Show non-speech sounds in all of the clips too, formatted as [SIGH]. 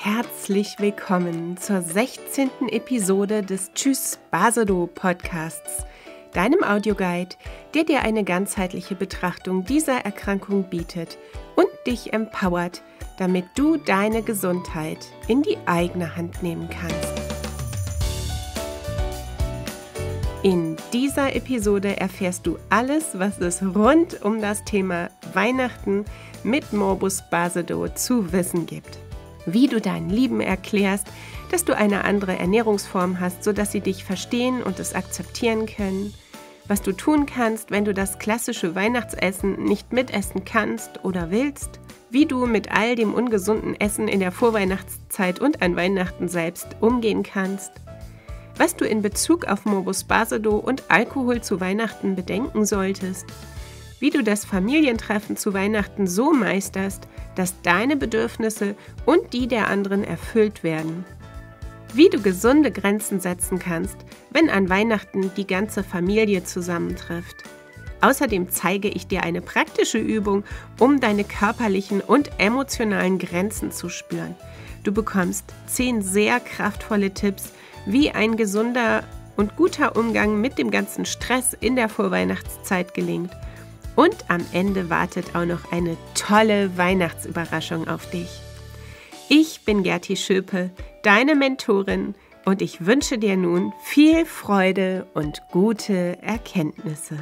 Herzlich willkommen zur 16. Episode des Tschüss Basedo Podcasts, deinem Audioguide, der dir eine ganzheitliche Betrachtung dieser Erkrankung bietet und dich empowert, damit du deine Gesundheit in die eigene Hand nehmen kannst. In dieser Episode erfährst du alles, was es rund um das Thema Weihnachten mit Morbus Basedo zu wissen gibt wie du deinen Lieben erklärst, dass du eine andere Ernährungsform hast, sodass sie dich verstehen und es akzeptieren können, was du tun kannst, wenn du das klassische Weihnachtsessen nicht mitessen kannst oder willst, wie du mit all dem ungesunden Essen in der Vorweihnachtszeit und an Weihnachten selbst umgehen kannst, was du in Bezug auf Morbus Basedo und Alkohol zu Weihnachten bedenken solltest, wie du das Familientreffen zu Weihnachten so meisterst, dass deine Bedürfnisse und die der anderen erfüllt werden. Wie du gesunde Grenzen setzen kannst, wenn an Weihnachten die ganze Familie zusammentrifft. Außerdem zeige ich dir eine praktische Übung, um deine körperlichen und emotionalen Grenzen zu spüren. Du bekommst 10 sehr kraftvolle Tipps, wie ein gesunder und guter Umgang mit dem ganzen Stress in der Vorweihnachtszeit gelingt. Und am Ende wartet auch noch eine tolle Weihnachtsüberraschung auf dich. Ich bin Gerti Schöpe, deine Mentorin, und ich wünsche dir nun viel Freude und gute Erkenntnisse.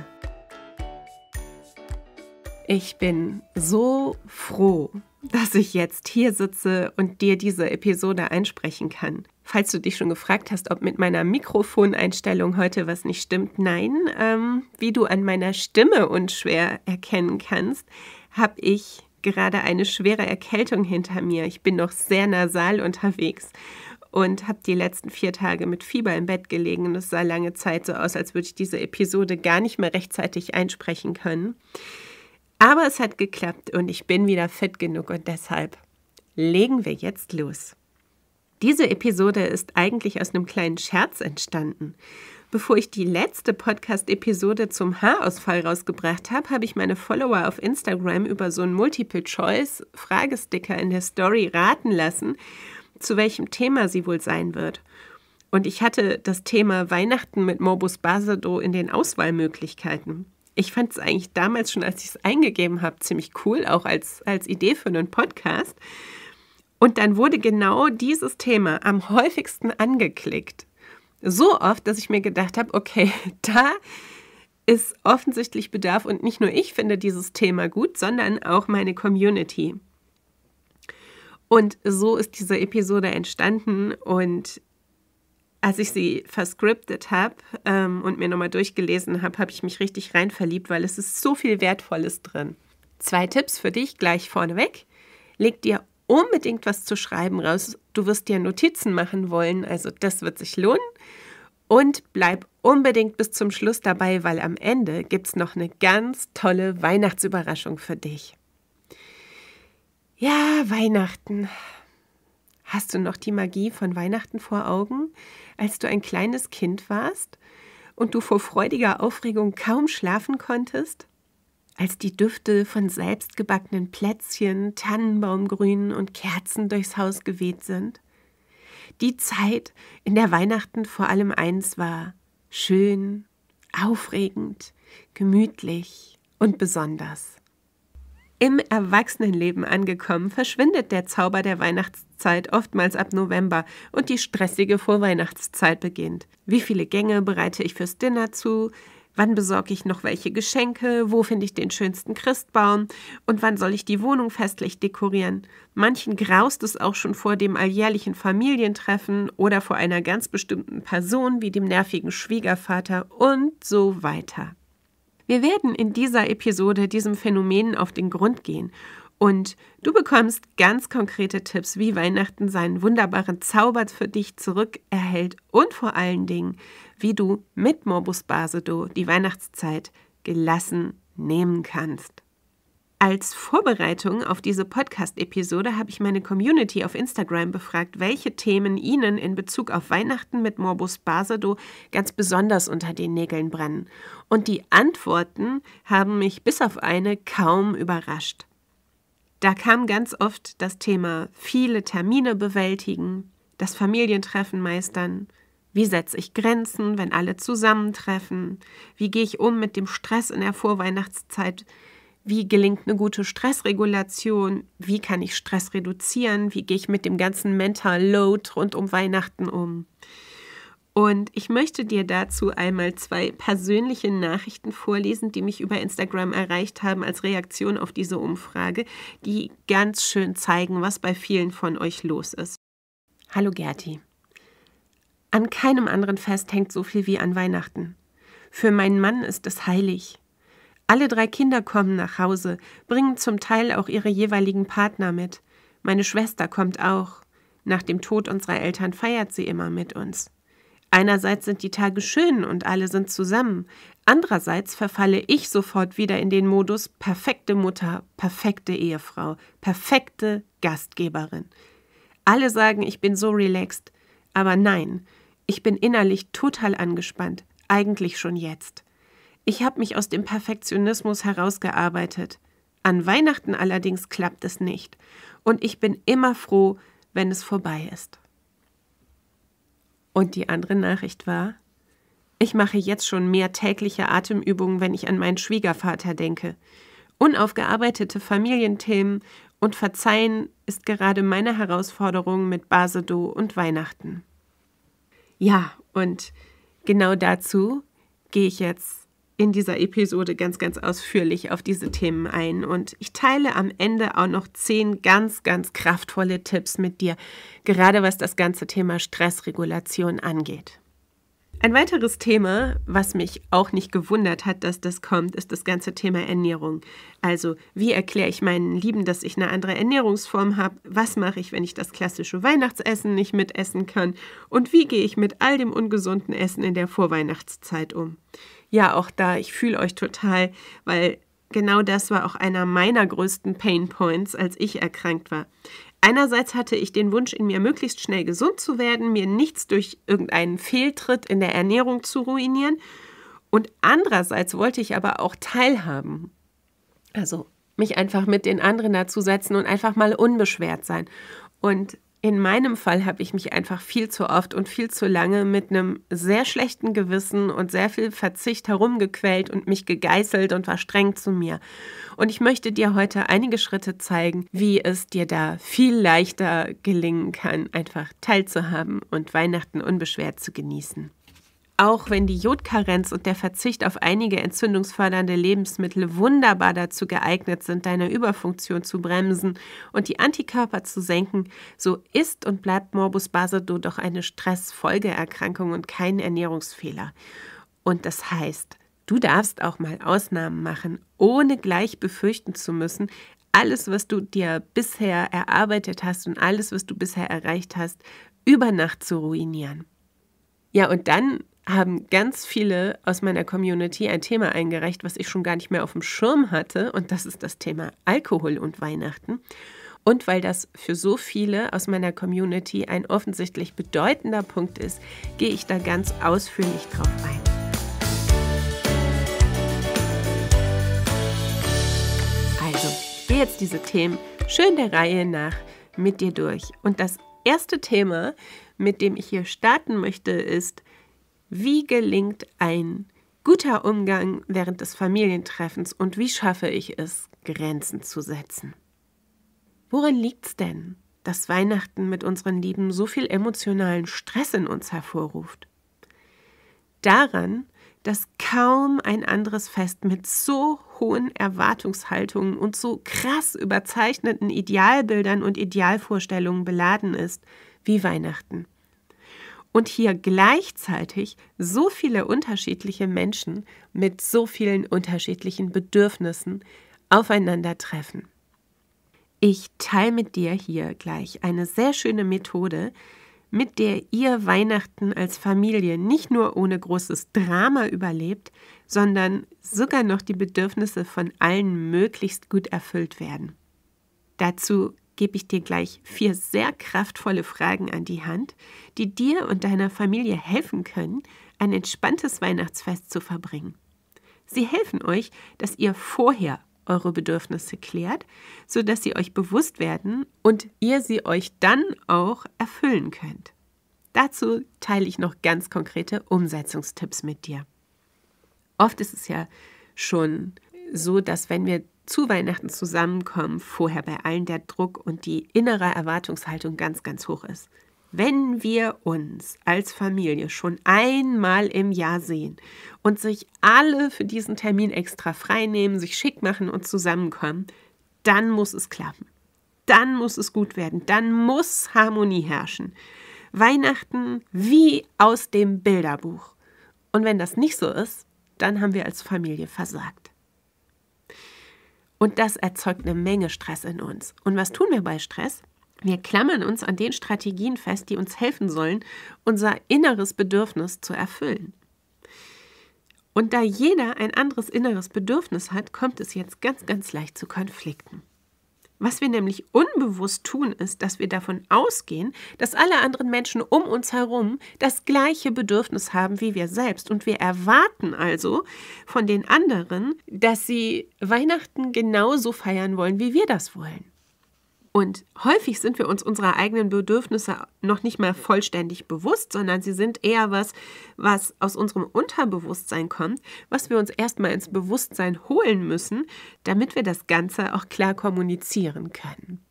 Ich bin so froh, dass ich jetzt hier sitze und dir diese Episode einsprechen kann. Falls du dich schon gefragt hast, ob mit meiner Mikrofoneinstellung heute was nicht stimmt, nein. Ähm, wie du an meiner Stimme unschwer erkennen kannst, habe ich gerade eine schwere Erkältung hinter mir. Ich bin noch sehr nasal unterwegs und habe die letzten vier Tage mit Fieber im Bett gelegen. Und es sah lange Zeit so aus, als würde ich diese Episode gar nicht mehr rechtzeitig einsprechen können. Aber es hat geklappt und ich bin wieder fit genug und deshalb legen wir jetzt los. Diese Episode ist eigentlich aus einem kleinen Scherz entstanden. Bevor ich die letzte Podcast-Episode zum Haarausfall rausgebracht habe, habe ich meine Follower auf Instagram über so einen Multiple-Choice-Fragesticker in der Story raten lassen, zu welchem Thema sie wohl sein wird. Und ich hatte das Thema Weihnachten mit Morbus Basedow in den Auswahlmöglichkeiten. Ich fand es eigentlich damals schon, als ich es eingegeben habe, ziemlich cool, auch als, als Idee für einen Podcast. Und dann wurde genau dieses Thema am häufigsten angeklickt. So oft, dass ich mir gedacht habe, okay, [LAUGHS] da ist offensichtlich Bedarf und nicht nur ich finde dieses Thema gut, sondern auch meine Community. Und so ist diese Episode entstanden und als ich sie verscriptet habe ähm, und mir nochmal durchgelesen habe, habe ich mich richtig rein verliebt, weil es ist so viel Wertvolles drin. Zwei Tipps für dich gleich vorneweg. Leg dir unbedingt was zu schreiben raus. Du wirst dir Notizen machen wollen, also das wird sich lohnen. Und bleib unbedingt bis zum Schluss dabei, weil am Ende gibt es noch eine ganz tolle Weihnachtsüberraschung für dich. Ja, Weihnachten. Hast du noch die Magie von Weihnachten vor Augen, als du ein kleines Kind warst und du vor freudiger Aufregung kaum schlafen konntest? als die Düfte von selbstgebackenen Plätzchen, Tannenbaumgrünen und Kerzen durchs Haus geweht sind. Die Zeit, in der Weihnachten vor allem eins war, schön, aufregend, gemütlich und besonders. Im Erwachsenenleben angekommen, verschwindet der Zauber der Weihnachtszeit oftmals ab November und die stressige Vorweihnachtszeit beginnt. Wie viele Gänge bereite ich fürs Dinner zu? wann besorge ich noch welche Geschenke, wo finde ich den schönsten Christbaum und wann soll ich die Wohnung festlich dekorieren. Manchen graust es auch schon vor dem alljährlichen Familientreffen oder vor einer ganz bestimmten Person wie dem nervigen Schwiegervater und so weiter. Wir werden in dieser Episode diesem Phänomen auf den Grund gehen und du bekommst ganz konkrete Tipps, wie Weihnachten seinen wunderbaren Zauber für dich zurück erhält und vor allen Dingen, wie du mit Morbus Basedo die Weihnachtszeit gelassen nehmen kannst. Als Vorbereitung auf diese Podcast-Episode habe ich meine Community auf Instagram befragt, welche Themen Ihnen in Bezug auf Weihnachten mit Morbus Basedo ganz besonders unter den Nägeln brennen. Und die Antworten haben mich bis auf eine kaum überrascht. Da kam ganz oft das Thema viele Termine bewältigen, das Familientreffen meistern, wie setze ich Grenzen, wenn alle zusammentreffen, wie gehe ich um mit dem Stress in der Vorweihnachtszeit, wie gelingt eine gute Stressregulation, wie kann ich Stress reduzieren, wie gehe ich mit dem ganzen Mental Load rund um Weihnachten um. Und ich möchte dir dazu einmal zwei persönliche Nachrichten vorlesen, die mich über Instagram erreicht haben als Reaktion auf diese Umfrage, die ganz schön zeigen, was bei vielen von euch los ist. Hallo Gerti. An keinem anderen Fest hängt so viel wie an Weihnachten. Für meinen Mann ist es heilig. Alle drei Kinder kommen nach Hause, bringen zum Teil auch ihre jeweiligen Partner mit. Meine Schwester kommt auch. Nach dem Tod unserer Eltern feiert sie immer mit uns. Einerseits sind die Tage schön und alle sind zusammen. Andererseits verfalle ich sofort wieder in den Modus perfekte Mutter, perfekte Ehefrau, perfekte Gastgeberin. Alle sagen, ich bin so relaxed, aber nein, ich bin innerlich total angespannt, eigentlich schon jetzt. Ich habe mich aus dem Perfektionismus herausgearbeitet. An Weihnachten allerdings klappt es nicht. Und ich bin immer froh, wenn es vorbei ist. Und die andere Nachricht war, ich mache jetzt schon mehr tägliche Atemübungen, wenn ich an meinen Schwiegervater denke. Unaufgearbeitete Familienthemen und Verzeihen ist gerade meine Herausforderung mit Basedo und Weihnachten. Ja, und genau dazu gehe ich jetzt in dieser Episode ganz, ganz ausführlich auf diese Themen ein. Und ich teile am Ende auch noch zehn ganz, ganz kraftvolle Tipps mit dir, gerade was das ganze Thema Stressregulation angeht. Ein weiteres Thema, was mich auch nicht gewundert hat, dass das kommt, ist das ganze Thema Ernährung. Also, wie erkläre ich meinen Lieben, dass ich eine andere Ernährungsform habe? Was mache ich, wenn ich das klassische Weihnachtsessen nicht mitessen kann? Und wie gehe ich mit all dem ungesunden Essen in der Vorweihnachtszeit um? ja, auch da, ich fühle euch total, weil genau das war auch einer meiner größten Pain Points, als ich erkrankt war. Einerseits hatte ich den Wunsch in mir, möglichst schnell gesund zu werden, mir nichts durch irgendeinen Fehltritt in der Ernährung zu ruinieren. Und andererseits wollte ich aber auch teilhaben. Also mich einfach mit den anderen dazu setzen und einfach mal unbeschwert sein. Und in meinem Fall habe ich mich einfach viel zu oft und viel zu lange mit einem sehr schlechten Gewissen und sehr viel Verzicht herumgequält und mich gegeißelt und war streng zu mir. Und ich möchte dir heute einige Schritte zeigen, wie es dir da viel leichter gelingen kann, einfach teilzuhaben und Weihnachten unbeschwert zu genießen. Auch wenn die Jodkarenz und der Verzicht auf einige entzündungsfördernde Lebensmittel wunderbar dazu geeignet sind, deine Überfunktion zu bremsen und die Antikörper zu senken, so ist und bleibt Morbus Basedow doch eine Stressfolgeerkrankung und kein Ernährungsfehler. Und das heißt, du darfst auch mal Ausnahmen machen, ohne gleich befürchten zu müssen, alles, was du dir bisher erarbeitet hast und alles, was du bisher erreicht hast, über Nacht zu ruinieren. Ja, und dann haben ganz viele aus meiner Community ein Thema eingereicht, was ich schon gar nicht mehr auf dem Schirm hatte. Und das ist das Thema Alkohol und Weihnachten. Und weil das für so viele aus meiner Community ein offensichtlich bedeutender Punkt ist, gehe ich da ganz ausführlich drauf ein. Also, ich gehe jetzt diese Themen schön der Reihe nach mit dir durch. Und das erste Thema, mit dem ich hier starten möchte, ist, wie gelingt ein guter Umgang während des Familientreffens und wie schaffe ich es, Grenzen zu setzen? Worin liegt's denn, dass Weihnachten mit unseren Lieben so viel emotionalen Stress in uns hervorruft? Daran, dass kaum ein anderes Fest mit so hohen Erwartungshaltungen und so krass überzeichneten Idealbildern und Idealvorstellungen beladen ist wie Weihnachten und hier gleichzeitig so viele unterschiedliche Menschen mit so vielen unterschiedlichen Bedürfnissen aufeinandertreffen. Ich teile mit dir hier gleich eine sehr schöne Methode, mit der ihr Weihnachten als Familie nicht nur ohne großes Drama überlebt, sondern sogar noch die Bedürfnisse von allen möglichst gut erfüllt werden. Dazu gebe ich dir gleich vier sehr kraftvolle Fragen an die Hand, die dir und deiner Familie helfen können, ein entspanntes Weihnachtsfest zu verbringen. Sie helfen euch, dass ihr vorher eure Bedürfnisse klärt, sodass sie euch bewusst werden und ihr sie euch dann auch erfüllen könnt. Dazu teile ich noch ganz konkrete Umsetzungstipps mit dir. Oft ist es ja schon so, dass wenn wir zu Weihnachten zusammenkommen, vorher bei allen der Druck und die innere Erwartungshaltung ganz, ganz hoch ist. Wenn wir uns als Familie schon einmal im Jahr sehen und sich alle für diesen Termin extra frei nehmen, sich schick machen und zusammenkommen, dann muss es klappen. Dann muss es gut werden. Dann muss Harmonie herrschen. Weihnachten wie aus dem Bilderbuch. Und wenn das nicht so ist, dann haben wir als Familie versagt. Und das erzeugt eine Menge Stress in uns. Und was tun wir bei Stress? Wir klammern uns an den Strategien fest, die uns helfen sollen, unser inneres Bedürfnis zu erfüllen. Und da jeder ein anderes inneres Bedürfnis hat, kommt es jetzt ganz, ganz leicht zu Konflikten. Was wir nämlich unbewusst tun, ist, dass wir davon ausgehen, dass alle anderen Menschen um uns herum das gleiche Bedürfnis haben wie wir selbst. Und wir erwarten also von den anderen, dass sie Weihnachten genauso feiern wollen, wie wir das wollen. Und häufig sind wir uns unserer eigenen Bedürfnisse noch nicht mal vollständig bewusst, sondern sie sind eher was, was aus unserem Unterbewusstsein kommt, was wir uns erstmal ins Bewusstsein holen müssen, damit wir das Ganze auch klar kommunizieren können.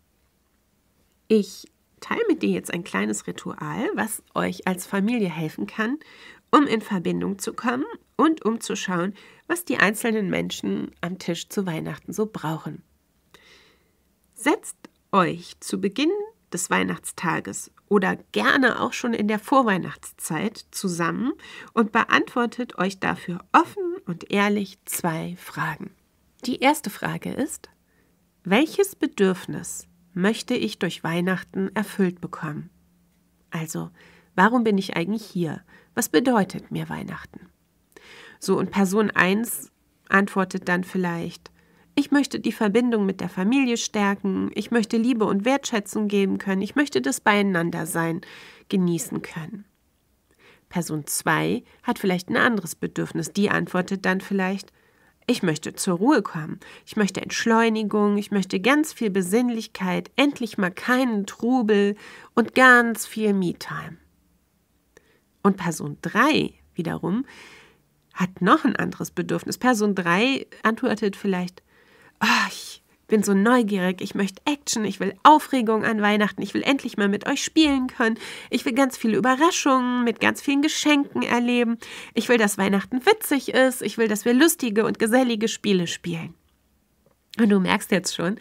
Ich teile mit dir jetzt ein kleines Ritual, was euch als Familie helfen kann, um in Verbindung zu kommen und um zu schauen, was die einzelnen Menschen am Tisch zu Weihnachten so brauchen. Setzt euch zu Beginn des Weihnachtstages oder gerne auch schon in der Vorweihnachtszeit zusammen und beantwortet euch dafür offen und ehrlich zwei Fragen. Die erste Frage ist, welches Bedürfnis möchte ich durch Weihnachten erfüllt bekommen? Also, warum bin ich eigentlich hier? Was bedeutet mir Weihnachten? So, und Person 1 antwortet dann vielleicht, ich möchte die Verbindung mit der Familie stärken. Ich möchte Liebe und Wertschätzung geben können. Ich möchte das Beieinandersein genießen können. Person 2 hat vielleicht ein anderes Bedürfnis. Die antwortet dann vielleicht, ich möchte zur Ruhe kommen. Ich möchte Entschleunigung. Ich möchte ganz viel Besinnlichkeit. Endlich mal keinen Trubel und ganz viel Me-Time. Und Person 3 wiederum hat noch ein anderes Bedürfnis. Person 3 antwortet vielleicht, oh, ich bin so neugierig, ich möchte Action, ich will Aufregung an Weihnachten, ich will endlich mal mit euch spielen können, ich will ganz viele Überraschungen mit ganz vielen Geschenken erleben, ich will, dass Weihnachten witzig ist, ich will, dass wir lustige und gesellige Spiele spielen. Und du merkst jetzt schon,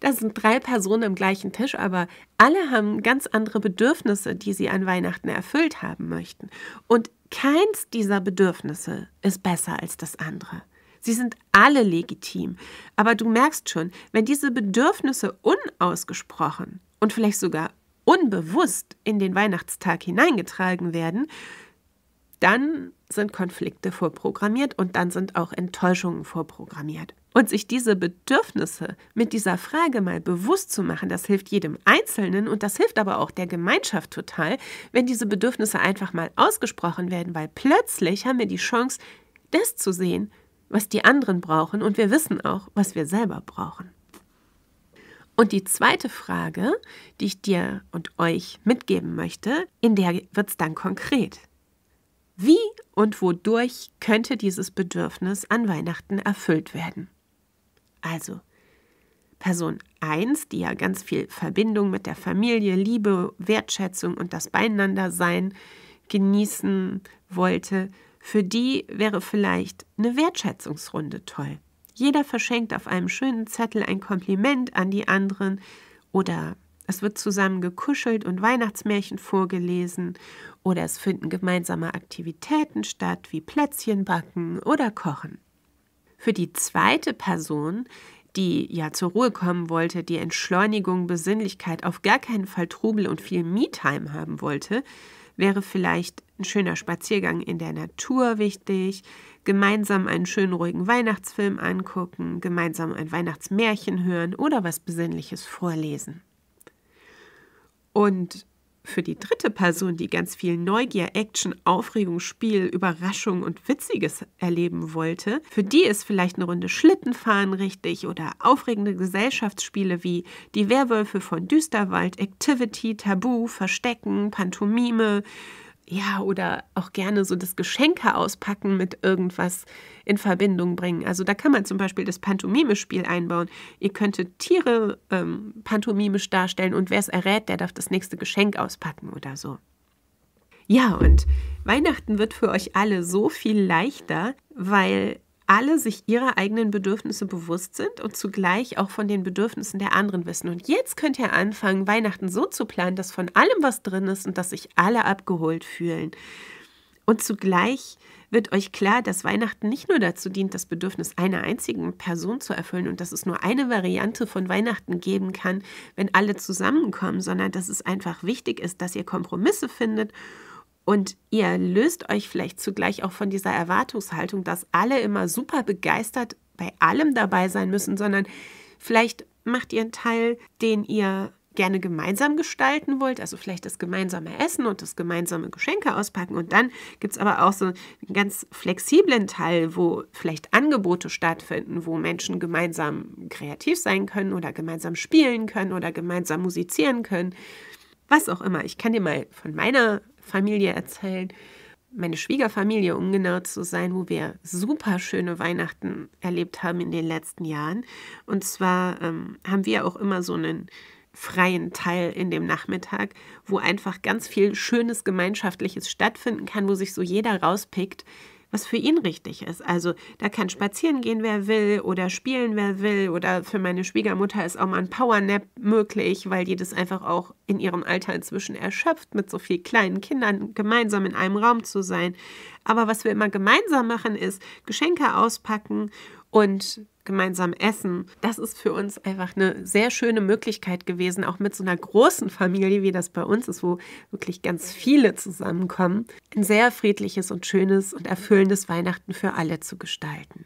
da sind drei Personen am gleichen Tisch, aber alle haben ganz andere Bedürfnisse, die sie an Weihnachten erfüllt haben möchten. Und keins dieser Bedürfnisse ist besser als das andere. Sie sind alle legitim. Aber du merkst schon, wenn diese Bedürfnisse unausgesprochen und vielleicht sogar unbewusst in den Weihnachtstag hineingetragen werden, dann sind Konflikte vorprogrammiert und dann sind auch Enttäuschungen vorprogrammiert. Und sich diese Bedürfnisse mit dieser Frage mal bewusst zu machen, das hilft jedem Einzelnen und das hilft aber auch der Gemeinschaft total, wenn diese Bedürfnisse einfach mal ausgesprochen werden, weil plötzlich haben wir die Chance, das zu sehen, was die anderen brauchen und wir wissen auch, was wir selber brauchen. Und die zweite Frage, die ich dir und euch mitgeben möchte, in der wird es dann konkret. Wie und wodurch könnte dieses Bedürfnis an Weihnachten erfüllt werden? Also, Person 1, die ja ganz viel Verbindung mit der Familie, Liebe, Wertschätzung und das Beieinandersein genießen wollte, für die wäre vielleicht eine Wertschätzungsrunde toll. Jeder verschenkt auf einem schönen Zettel ein Kompliment an die anderen oder es wird zusammen gekuschelt und Weihnachtsmärchen vorgelesen oder es finden gemeinsame Aktivitäten statt, wie Plätzchen backen oder kochen. Für die zweite Person, die ja zur Ruhe kommen wollte, die Entschleunigung, Besinnlichkeit, auf gar keinen Fall Trubel und viel me time haben wollte, wäre vielleicht ein schöner Spaziergang in der Natur wichtig, gemeinsam einen schönen ruhigen Weihnachtsfilm angucken, gemeinsam ein Weihnachtsmärchen hören oder was Besinnliches vorlesen. Und für die dritte Person, die ganz viel Neugier, Action, Aufregung, Spiel, Überraschung und Witziges erleben wollte, für die ist vielleicht eine Runde Schlittenfahren richtig oder aufregende Gesellschaftsspiele wie die Werwölfe von Düsterwald, Activity, Tabu, Verstecken, Pantomime, ja, oder auch gerne so das Geschenke auspacken mit irgendwas in Verbindung bringen. Also da kann man zum Beispiel das Pantomime-Spiel einbauen. Ihr könntet Tiere ähm, pantomimisch darstellen und wer es errät, der darf das nächste Geschenk auspacken oder so. Ja, und Weihnachten wird für euch alle so viel leichter, weil alle sich ihrer eigenen Bedürfnisse bewusst sind und zugleich auch von den Bedürfnissen der anderen wissen. Und jetzt könnt ihr anfangen, Weihnachten so zu planen, dass von allem was drin ist und dass sich alle abgeholt fühlen. Und zugleich wird euch klar, dass Weihnachten nicht nur dazu dient, das Bedürfnis einer einzigen Person zu erfüllen und dass es nur eine Variante von Weihnachten geben kann, wenn alle zusammenkommen, sondern dass es einfach wichtig ist, dass ihr Kompromisse findet und ihr löst euch vielleicht zugleich auch von dieser Erwartungshaltung, dass alle immer super begeistert bei allem dabei sein müssen, sondern vielleicht macht ihr einen Teil, den ihr gerne gemeinsam gestalten wollt, also vielleicht das gemeinsame Essen und das gemeinsame Geschenke auspacken. Und dann gibt es aber auch so einen ganz flexiblen Teil, wo vielleicht Angebote stattfinden, wo Menschen gemeinsam kreativ sein können oder gemeinsam spielen können oder gemeinsam musizieren können. Was auch immer. Ich kann dir mal von meiner Familie erzählen. Meine Schwiegerfamilie, um genau zu sein, wo wir super schöne Weihnachten erlebt haben in den letzten Jahren. Und zwar ähm, haben wir auch immer so einen freien Teil in dem Nachmittag, wo einfach ganz viel schönes Gemeinschaftliches stattfinden kann, wo sich so jeder rauspickt, was für ihn richtig ist. Also da kann spazieren gehen, wer will oder spielen, wer will oder für meine Schwiegermutter ist auch mal ein Powernap möglich, weil die das einfach auch in ihrem Alter inzwischen erschöpft, mit so vielen kleinen Kindern gemeinsam in einem Raum zu sein. Aber was wir immer gemeinsam machen, ist Geschenke auspacken und gemeinsam essen. Das ist für uns einfach eine sehr schöne Möglichkeit gewesen, auch mit so einer großen Familie, wie das bei uns ist, wo wirklich ganz viele zusammenkommen, ein sehr friedliches und schönes und erfüllendes Weihnachten für alle zu gestalten.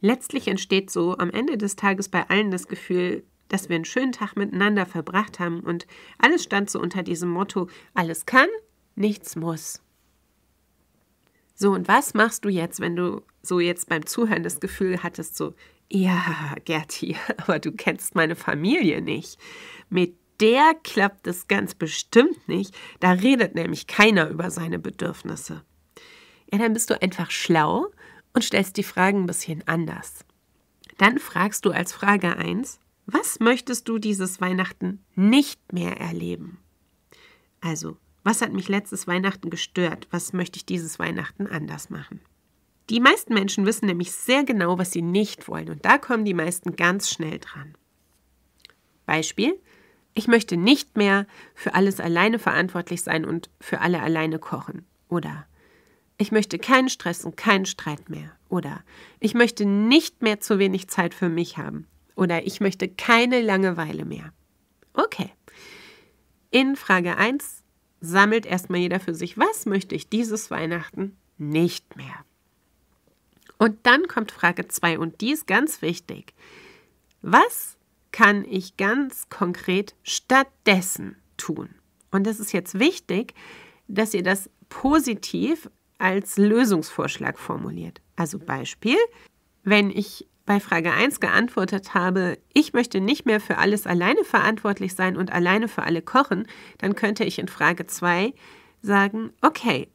Letztlich entsteht so am Ende des Tages bei allen das Gefühl, dass wir einen schönen Tag miteinander verbracht haben und alles stand so unter diesem Motto, alles kann, nichts muss. So, und was machst du jetzt, wenn du so jetzt beim Zuhören das Gefühl hattest, so, ja, Gerti, [LAUGHS] aber du kennst meine Familie nicht. Mit der klappt es ganz bestimmt nicht. Da redet nämlich keiner über seine Bedürfnisse. Ja, dann bist du einfach schlau und stellst die Fragen ein bisschen anders. Dann fragst du als Frage 1, was möchtest du dieses Weihnachten nicht mehr erleben? Also, was hat mich letztes Weihnachten gestört? Was möchte ich dieses Weihnachten anders machen? Die meisten Menschen wissen nämlich sehr genau, was sie nicht wollen und da kommen die meisten ganz schnell dran. Beispiel, ich möchte nicht mehr für alles alleine verantwortlich sein und für alle alleine kochen. Oder ich möchte keinen Stress und keinen Streit mehr. Oder ich möchte nicht mehr zu wenig Zeit für mich haben. Oder ich möchte keine Langeweile mehr. Okay. In Frage 1 sammelt erstmal jeder für sich, was möchte ich dieses Weihnachten nicht mehr? Und dann kommt Frage 2 und die ist ganz wichtig. Was kann ich ganz konkret stattdessen tun? Und das ist jetzt wichtig, dass ihr das positiv als Lösungsvorschlag formuliert. Also Beispiel, wenn ich bei Frage 1 geantwortet habe, ich möchte nicht mehr für alles alleine verantwortlich sein und alleine für alle kochen, dann könnte ich in Frage 2 sagen, okay,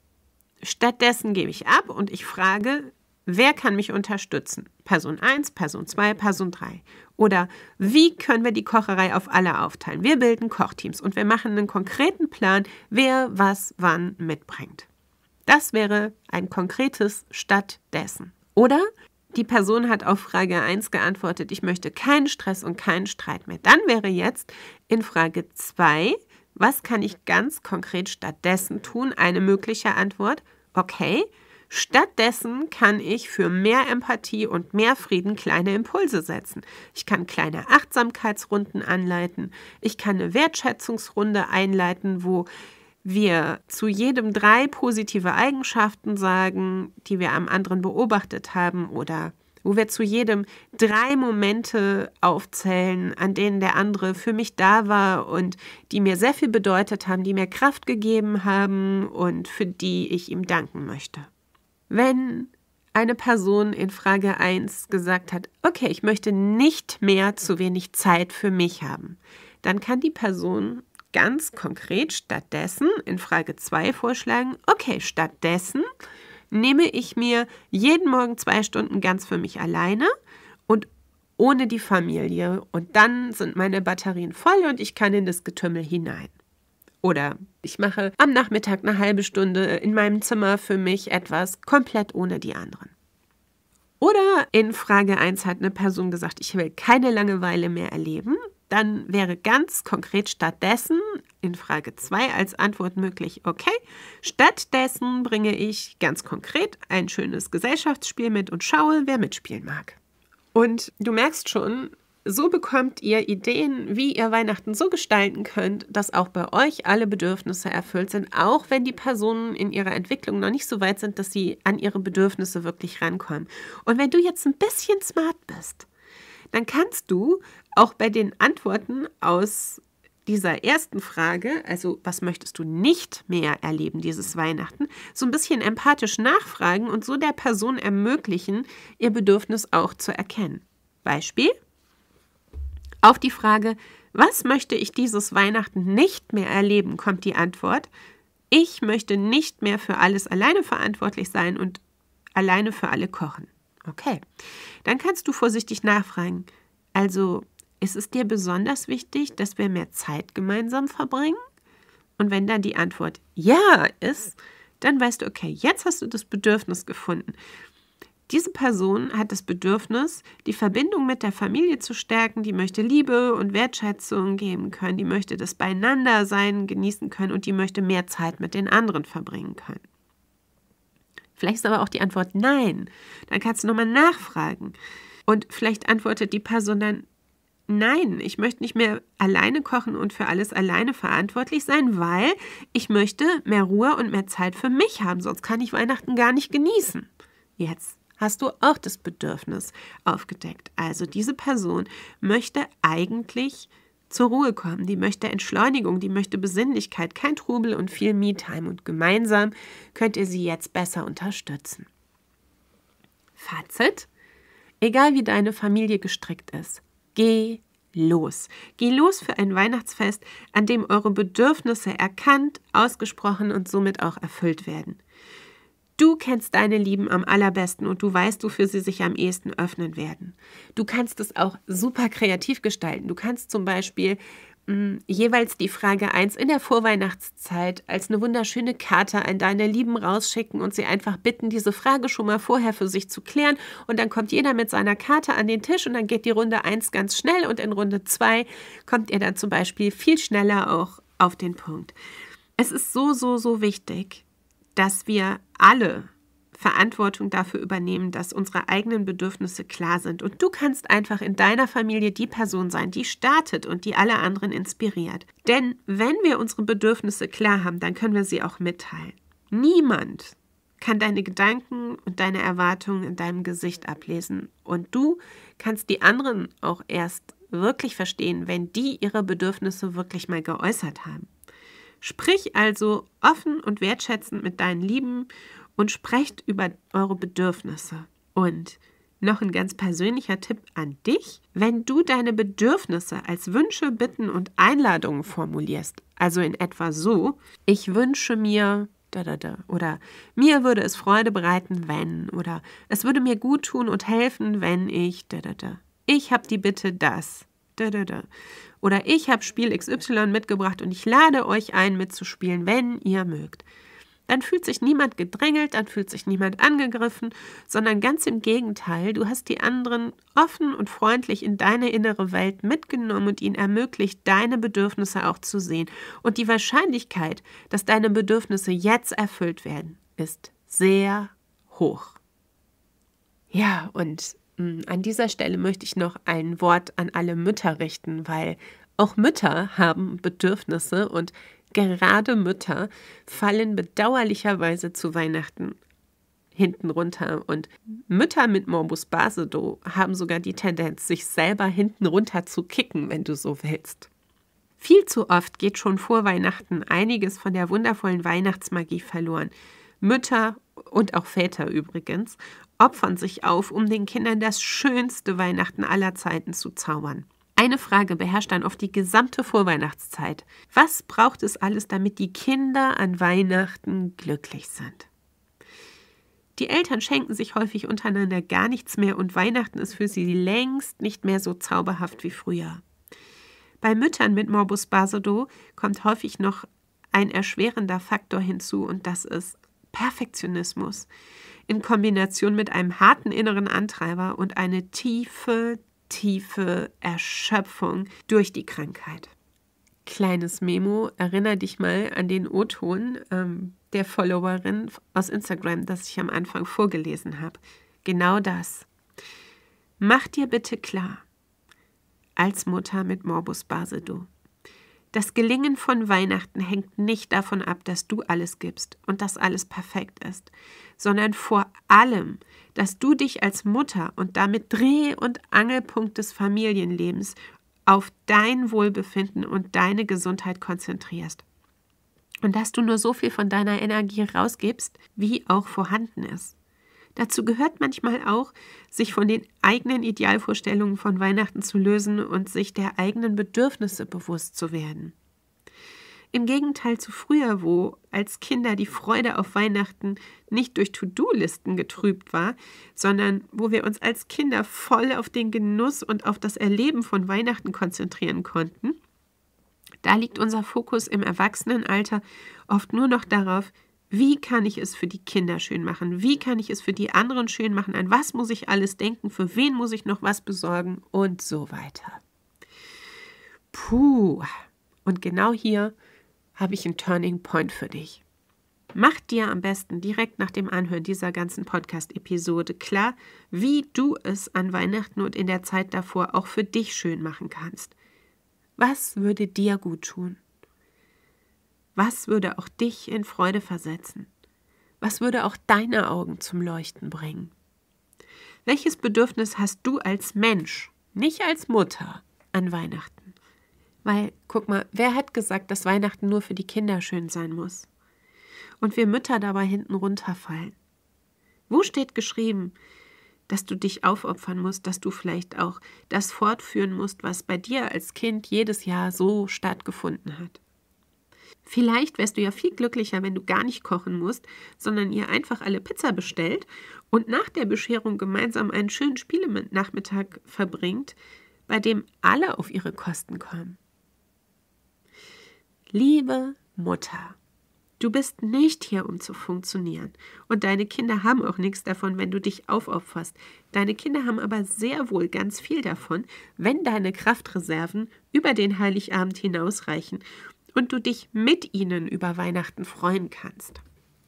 stattdessen gebe ich ab und ich frage, Wer kann mich unterstützen? Person 1, Person 2, Person 3. Oder wie können wir die Kocherei auf alle aufteilen? Wir bilden Kochteams und wir machen einen konkreten Plan, wer was wann mitbringt. Das wäre ein konkretes stattdessen. Oder die Person hat auf Frage 1 geantwortet, ich möchte keinen Stress und keinen Streit mehr. Dann wäre jetzt in Frage 2, was kann ich ganz konkret stattdessen tun? Eine mögliche Antwort, okay, Stattdessen kann ich für mehr Empathie und mehr Frieden kleine Impulse setzen. Ich kann kleine Achtsamkeitsrunden anleiten. Ich kann eine Wertschätzungsrunde einleiten, wo wir zu jedem drei positive Eigenschaften sagen, die wir am anderen beobachtet haben oder wo wir zu jedem drei Momente aufzählen, an denen der andere für mich da war und die mir sehr viel bedeutet haben, die mir Kraft gegeben haben und für die ich ihm danken möchte wenn eine Person in Frage 1 gesagt hat, okay, ich möchte nicht mehr zu wenig Zeit für mich haben, dann kann die Person ganz konkret stattdessen in Frage 2 vorschlagen, okay, stattdessen nehme ich mir jeden Morgen zwei Stunden ganz für mich alleine und ohne die Familie und dann sind meine Batterien voll und ich kann in das Getümmel hinein. Oder ich mache am Nachmittag eine halbe Stunde in meinem Zimmer für mich etwas komplett ohne die anderen. Oder in Frage 1 hat eine Person gesagt, ich will keine Langeweile mehr erleben. Dann wäre ganz konkret stattdessen in Frage 2 als Antwort möglich, okay, stattdessen bringe ich ganz konkret ein schönes Gesellschaftsspiel mit und schaue, wer mitspielen mag. Und du merkst schon, so bekommt ihr Ideen, wie ihr Weihnachten so gestalten könnt, dass auch bei euch alle Bedürfnisse erfüllt sind, auch wenn die Personen in ihrer Entwicklung noch nicht so weit sind, dass sie an ihre Bedürfnisse wirklich rankommen. Und wenn du jetzt ein bisschen smart bist, dann kannst du auch bei den Antworten aus dieser ersten Frage, also was möchtest du nicht mehr erleben dieses Weihnachten, so ein bisschen empathisch nachfragen und so der Person ermöglichen, ihr Bedürfnis auch zu erkennen. Beispiel, auf die Frage, was möchte ich dieses Weihnachten nicht mehr erleben, kommt die Antwort, ich möchte nicht mehr für alles alleine verantwortlich sein und alleine für alle kochen. Okay, dann kannst du vorsichtig nachfragen. Also, ist es dir besonders wichtig, dass wir mehr Zeit gemeinsam verbringen? Und wenn dann die Antwort ja ist, dann weißt du, okay, jetzt hast du das Bedürfnis gefunden. Diese Person hat das Bedürfnis, die Verbindung mit der Familie zu stärken, die möchte Liebe und Wertschätzung geben können, die möchte das Beieinandersein genießen können und die möchte mehr Zeit mit den anderen verbringen können. Vielleicht ist aber auch die Antwort nein. Dann kannst du nochmal nachfragen. Und vielleicht antwortet die Person dann, nein, ich möchte nicht mehr alleine kochen und für alles alleine verantwortlich sein, weil ich möchte mehr Ruhe und mehr Zeit für mich haben, sonst kann ich Weihnachten gar nicht genießen. Jetzt hast du auch das Bedürfnis aufgedeckt. Also diese Person möchte eigentlich zur Ruhe kommen, die möchte Entschleunigung, die möchte Besinnlichkeit, kein Trubel und viel Me-Time und gemeinsam könnt ihr sie jetzt besser unterstützen. Fazit: Egal wie deine Familie gestrickt ist, geh los. Geh los für ein Weihnachtsfest, an dem eure Bedürfnisse erkannt, ausgesprochen und somit auch erfüllt werden. Du kennst deine Lieben am allerbesten und du weißt, wofür sie sich am ehesten öffnen werden. Du kannst es auch super kreativ gestalten. Du kannst zum Beispiel mh, mm, jeweils die Frage 1 in der Vorweihnachtszeit als eine wunderschöne Karte an deine Lieben rausschicken und sie einfach bitten, diese Frage schon mal vorher für sich zu klären. Und dann kommt jeder mit seiner Karte an den Tisch und dann geht die Runde 1 ganz schnell und in Runde 2 kommt ihr dann zum Beispiel viel schneller auch auf den Punkt. Es ist so, so, so wichtig dass wir alle Verantwortung dafür übernehmen, dass unsere eigenen Bedürfnisse klar sind. Und du kannst einfach in deiner Familie die Person sein, die startet und die alle anderen inspiriert. Denn wenn wir unsere Bedürfnisse klar haben, dann können wir sie auch mitteilen. Niemand kann deine Gedanken und deine Erwartungen in deinem Gesicht ablesen. Und du kannst die anderen auch erst wirklich verstehen, wenn die ihre Bedürfnisse wirklich mal geäußert haben. Sprich also offen und wertschätzend mit deinen Lieben und sprecht über eure Bedürfnisse. Und noch ein ganz persönlicher Tipp an dich. Wenn du deine Bedürfnisse als Wünsche, Bitten und Einladungen formulierst, also in etwa so, ich wünsche mir oder mir würde es Freude bereiten, wenn oder es würde mir gut tun und helfen, wenn ich ich habe die Bitte dass oder ich habe Spiel XY mitgebracht und ich lade euch ein, mitzuspielen, wenn ihr mögt. Dann fühlt sich niemand gedrängelt, dann fühlt sich niemand angegriffen, sondern ganz im Gegenteil, du hast die anderen offen und freundlich in deine innere Welt mitgenommen und ihnen ermöglicht, deine Bedürfnisse auch zu sehen. Und die Wahrscheinlichkeit, dass deine Bedürfnisse jetzt erfüllt werden, ist sehr hoch. Ja, und hm, an dieser Stelle möchte ich noch ein Wort an alle Mütter richten, weil auch Mütter haben Bedürfnisse und gerade Mütter fallen bedauerlicherweise zu Weihnachten hinten runter. Und Mütter mit Morbus Basedo haben sogar die Tendenz, sich selber hinten runter zu kicken, wenn du so willst. Viel zu oft geht schon vor Weihnachten einiges von der wundervollen Weihnachtsmagie verloren. Mütter und auch Väter übrigens opfern sich auf, um den Kindern das schönste Weihnachten aller Zeiten zu zaubern. Eine Frage beherrscht dann oft die gesamte Vorweihnachtszeit. Was braucht es alles, damit die Kinder an Weihnachten glücklich sind? Die Eltern schenken sich häufig untereinander gar nichts mehr und Weihnachten ist für sie längst nicht mehr so zauberhaft wie früher. Bei Müttern mit Morbus Basedow kommt häufig noch ein erschwerender Faktor hinzu und das ist Perfektionismus in Kombination mit einem harten inneren Antreiber und eine tiefe, tiefe Erschöpfung durch die Krankheit. Kleines Memo, erinnere dich mal an den O-Ton ähm, der Followerin aus Instagram, das ich am Anfang vorgelesen habe. Genau das. Mach dir bitte klar, als Mutter mit Morbus Basedow das Gelingen von Weihnachten hängt nicht davon ab, dass du alles gibst und dass alles perfekt ist, sondern vor allem, dass du dich als Mutter und damit Dreh- und Angelpunkt des Familienlebens auf dein Wohlbefinden und deine Gesundheit konzentrierst. Und dass du nur so viel von deiner Energie rausgibst, wie auch vorhanden ist. Dazu gehört manchmal auch, sich von den eigenen Idealvorstellungen von Weihnachten zu lösen und sich der eigenen Bedürfnisse bewusst zu werden. Im Gegenteil zu früher, wo als Kinder die Freude auf Weihnachten nicht durch To-Do-Listen getrübt war, sondern wo wir uns als Kinder voll auf den Genuss und auf das Erleben von Weihnachten konzentrieren konnten, da liegt unser Fokus im Erwachsenenalter oft nur noch darauf, wie kann ich es für die Kinder schön machen? Wie kann ich es für die anderen schön machen? An was muss ich alles denken? Für wen muss ich noch was besorgen? Und so weiter. Puh. Und genau hier habe ich einen Turning Point für dich. Mach dir am besten direkt nach dem Anhören dieser ganzen Podcast-Episode klar, wie du es an Weihnachten und in der Zeit davor auch für dich schön machen kannst. Was würde dir gut tun? Was würde auch dich in Freude versetzen? Was würde auch deine Augen zum Leuchten bringen? Welches Bedürfnis hast du als Mensch, nicht als Mutter, an Weihnachten? Weil, guck mal, wer hat gesagt, dass Weihnachten nur für die Kinder schön sein muss? Und wir Mütter dabei hinten runterfallen. Wo steht geschrieben, dass du dich aufopfern musst, dass du vielleicht auch das fortführen musst, was bei dir als Kind jedes Jahr so stattgefunden hat? Vielleicht wärst du ja viel glücklicher, wenn du gar nicht kochen musst, sondern ihr einfach alle Pizza bestellt und nach der Bescherung gemeinsam einen schönen Spielenachmittag verbringt, bei dem alle auf ihre Kosten kommen. Liebe Mutter, du bist nicht hier, um zu funktionieren. Und deine Kinder haben auch nichts davon, wenn du dich aufopferst. Deine Kinder haben aber sehr wohl ganz viel davon, wenn deine Kraftreserven über den Heiligabend hinausreichen und du dich mit ihnen über Weihnachten freuen kannst.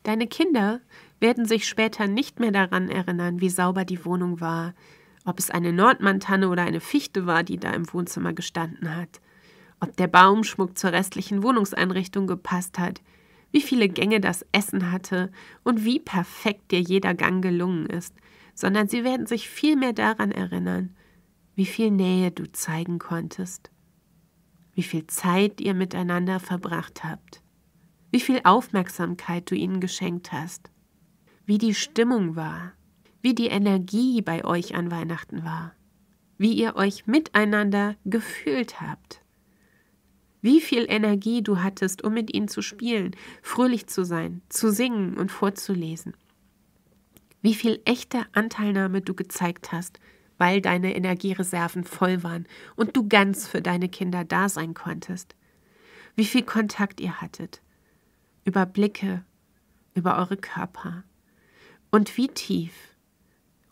Deine Kinder werden sich später nicht mehr daran erinnern, wie sauber die Wohnung war, ob es eine Nordmantanne oder eine Fichte war, die da im Wohnzimmer gestanden hat, ob der Baumschmuck zur restlichen Wohnungseinrichtung gepasst hat, wie viele Gänge das Essen hatte und wie perfekt dir jeder Gang gelungen ist, sondern sie werden sich viel mehr daran erinnern, wie viel Nähe du zeigen konntest wie viel Zeit ihr miteinander verbracht habt, wie viel Aufmerksamkeit du ihnen geschenkt hast, wie die Stimmung war, wie die Energie bei euch an Weihnachten war, wie ihr euch miteinander gefühlt habt, wie viel Energie du hattest, um mit ihnen zu spielen, fröhlich zu sein, zu singen und vorzulesen, wie viel echte Anteilnahme du gezeigt hast weil deine Energiereserven voll waren und du ganz für deine Kinder da sein konntest. Wie viel Kontakt ihr hattet, über Blicke, über eure Körper. Und wie tief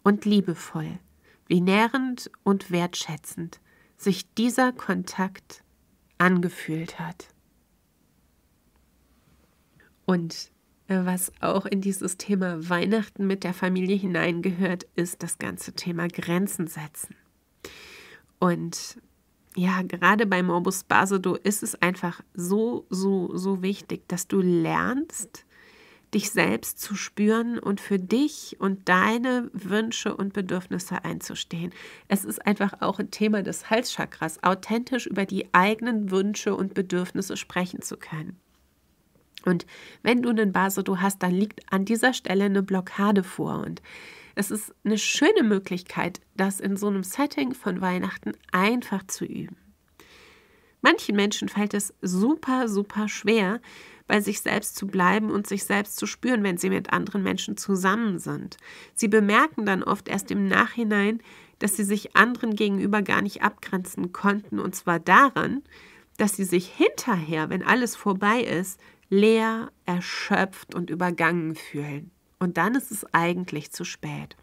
und liebevoll, wie nährend und wertschätzend sich dieser Kontakt angefühlt hat. Und was auch in dieses Thema Weihnachten mit der Familie hineingehört, ist das ganze Thema Grenzen setzen. Und ja, gerade bei Morbus Basedo ist es einfach so, so, so wichtig, dass du lernst, dich selbst zu spüren und für dich und deine Wünsche und Bedürfnisse einzustehen. Es ist einfach auch ein Thema des Halschakras, authentisch über die eigenen Wünsche und Bedürfnisse sprechen zu können. Und wenn du einen Basodo hast, dann liegt an dieser Stelle eine Blockade vor. Und es ist eine schöne Möglichkeit, das in so einem Setting von Weihnachten einfach zu üben. Manchen Menschen fällt es super, super schwer, bei sich selbst zu bleiben und sich selbst zu spüren, wenn sie mit anderen Menschen zusammen sind. Sie bemerken dann oft erst im Nachhinein, dass sie sich anderen gegenüber gar nicht abgrenzen konnten, und zwar daran, dass sie sich hinterher, wenn alles vorbei ist, leer, erschöpft und übergangen fühlen. Und dann ist es eigentlich zu spät.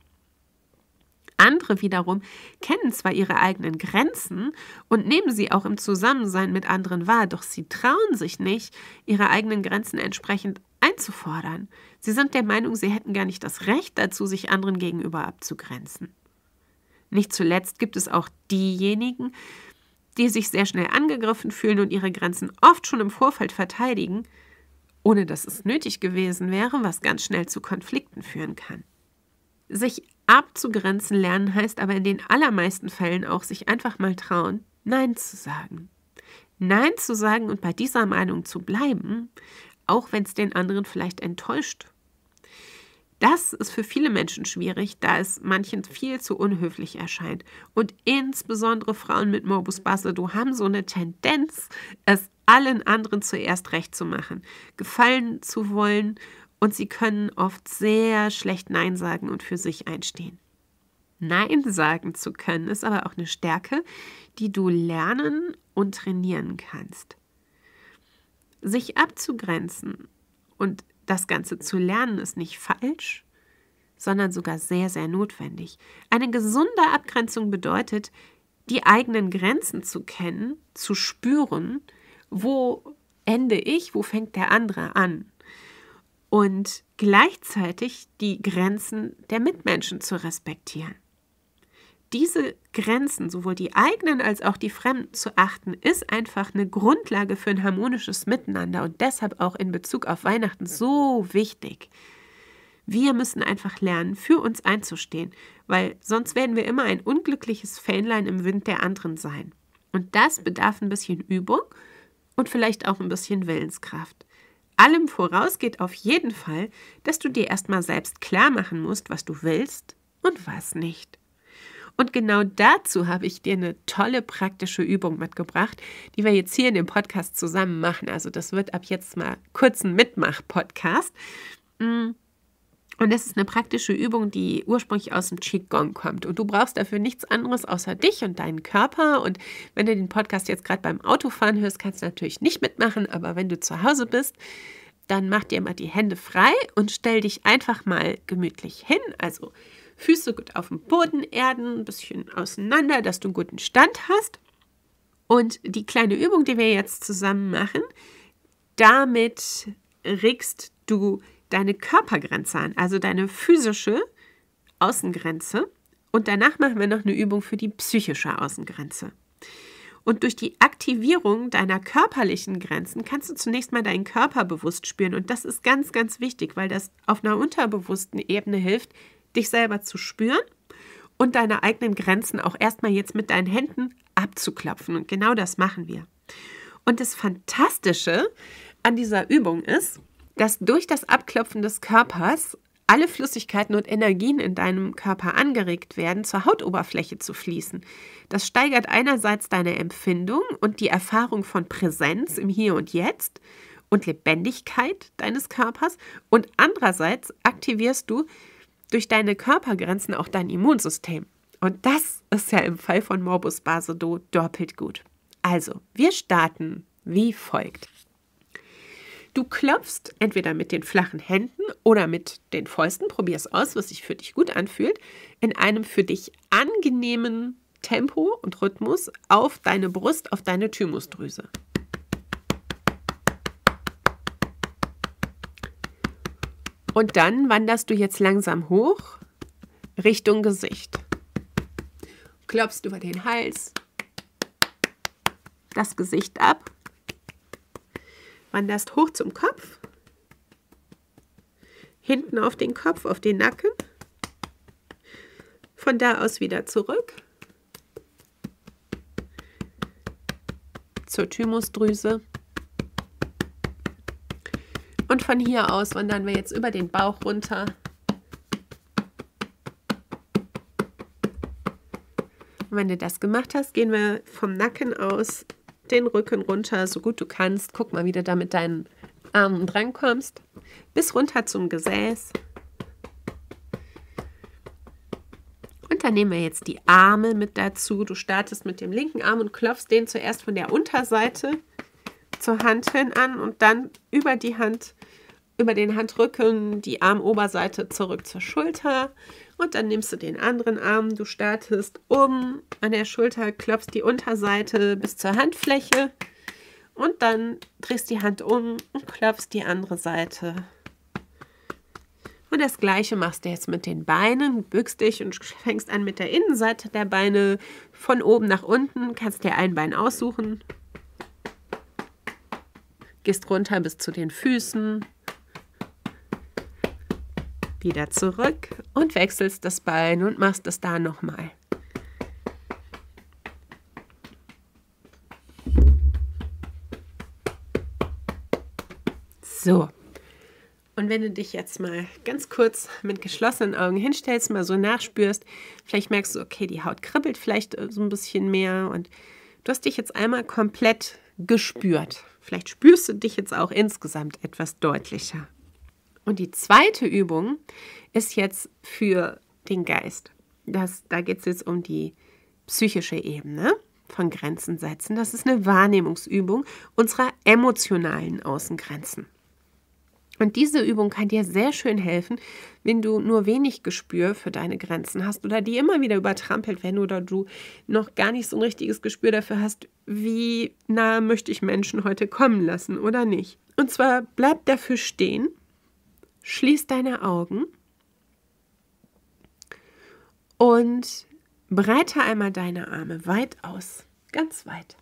Andere wiederum kennen zwar ihre eigenen Grenzen und nehmen sie auch im Zusammensein mit anderen wahr, doch sie trauen sich nicht, ihre eigenen Grenzen entsprechend einzufordern. Sie sind der Meinung, sie hätten gar nicht das Recht dazu, sich anderen gegenüber abzugrenzen. Nicht zuletzt gibt es auch diejenigen, die sich sehr schnell angegriffen fühlen und ihre Grenzen oft schon im Vorfeld verteidigen, ohne dass es nötig gewesen wäre, was ganz schnell zu Konflikten führen kann. Sich abzugrenzen lernen heißt aber in den allermeisten Fällen auch sich einfach mal trauen, Nein zu sagen. Nein zu sagen und bei dieser Meinung zu bleiben, auch wenn es den anderen vielleicht enttäuscht. Das ist für viele Menschen schwierig, da es manchen viel zu unhöflich erscheint. Und insbesondere Frauen mit Morbus Basedow haben so eine Tendenz, es allen anderen zuerst recht zu machen, gefallen zu wollen und sie können oft sehr schlecht Nein sagen und für sich einstehen. Nein sagen zu können ist aber auch eine Stärke, die du lernen und trainieren kannst. Sich abzugrenzen und das Ganze zu lernen ist nicht falsch, sondern sogar sehr, sehr notwendig. Eine gesunde Abgrenzung bedeutet, die eigenen Grenzen zu kennen, zu spüren, wo ende ich, wo fängt der andere an? Und gleichzeitig die Grenzen der Mitmenschen zu respektieren. Diese Grenzen, sowohl die eigenen als auch die fremden zu achten, ist einfach eine Grundlage für ein harmonisches Miteinander und deshalb auch in Bezug auf Weihnachten so wichtig. Wir müssen einfach lernen, für uns einzustehen, weil sonst werden wir immer ein unglückliches Fähnlein im Wind der anderen sein. Und das bedarf ein bisschen Übung und vielleicht auch ein bisschen Willenskraft. Allem voraus geht auf jeden Fall, dass du dir erstmal selbst klar machen musst, was du willst und was nicht. Und genau dazu habe ich dir eine tolle praktische Übung mitgebracht, die wir jetzt hier in dem Podcast zusammen machen. Also das wird ab jetzt mal kurz ein Mitmach-Podcast. Mhm. Und das ist eine praktische Übung, die ursprünglich aus dem Qigong kommt. Und du brauchst dafür nichts anderes außer dich und deinen Körper. Und wenn du den Podcast jetzt gerade beim Autofahren hörst, kannst du natürlich nicht mitmachen. Aber wenn du zu Hause bist, dann mach dir mal die Hände frei und stell dich einfach mal gemütlich hin. Also Füße gut auf dem Boden erden, ein bisschen auseinander, dass du einen guten Stand hast. Und die kleine Übung, die wir jetzt zusammen machen, damit regst du deine Körpergrenze an, also deine physische Außengrenze. Und danach machen wir noch eine Übung für die psychische Außengrenze. Und durch die Aktivierung deiner körperlichen Grenzen kannst du zunächst mal deinen Körper bewusst spüren. Und das ist ganz, ganz wichtig, weil das auf einer unterbewussten Ebene hilft, dich selber zu spüren und deine eigenen Grenzen auch erstmal jetzt mit deinen Händen abzuklopfen. Und genau das machen wir. Und das Fantastische an dieser Übung ist, dass durch das Abklopfen des Körpers alle Flüssigkeiten und Energien in deinem Körper angeregt werden, zur Hautoberfläche zu fließen. Das steigert einerseits deine Empfindung und die Erfahrung von Präsenz im Hier und Jetzt und Lebendigkeit deines Körpers und andererseits aktivierst du durch deine Körpergrenzen auch dein Immunsystem. Und das ist ja im Fall von Morbus Basedow doppelt gut. Also, wir starten wie folgt. Du klopfst entweder mit den flachen Händen oder mit den Fäusten, probier es aus, was sich für dich gut anfühlt, in einem für dich angenehmen Tempo und Rhythmus auf deine Brust, auf deine Thymusdrüse. Und dann wanderst du jetzt langsam hoch Richtung Gesicht. Klopfst über den Hals, das Gesicht ab Wanderst hoch zum Kopf, hinten auf den Kopf, auf den Nacken, von da aus wieder zurück zur Thymusdrüse. Und von hier aus wandern wir jetzt über den Bauch runter Und wenn du das gemacht hast, gehen wir vom Nacken aus den Rücken runter, so gut du kannst. Guck mal, wie du da mit deinen Armen drankommst. Bis runter zum Gesäß. Und dann nehmen wir jetzt die Arme mit dazu. Du startest mit dem linken Arm und klopfst den zuerst von der Unterseite zur Hand hin an und dann über die Hand, über den Handrücken, die Armoberseite zurück zur Schulter und dann nimmst du den anderen Arm, du startest oben an der Schulter, klopfst die Unterseite bis zur Handfläche und dann drehst die Hand um und klopfst die andere Seite. Und das gleiche machst du jetzt mit den Beinen, bückst dich und fängst an mit der Innenseite der Beine von oben nach unten, kannst dir ein Bein aussuchen, gehst runter bis zu den Füßen, wieder zurück und wechselst das Bein und machst das da nochmal. So. Und wenn du dich jetzt mal ganz kurz mit geschlossenen Augen hinstellst, mal so nachspürst, vielleicht merkst du, okay, die Haut kribbelt vielleicht äh, so ein bisschen mehr und du hast dich jetzt einmal komplett gespürt. Vielleicht spürst du dich jetzt auch insgesamt etwas deutlicher. Und die zweite Übung ist jetzt für den Geist. Das, da geht es jetzt um die psychische Ebene von Grenzen setzen. Das ist eine Wahrnehmungsübung unserer emotionalen Außengrenzen. Und diese Übung kann dir sehr schön helfen, wenn du nur wenig Gespür für deine Grenzen hast oder die immer wieder übertrampelt werden oder du noch gar nicht so ein richtiges Gespür dafür hast, wie nah möchte ich Menschen heute kommen lassen oder nicht. Und zwar bleib dafür stehen Schließ deine Augen und breite einmal deine Arme weit aus, ganz weit.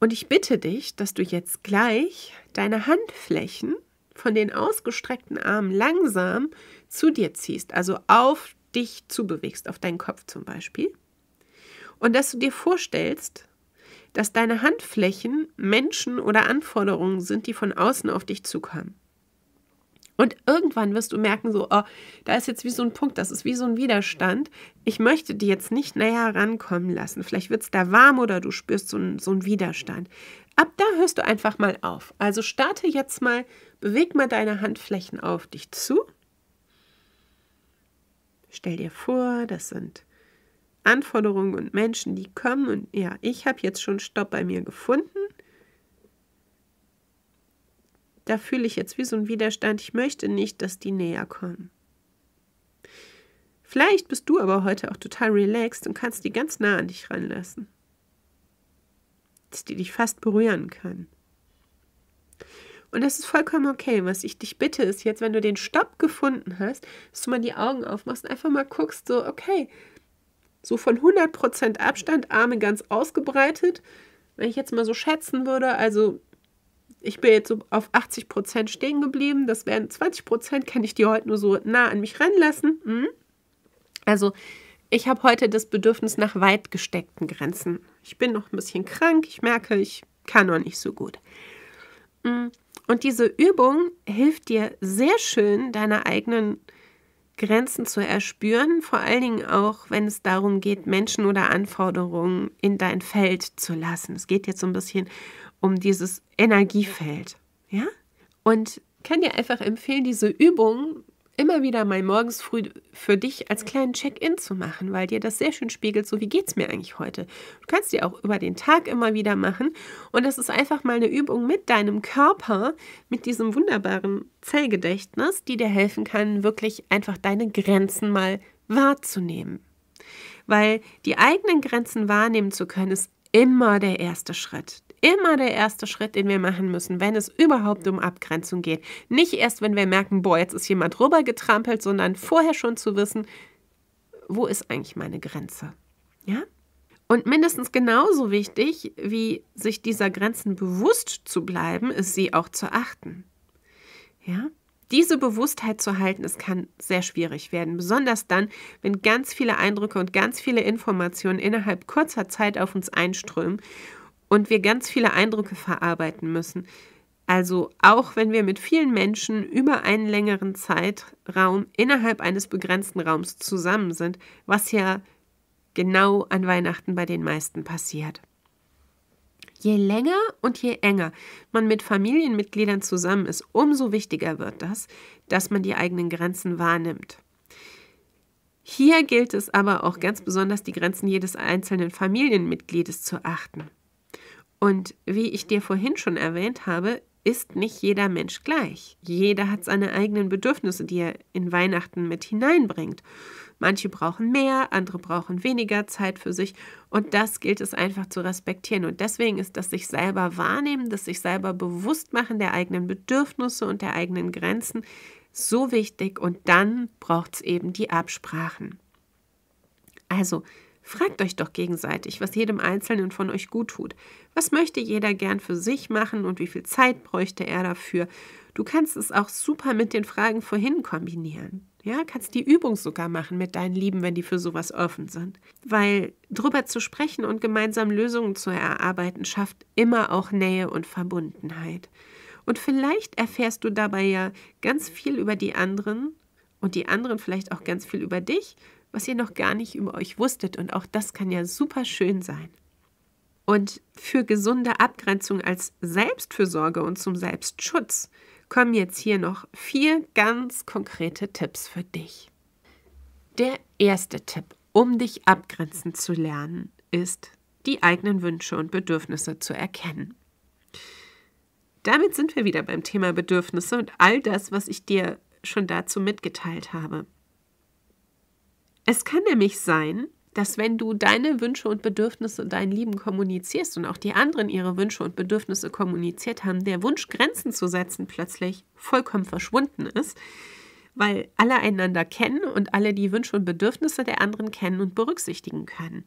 Und ich bitte dich, dass du jetzt gleich deine Handflächen von den ausgestreckten Armen langsam zu dir ziehst, also auf dich zubewegst, auf deinen Kopf zum Beispiel. Und dass du dir vorstellst, dass deine Handflächen Menschen oder Anforderungen sind, die von außen auf dich zukommen. Und irgendwann wirst du merken, so, oh, da ist jetzt wie so ein Punkt, das ist wie so ein Widerstand. Ich möchte die jetzt nicht näher rankommen lassen. Vielleicht wird es da warm oder du spürst so einen so Widerstand. Ab da hörst du einfach mal auf. Also starte jetzt mal, beweg mal deine Handflächen auf dich zu. Stell dir vor, das sind Anforderungen und Menschen, die kommen. Und ja, ich habe jetzt schon Stopp bei mir gefunden. Da fühle ich jetzt wie so ein Widerstand. Ich möchte nicht, dass die näher kommen. Vielleicht bist du aber heute auch total relaxed und kannst die ganz nah an dich ranlassen. Dass die dich fast berühren können. Und das ist vollkommen okay. Was ich dich bitte, ist jetzt, wenn du den Stopp gefunden hast, dass du mal die Augen aufmachst und einfach mal guckst, so, okay, so von 100% Abstand, Arme ganz ausgebreitet. Wenn ich jetzt mal so schätzen würde, also ich bin jetzt so auf 80 Prozent stehen geblieben. Das wären 20 Prozent, kann ich die heute nur so nah an mich ranlassen. Mhm. Also ich habe heute das Bedürfnis nach weit gesteckten Grenzen. Ich bin noch ein bisschen krank, ich merke, ich kann noch nicht so gut. Mhm. Und diese Übung hilft dir sehr schön, deine eigenen Grenzen zu erspüren, vor allen Dingen auch, wenn es darum geht, Menschen oder Anforderungen in dein Feld zu lassen. Es geht jetzt so ein bisschen um dieses Energiefeld. Ja? Und kann dir einfach empfehlen, diese Übung immer wieder mal morgens früh für dich als kleinen Check-in zu machen, weil dir das sehr schön spiegelt, so wie geht es mir eigentlich heute. Du kannst die auch über den Tag immer wieder machen und das ist einfach mal eine Übung mit deinem Körper, mit diesem wunderbaren Zellgedächtnis, die dir helfen kann, wirklich einfach deine Grenzen mal wahrzunehmen. Weil die eigenen Grenzen wahrnehmen zu können, ist immer der erste Schritt immer der erste Schritt, den wir machen müssen, wenn es überhaupt um Abgrenzung geht. Nicht erst, wenn wir merken, boah, jetzt ist jemand rübergetrampelt, sondern vorher schon zu wissen, wo ist eigentlich meine Grenze? Ja? Und mindestens genauso wichtig, wie sich dieser Grenzen bewusst zu bleiben, ist sie auch zu achten. Ja? Diese Bewusstheit zu halten, es kann sehr schwierig werden, besonders dann, wenn ganz viele Eindrücke und ganz viele Informationen innerhalb kurzer Zeit auf uns einströmen und wir ganz viele Eindrücke verarbeiten müssen. Also auch wenn wir mit vielen Menschen über einen längeren Zeitraum innerhalb eines begrenzten Raums zusammen sind, was ja genau an Weihnachten bei den meisten passiert. Je länger und je enger man mit Familienmitgliedern zusammen ist, umso wichtiger wird das, dass man die eigenen Grenzen wahrnimmt. Hier gilt es aber auch ganz besonders, die Grenzen jedes einzelnen Familienmitgliedes zu achten. Und wie ich dir vorhin schon erwähnt habe, ist nicht jeder Mensch gleich. Jeder hat seine eigenen Bedürfnisse, die er in Weihnachten mit hineinbringt. Manche brauchen mehr, andere brauchen weniger Zeit für sich und das gilt es einfach zu respektieren. Und deswegen ist das sich selber wahrnehmen, das sich selber bewusst machen der eigenen Bedürfnisse und der eigenen Grenzen so wichtig und dann braucht es eben die Absprachen. Also Fragt euch doch gegenseitig, was jedem Einzelnen von euch gut tut. Was möchte jeder gern für sich machen und wie viel Zeit bräuchte er dafür? Du kannst es auch super mit den Fragen vorhin kombinieren. Ja, kannst die Übung sogar machen mit deinen Lieben, wenn die für sowas offen sind. Weil drüber zu sprechen und gemeinsam Lösungen zu erarbeiten, schafft immer auch Nähe und Verbundenheit. Und vielleicht erfährst du dabei ja ganz viel über die anderen und die anderen vielleicht auch ganz viel über dich was ihr noch gar nicht über euch wusstet. Und auch das kann ja super schön sein. Und für gesunde Abgrenzung als Selbstfürsorge und zum Selbstschutz kommen jetzt hier noch vier ganz konkrete Tipps für dich. Der erste Tipp, um dich abgrenzen zu lernen, ist, die eigenen Wünsche und Bedürfnisse zu erkennen. Damit sind wir wieder beim Thema Bedürfnisse und all das, was ich dir schon dazu mitgeteilt habe. Es kann nämlich sein, dass wenn du deine Wünsche und Bedürfnisse deinen Lieben kommunizierst und auch die anderen ihre Wünsche und Bedürfnisse kommuniziert haben, der Wunsch, Grenzen zu setzen, plötzlich vollkommen verschwunden ist, weil alle einander kennen und alle die Wünsche und Bedürfnisse der anderen kennen und berücksichtigen können.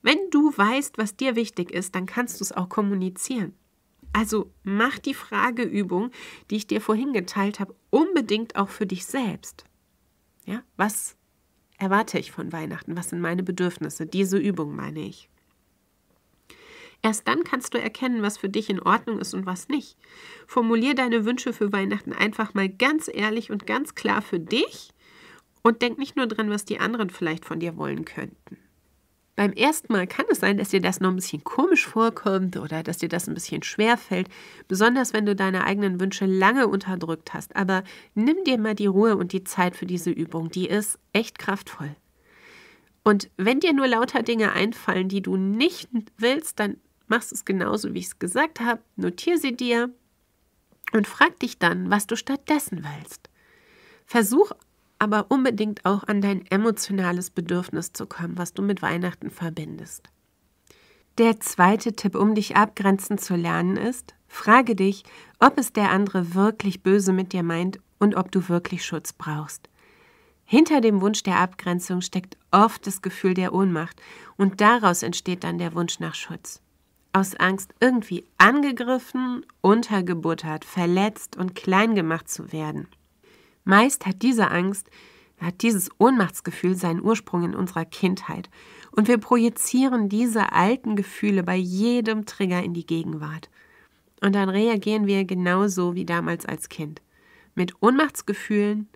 Wenn du weißt, was dir wichtig ist, dann kannst du es auch kommunizieren. Also mach die Frageübung, die ich dir vorhin geteilt habe, unbedingt auch für dich selbst. Ja, was erwarte ich von Weihnachten? Was sind meine Bedürfnisse? Diese Übung meine ich. Erst dann kannst du erkennen, was für dich in Ordnung ist und was nicht. Formulier deine Wünsche für Weihnachten einfach mal ganz ehrlich und ganz klar für dich und denk nicht nur dran, was die anderen vielleicht von dir wollen könnten beim ersten Mal kann es sein, dass dir das noch ein bisschen komisch vorkommt oder dass dir das ein bisschen schwer fällt, besonders wenn du deine eigenen Wünsche lange unterdrückt hast. Aber nimm dir mal die Ruhe und die Zeit für diese Übung. Die ist echt kraftvoll. Und wenn dir nur lauter Dinge einfallen, die du nicht willst, dann machst es genauso, wie ich es gesagt habe. Notier sie dir und frag dich dann, was du stattdessen willst. Versuch aber unbedingt auch an dein emotionales Bedürfnis zu kommen, was du mit Weihnachten verbindest. Der zweite Tipp, um dich abgrenzen zu lernen, ist, frage dich, ob es der andere wirklich böse mit dir meint und ob du wirklich Schutz brauchst. Hinter dem Wunsch der Abgrenzung steckt oft das Gefühl der Ohnmacht und daraus entsteht dann der Wunsch nach Schutz. Aus Angst, irgendwie angegriffen, untergebuttert, verletzt und klein gemacht zu werden. Meist hat diese Angst, hat dieses Ohnmachtsgefühl seinen Ursprung in unserer Kindheit und wir projizieren diese alten Gefühle bei jedem Trigger in die Gegenwart. Und dann reagieren wir genauso wie damals als Kind. Mit Ohnmachtsgefühlen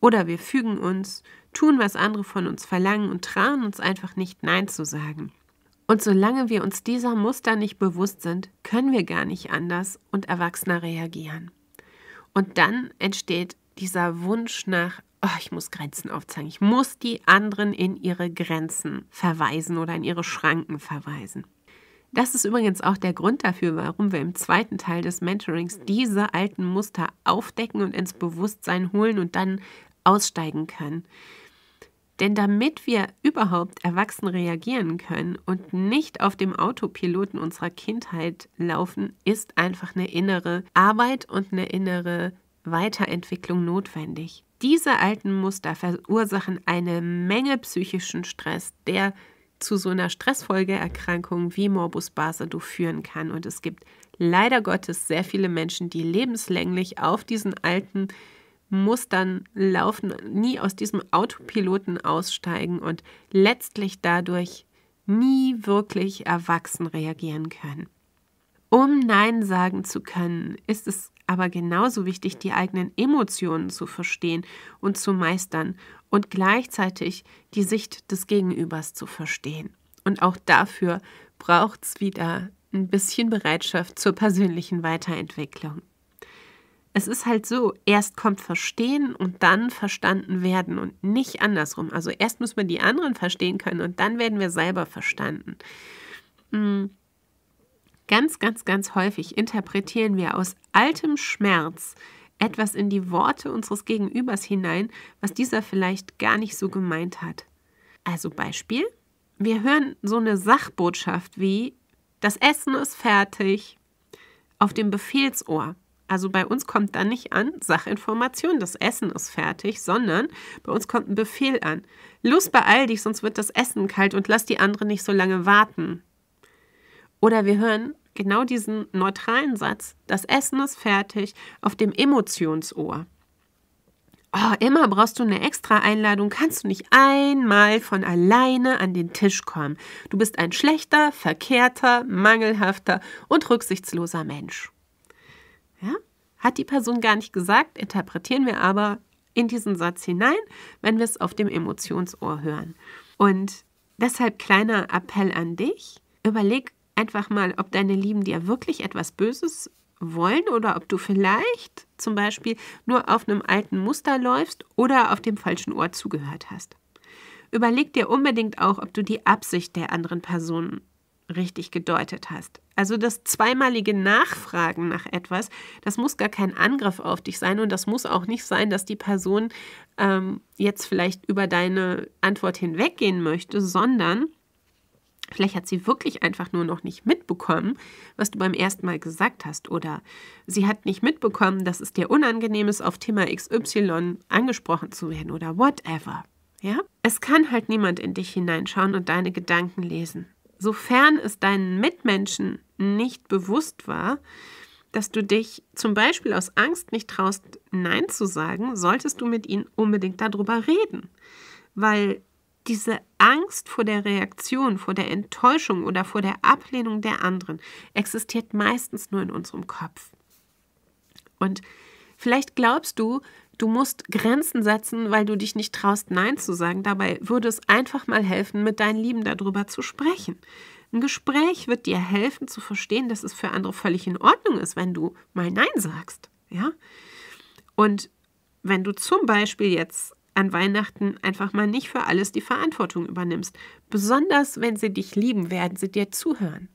oder wir fügen uns, tun, was andere von uns verlangen und trauen uns einfach nicht Nein zu sagen. Und solange wir uns dieser Muster nicht bewusst sind, können wir gar nicht anders und erwachsener reagieren. Und dann entsteht dieser Wunsch nach, oh, ich muss Grenzen aufzeigen, ich muss die anderen in ihre Grenzen verweisen oder in ihre Schranken verweisen. Das ist übrigens auch der Grund dafür, warum wir im zweiten Teil des Mentorings diese alten Muster aufdecken und ins Bewusstsein holen und dann aussteigen können. Denn damit wir überhaupt erwachsen reagieren können und nicht auf dem Autopiloten unserer Kindheit laufen, ist einfach eine innere Arbeit und eine innere Weiterentwicklung notwendig. Diese alten Muster verursachen eine Menge psychischen Stress, der zu so einer Stressfolgeerkrankung wie Morbus Basedow führen kann. Und es gibt leider Gottes sehr viele Menschen, die lebenslänglich auf diesen alten Mustern laufen, nie aus diesem Autopiloten aussteigen und letztlich dadurch nie wirklich erwachsen reagieren können. Um Nein sagen zu können, ist es aber genauso wichtig, die eigenen Emotionen zu verstehen und zu meistern und gleichzeitig die Sicht des Gegenübers zu verstehen. Und auch dafür braucht es wieder ein bisschen Bereitschaft zur persönlichen Weiterentwicklung. Es ist halt so, erst kommt Verstehen und dann verstanden werden und nicht andersrum. Also erst müssen wir die anderen verstehen können und dann werden wir selber verstanden. Hm Ganz, ganz, ganz häufig interpretieren wir aus altem Schmerz etwas in die Worte unseres Gegenübers hinein, was dieser vielleicht gar nicht so gemeint hat. Also Beispiel, wir hören so eine Sachbotschaft wie das Essen ist fertig auf dem Befehlsohr. Also bei uns kommt dann nicht an Sachinformation, das Essen ist fertig, sondern bei uns kommt ein Befehl an. Los, beeil dich, sonst wird das Essen kalt und lass die anderen nicht so lange warten. Oder wir hören genau diesen neutralen Satz, das Essen ist fertig, auf dem Emotionsohr. Oh, immer brauchst du eine extra Einladung, kannst du nicht einmal von alleine an den Tisch kommen. Du bist ein schlechter, verkehrter, mangelhafter und rücksichtsloser Mensch. Ja? Hat die Person gar nicht gesagt, interpretieren wir aber in diesen Satz hinein, wenn wir es auf dem Emotionsohr hören. Und deshalb kleiner Appell an dich, überleg einfach mal, ob deine Lieben dir wirklich etwas Böses wollen oder ob du vielleicht zum Beispiel nur auf einem alten Muster läufst oder auf dem falschen Ohr zugehört hast. Überleg dir unbedingt auch, ob du die Absicht der anderen Person richtig gedeutet hast. Also das zweimalige Nachfragen nach etwas, das muss gar kein Angriff auf dich sein und das muss auch nicht sein, dass die Person ähm, jetzt vielleicht über deine Antwort hinweggehen möchte, sondern Vielleicht hat sie wirklich einfach nur noch nicht mitbekommen, was du beim ersten Mal gesagt hast. Oder sie hat nicht mitbekommen, dass es dir unangenehm ist, auf Thema XY angesprochen zu werden oder whatever. Ja? Es kann halt niemand in dich hineinschauen und deine Gedanken lesen. Sofern es deinen Mitmenschen nicht bewusst war, dass du dich zum Beispiel aus Angst nicht traust, Nein zu sagen, solltest du mit ihnen unbedingt darüber reden. Weil diese Angst vor der Reaktion, vor der Enttäuschung oder vor der Ablehnung der anderen existiert meistens nur in unserem Kopf. Und vielleicht glaubst du, du musst Grenzen setzen, weil du dich nicht traust, Nein zu sagen. Dabei würde es einfach mal helfen, mit deinen Lieben darüber zu sprechen. Ein Gespräch wird dir helfen zu verstehen, dass es für andere völlig in Ordnung ist, wenn du mal Nein sagst. Ja? Und wenn du zum Beispiel jetzt an Weihnachten einfach mal nicht für alles die Verantwortung übernimmst. Besonders wenn sie dich lieben, werden sie dir zuhören.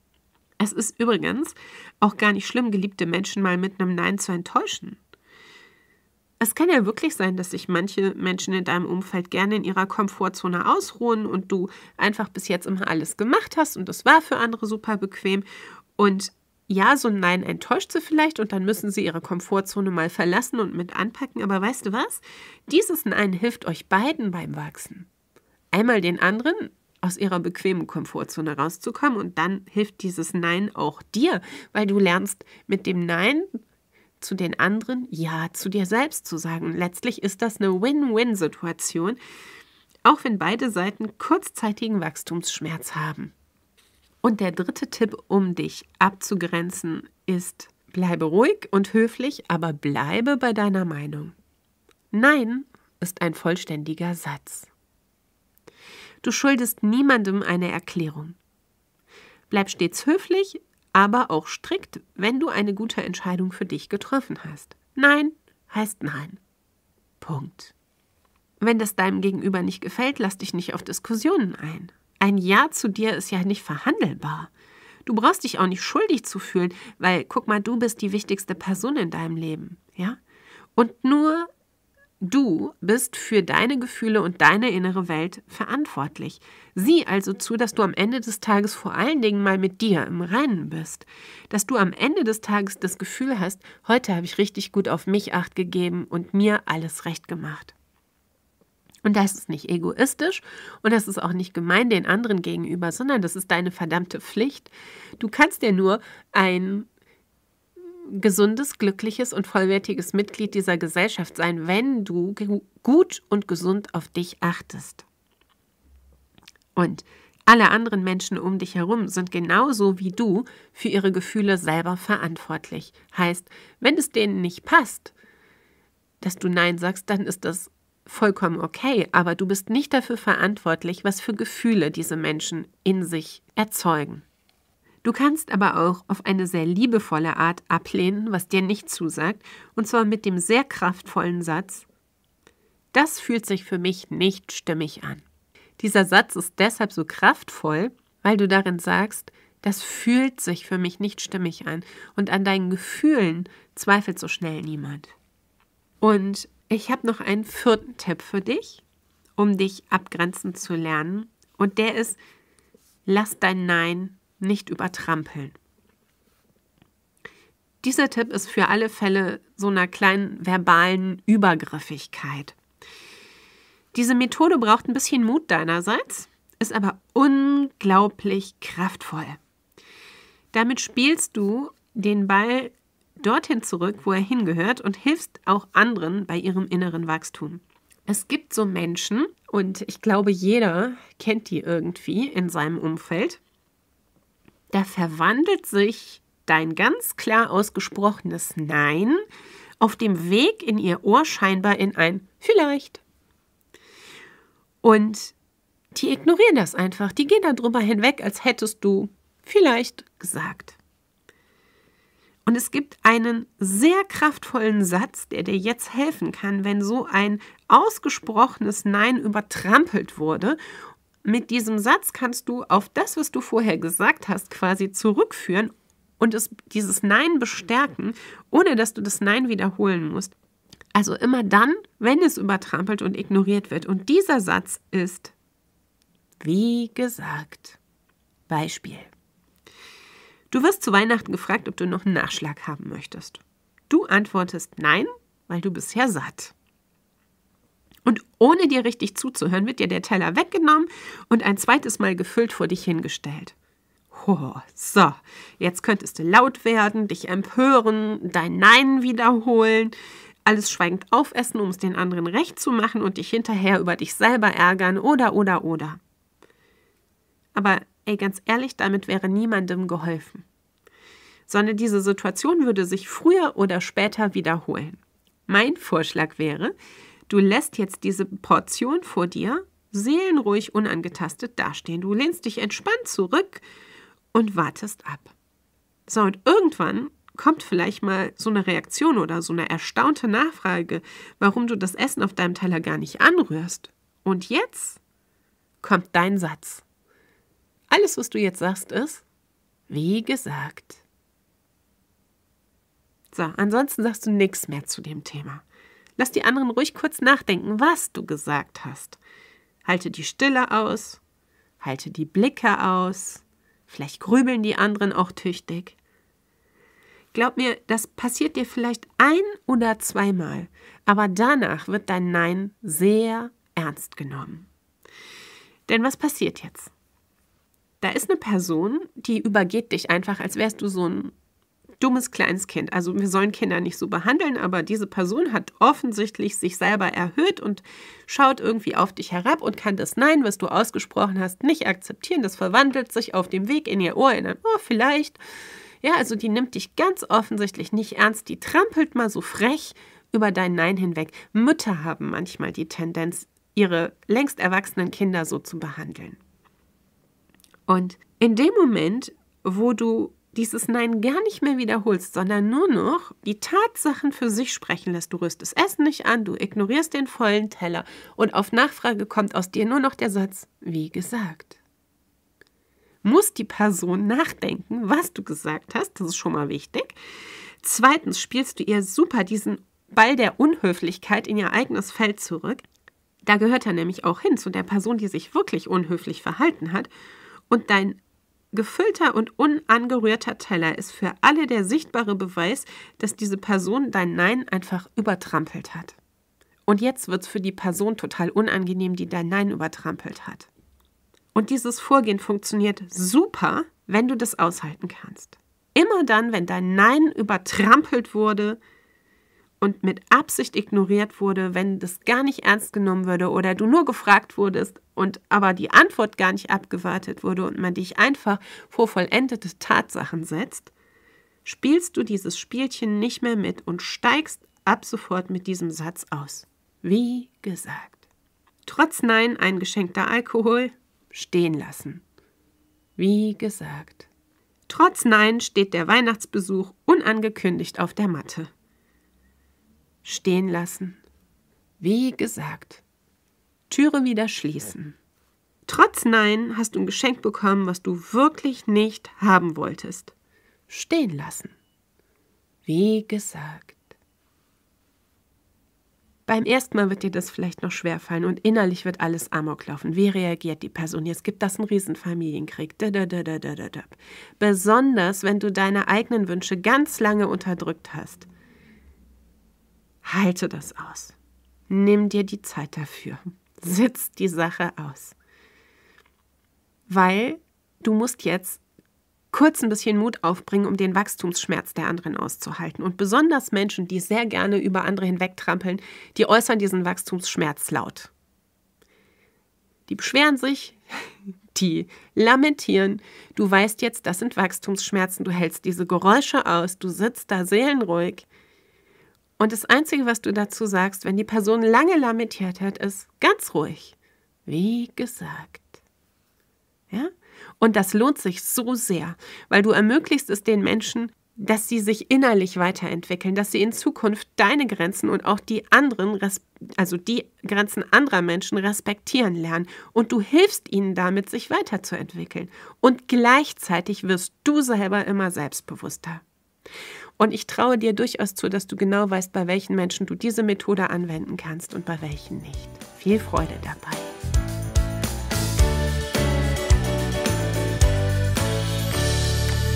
Es ist übrigens auch gar nicht schlimm, geliebte Menschen mal mit einem Nein zu enttäuschen. Es kann ja wirklich sein, dass sich manche Menschen in deinem Umfeld gerne in ihrer Komfortzone ausruhen und du einfach bis jetzt immer alles gemacht hast und das war für andere super bequem und ja, so ein Nein enttäuscht sie vielleicht und dann müssen sie ihre Komfortzone mal verlassen und mit anpacken. Aber weißt du was? Dieses Nein hilft euch beiden beim Wachsen. Einmal den anderen aus ihrer bequemen Komfortzone rauszukommen und dann hilft dieses Nein auch dir, weil du lernst mit dem Nein zu den anderen Ja zu dir selbst zu sagen. letztlich ist das eine Win-Win-Situation, auch wenn beide Seiten kurzzeitigen Wachstumsschmerz haben. Und der dritte Tipp, um dich abzugrenzen, ist, bleibe ruhig und höflich, aber bleibe bei deiner Meinung. Nein ist ein vollständiger Satz. Du schuldest niemandem eine Erklärung. Bleib stets höflich, aber auch strikt, wenn du eine gute Entscheidung für dich getroffen hast. Nein heißt Nein. Punkt. Wenn das deinem Gegenüber nicht gefällt, lass dich nicht auf Diskussionen ein. Ein Ja zu dir ist ja nicht verhandelbar. Du brauchst dich auch nicht schuldig zu fühlen, weil guck mal, du bist die wichtigste Person in deinem Leben, ja? Und nur du bist für deine Gefühle und deine innere Welt verantwortlich. Sieh also zu, dass du am Ende des Tages vor allen Dingen mal mit dir im Reinen bist, dass du am Ende des Tages das Gefühl hast, heute habe ich richtig gut auf mich acht gegeben und mir alles recht gemacht. Und das ist nicht egoistisch und das ist auch nicht gemein den anderen gegenüber, sondern das ist deine verdammte Pflicht. Du kannst dir nur ein gesundes, glückliches und vollwertiges Mitglied dieser Gesellschaft sein, wenn du gut und gesund auf dich achtest. Und alle anderen Menschen um dich herum sind genauso wie du für ihre Gefühle selber verantwortlich. Heißt, wenn es denen nicht passt, dass du Nein sagst, dann ist das vollkommen okay, aber du bist nicht dafür verantwortlich, was für Gefühle diese Menschen in sich erzeugen. Du kannst aber auch auf eine sehr liebevolle Art ablehnen, was dir nicht zusagt, und zwar mit dem sehr kraftvollen Satz, das fühlt sich für mich nicht stimmig an. Dieser Satz ist deshalb so kraftvoll, weil du darin sagst, das fühlt sich für mich nicht stimmig an und an deinen Gefühlen zweifelt so schnell niemand. Und ich habe noch einen vierten Tipp für dich, um dich abgrenzen zu lernen. Und der ist, lass dein Nein nicht übertrampeln. Dieser Tipp ist für alle Fälle so einer kleinen verbalen Übergriffigkeit. Diese Methode braucht ein bisschen Mut deinerseits, ist aber unglaublich kraftvoll. Damit spielst du den Ball dorthin zurück, wo er hingehört und hilfst auch anderen bei ihrem inneren Wachstum. Es gibt so Menschen, und ich glaube, jeder kennt die irgendwie in seinem Umfeld, da verwandelt sich dein ganz klar ausgesprochenes Nein auf dem Weg in ihr Ohr scheinbar in ein vielleicht. Und die ignorieren das einfach, die gehen darüber hinweg, als hättest du vielleicht gesagt. Und es gibt einen sehr kraftvollen Satz, der dir jetzt helfen kann, wenn so ein ausgesprochenes Nein übertrampelt wurde. Mit diesem Satz kannst du auf das, was du vorher gesagt hast, quasi zurückführen und es, dieses Nein bestärken, ohne dass du das Nein wiederholen musst. Also immer dann, wenn es übertrampelt und ignoriert wird. Und dieser Satz ist, wie gesagt, Beispiel. Du wirst zu Weihnachten gefragt, ob du noch einen Nachschlag haben möchtest. Du antwortest nein, weil du bisher satt. Und ohne dir richtig zuzuhören, wird dir der Teller weggenommen und ein zweites Mal gefüllt vor dich hingestellt. Oh, so, jetzt könntest du laut werden, dich empören, dein Nein wiederholen, alles schweigend aufessen, um es den anderen recht zu machen und dich hinterher über dich selber ärgern oder oder oder. Aber Ey, ganz ehrlich, damit wäre niemandem geholfen. Sondern diese Situation würde sich früher oder später wiederholen. Mein Vorschlag wäre, du lässt jetzt diese Portion vor dir seelenruhig unangetastet dastehen. Du lehnst dich entspannt zurück und wartest ab. So, und irgendwann kommt vielleicht mal so eine Reaktion oder so eine erstaunte Nachfrage, warum du das Essen auf deinem Teller gar nicht anrührst. Und jetzt kommt dein Satz. Alles, was du jetzt sagst, ist, wie gesagt. So, ansonsten sagst du nichts mehr zu dem Thema. Lass die anderen ruhig kurz nachdenken, was du gesagt hast. Halte die Stille aus, halte die Blicke aus, vielleicht grübeln die anderen auch tüchtig. Glaub mir, das passiert dir vielleicht ein oder zweimal, aber danach wird dein Nein sehr ernst genommen. Denn was passiert jetzt? Da ist eine Person, die übergeht dich einfach, als wärst du so ein dummes kleines Kind. Also wir sollen Kinder nicht so behandeln, aber diese Person hat offensichtlich sich selber erhöht und schaut irgendwie auf dich herab und kann das Nein, was du ausgesprochen hast, nicht akzeptieren. Das verwandelt sich auf dem Weg in ihr Ohr in ein Ohr vielleicht. Ja, also die nimmt dich ganz offensichtlich nicht ernst, die trampelt mal so frech über dein Nein hinweg. Mütter haben manchmal die Tendenz, ihre längst erwachsenen Kinder so zu behandeln. Und in dem Moment, wo du dieses Nein gar nicht mehr wiederholst, sondern nur noch die Tatsachen für sich sprechen lässt. Du rührst das Essen nicht an, du ignorierst den vollen Teller und auf Nachfrage kommt aus dir nur noch der Satz, wie gesagt. Muss die Person nachdenken, was du gesagt hast, das ist schon mal wichtig. Zweitens spielst du ihr super diesen Ball der Unhöflichkeit in ihr eigenes Feld zurück. Da gehört er nämlich auch hin zu der Person, die sich wirklich unhöflich verhalten hat und dein gefüllter und unangerührter Teller ist für alle der sichtbare Beweis, dass diese Person dein Nein einfach übertrampelt hat. Und jetzt wird es für die Person total unangenehm, die dein Nein übertrampelt hat. Und dieses Vorgehen funktioniert super, wenn du das aushalten kannst. Immer dann, wenn dein Nein übertrampelt wurde, und mit Absicht ignoriert wurde, wenn das gar nicht ernst genommen würde oder du nur gefragt wurdest und aber die Antwort gar nicht abgewartet wurde und man dich einfach vor vollendete Tatsachen setzt, spielst du dieses Spielchen nicht mehr mit und steigst ab sofort mit diesem Satz aus. Wie gesagt. Trotz Nein ein geschenkter Alkohol stehen lassen. Wie gesagt. Trotz Nein steht der Weihnachtsbesuch unangekündigt auf der Matte stehen lassen. Wie gesagt, Türe wieder schließen. Trotz Nein hast du ein Geschenk bekommen, was du wirklich nicht haben wolltest. Stehen lassen. Wie gesagt. Beim ersten Mal wird dir das vielleicht noch schwerfallen und innerlich wird alles amok laufen. Wie reagiert die Person? Jetzt gibt das einen Riesenfamilienkrieg. Besonders, wenn du deine eigenen Wünsche ganz lange unterdrückt hast. Halte das aus. Nimm dir die Zeit dafür. Sitz die Sache aus. Weil du musst jetzt kurz ein bisschen Mut aufbringen, um den Wachstumsschmerz der anderen auszuhalten. Und besonders Menschen, die sehr gerne über andere hinwegtrampeln, die äußern diesen Wachstumsschmerz laut. Die beschweren sich, [LAUGHS] die lamentieren. Du weißt jetzt, das sind Wachstumsschmerzen, du hältst diese Geräusche aus, du sitzt da seelenruhig und das Einzige, was du dazu sagst, wenn die Person lange lamentiert hat, ist ganz ruhig. Wie gesagt. Ja? Und das lohnt sich so sehr, weil du ermöglichst es den Menschen, dass sie sich innerlich weiterentwickeln, dass sie in Zukunft deine Grenzen und auch die anderen, also die Grenzen anderer Menschen respektieren lernen. Und du hilfst ihnen damit, sich weiterzuentwickeln. Und gleichzeitig wirst du selber immer selbstbewusster. Und ich traue dir durchaus zu, dass du genau weißt, bei welchen Menschen du diese Methode anwenden kannst und bei welchen nicht. Viel Freude dabei.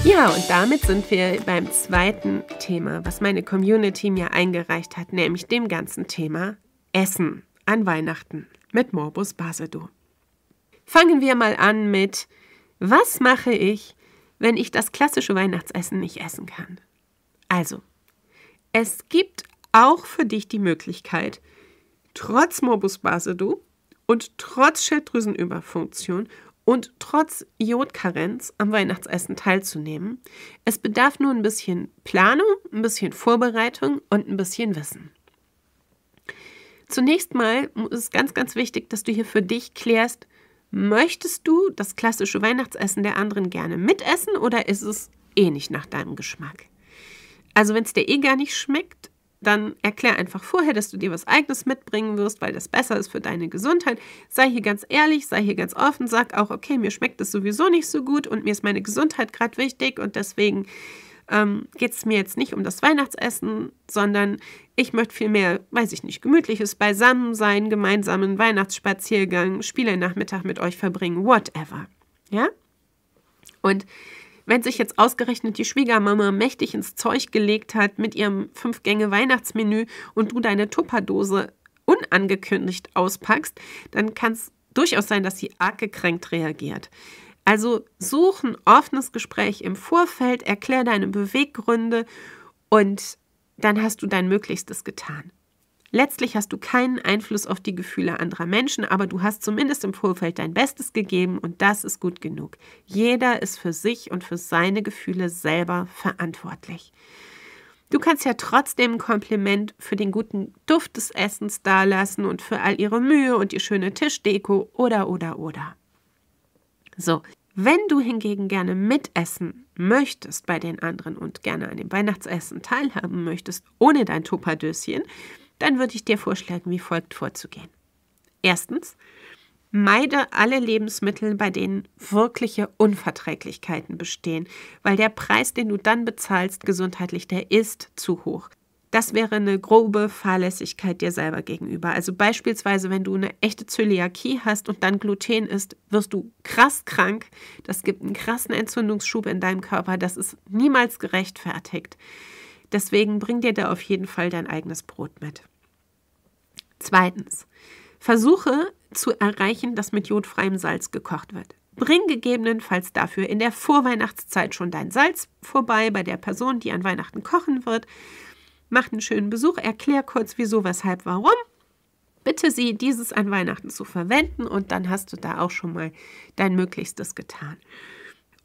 Ja, und damit sind wir beim zweiten Thema, was meine Community mir eingereicht hat, nämlich dem ganzen Thema Essen an Weihnachten mit Morbus Basedow. Fangen wir mal an mit, was mache ich, wenn ich das klassische Weihnachtsessen nicht essen kann? Also, es gibt auch für dich die Möglichkeit, trotz Morbus Basedow und trotz Schilddrüsenüberfunktion und trotz Jodkarenz am Weihnachtsessen teilzunehmen. Es bedarf nur ein bisschen Planung, ein bisschen Vorbereitung und ein bisschen Wissen. Zunächst mal ist es ganz, ganz wichtig, dass du hier für dich klärst, möchtest du das klassische Weihnachtsessen der anderen gerne mitessen oder ist es eh nicht nach deinem Geschmack? Also wenn es dir eh gar nicht schmeckt, dann erklär einfach vorher, dass du dir was Eigenes mitbringen wirst, weil das besser ist für deine Gesundheit. Sei hier ganz ehrlich, sei hier ganz offen, sag auch, okay, mir schmeckt es sowieso nicht so gut und mir ist meine Gesundheit gerade wichtig und deswegen ähm, geht es mir jetzt nicht um das Weihnachtsessen, sondern ich möchte vielmehr, weiß ich nicht, gemütliches Beisammensein, gemeinsamen Weihnachtsspaziergang, Spielenachmittag mit euch verbringen, whatever. Ja? Und wenn sich jetzt ausgerechnet die Schwiegermama mächtig ins Zeug gelegt hat mit ihrem Fünf-Gänge-Weihnachtsmenü und du deine Tupperdose unangekündigt auspackst, dann kann es durchaus sein, dass sie arg gekränkt reagiert. Also such ein offenes Gespräch im Vorfeld, erklär deine Beweggründe und dann hast du dein Möglichstes getan. Letztlich hast du keinen Einfluss auf die Gefühle anderer Menschen, aber du hast zumindest im Vorfeld dein Bestes gegeben und das ist gut genug. Jeder ist für sich und für seine Gefühle selber verantwortlich. Du kannst ja trotzdem ein Kompliment für den guten Duft des Essens dalassen und für all ihre Mühe und die schöne Tischdeko oder oder oder. So, wenn du hingegen gerne mitessen möchtest bei den anderen und gerne an dem Weihnachtsessen teilhaben möchtest, ohne dein Topadöschen, dann würde ich dir vorschlagen, wie folgt vorzugehen. Erstens, meide alle Lebensmittel, bei denen wirkliche Unverträglichkeiten bestehen, weil der Preis, den du dann bezahlst, gesundheitlich, der ist zu hoch. Das wäre eine grobe Fahrlässigkeit dir selber gegenüber. Also beispielsweise, wenn du eine echte Zöliakie hast und dann Gluten isst, wirst du krass krank. Das gibt einen krassen Entzündungsschub in deinem Körper. Das ist niemals gerechtfertigt. Deswegen bring dir da auf jeden Fall dein eigenes Brot mit. Zweitens, versuche zu erreichen, dass mit jodfreiem Salz gekocht wird. Bring gegebenenfalls dafür in der Vorweihnachtszeit schon dein Salz vorbei bei der Person, die an Weihnachten kochen wird. Mach einen schönen Besuch, erklär kurz, wieso, weshalb, warum. Bitte sie, dieses an Weihnachten zu verwenden und dann hast du da auch schon mal dein Möglichstes getan.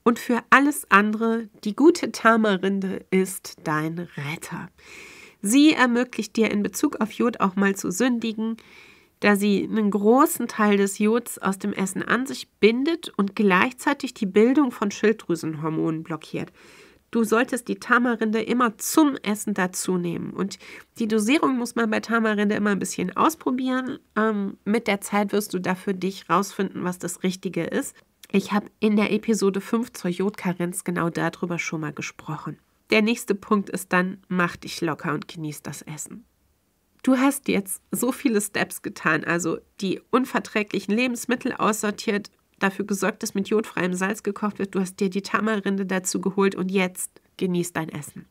Und für alles andere, die gute Tamarinde ist dein Retter. Sie ermöglicht dir in Bezug auf Jod auch mal zu sündigen, da sie einen großen Teil des Jods aus dem Essen an sich bindet und gleichzeitig die Bildung von Schilddrüsenhormonen blockiert. Du solltest die Tamarinde immer zum Essen dazu nehmen. Und die Dosierung muss man bei Tamarinde immer ein bisschen ausprobieren. Ähm, mit der Zeit wirst du dafür dich rausfinden, was das Richtige ist. Ich habe in der Episode 5 zur Jodkarenz genau darüber schon mal gesprochen. Der nächste Punkt ist dann, mach dich locker und genieß das Essen. Du hast jetzt so viele Steps getan, also die unverträglichen Lebensmittel aussortiert, dafür gesorgt, dass mit jodfreiem Salz gekocht wird, du hast dir die Tamarinde dazu geholt und jetzt genieß dein Essen.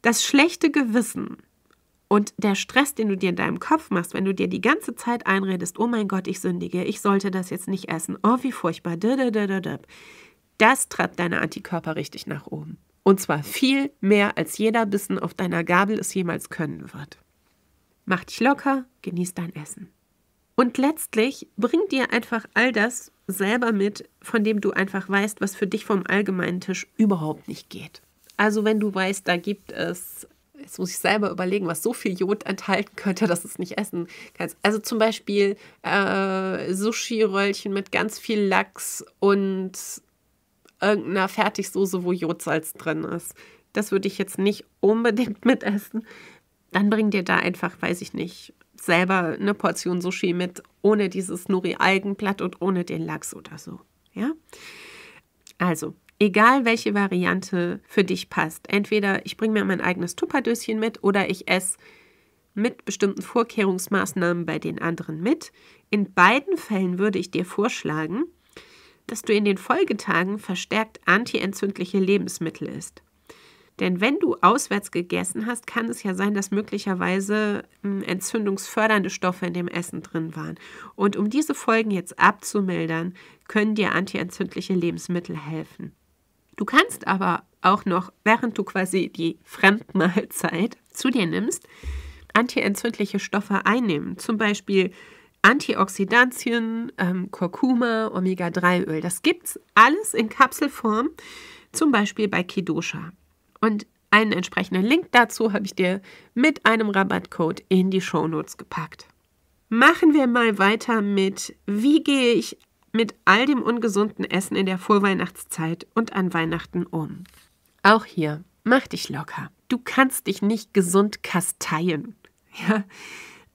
Das schlechte Gewissen und der Stress, den du dir in deinem Kopf machst, wenn du dir die ganze Zeit einredest, oh mein Gott, ich sündige, ich sollte das jetzt nicht essen, oh wie furchtbar, das treibt deine Antikörper richtig nach oben. Und zwar viel mehr, als jeder Bissen auf deiner Gabel es jemals können wird. Mach dich locker, genieß dein Essen. Und letztlich bring dir einfach all das selber mit, von dem du einfach weißt, was für dich vom allgemeinen Tisch überhaupt nicht geht. Also wenn du weißt, da gibt es, jetzt muss ich selber überlegen, was so viel Jod enthalten könnte, dass du es nicht essen kannst. Also zum Beispiel äh, Sushi-Röllchen mit ganz viel Lachs und irgendeiner Fertigsoße, wo Jodsalz drin ist. Das würde ich jetzt nicht unbedingt [LAUGHS] mitessen. Dann bring dir da einfach, weiß ich nicht, selber eine Portion Sushi mit, ohne dieses nuri algenblatt und ohne den Lachs oder so. Ja? Also, egal welche Variante für dich passt, entweder ich bringe mir mein eigenes Tupperdöschen mit oder ich esse mit bestimmten Vorkehrungsmaßnahmen bei den anderen mit. In beiden Fällen würde ich dir vorschlagen, dass du in den Folgetagen verstärkt antientzündliche Lebensmittel isst. Denn wenn du auswärts gegessen hast, kann es ja sein, dass möglicherweise hm, entzündungsfördernde Stoffe in dem Essen drin waren. Und um diese Folgen jetzt abzumildern, können dir antientzündliche Lebensmittel helfen. Du kannst aber auch noch, während du quasi die Fremdmahlzeit [LAUGHS] zu dir nimmst, antientzündliche Stoffe einnehmen. Zum Beispiel Antioxidantien, ähm, Kurkuma, Omega-3-Öl. Das gibt es alles in Kapselform, zum Beispiel bei Kidosha. Und einen entsprechenden Link dazu habe ich dir mit einem Rabattcode in die Shownotes gepackt. Machen wir mal weiter mit, wie gehe ich mit all dem ungesunden Essen in der Vorweihnachtszeit und an Weihnachten um? Auch hier, mach dich locker. Du kannst dich nicht gesund kasteien. [LAUGHS] Ja,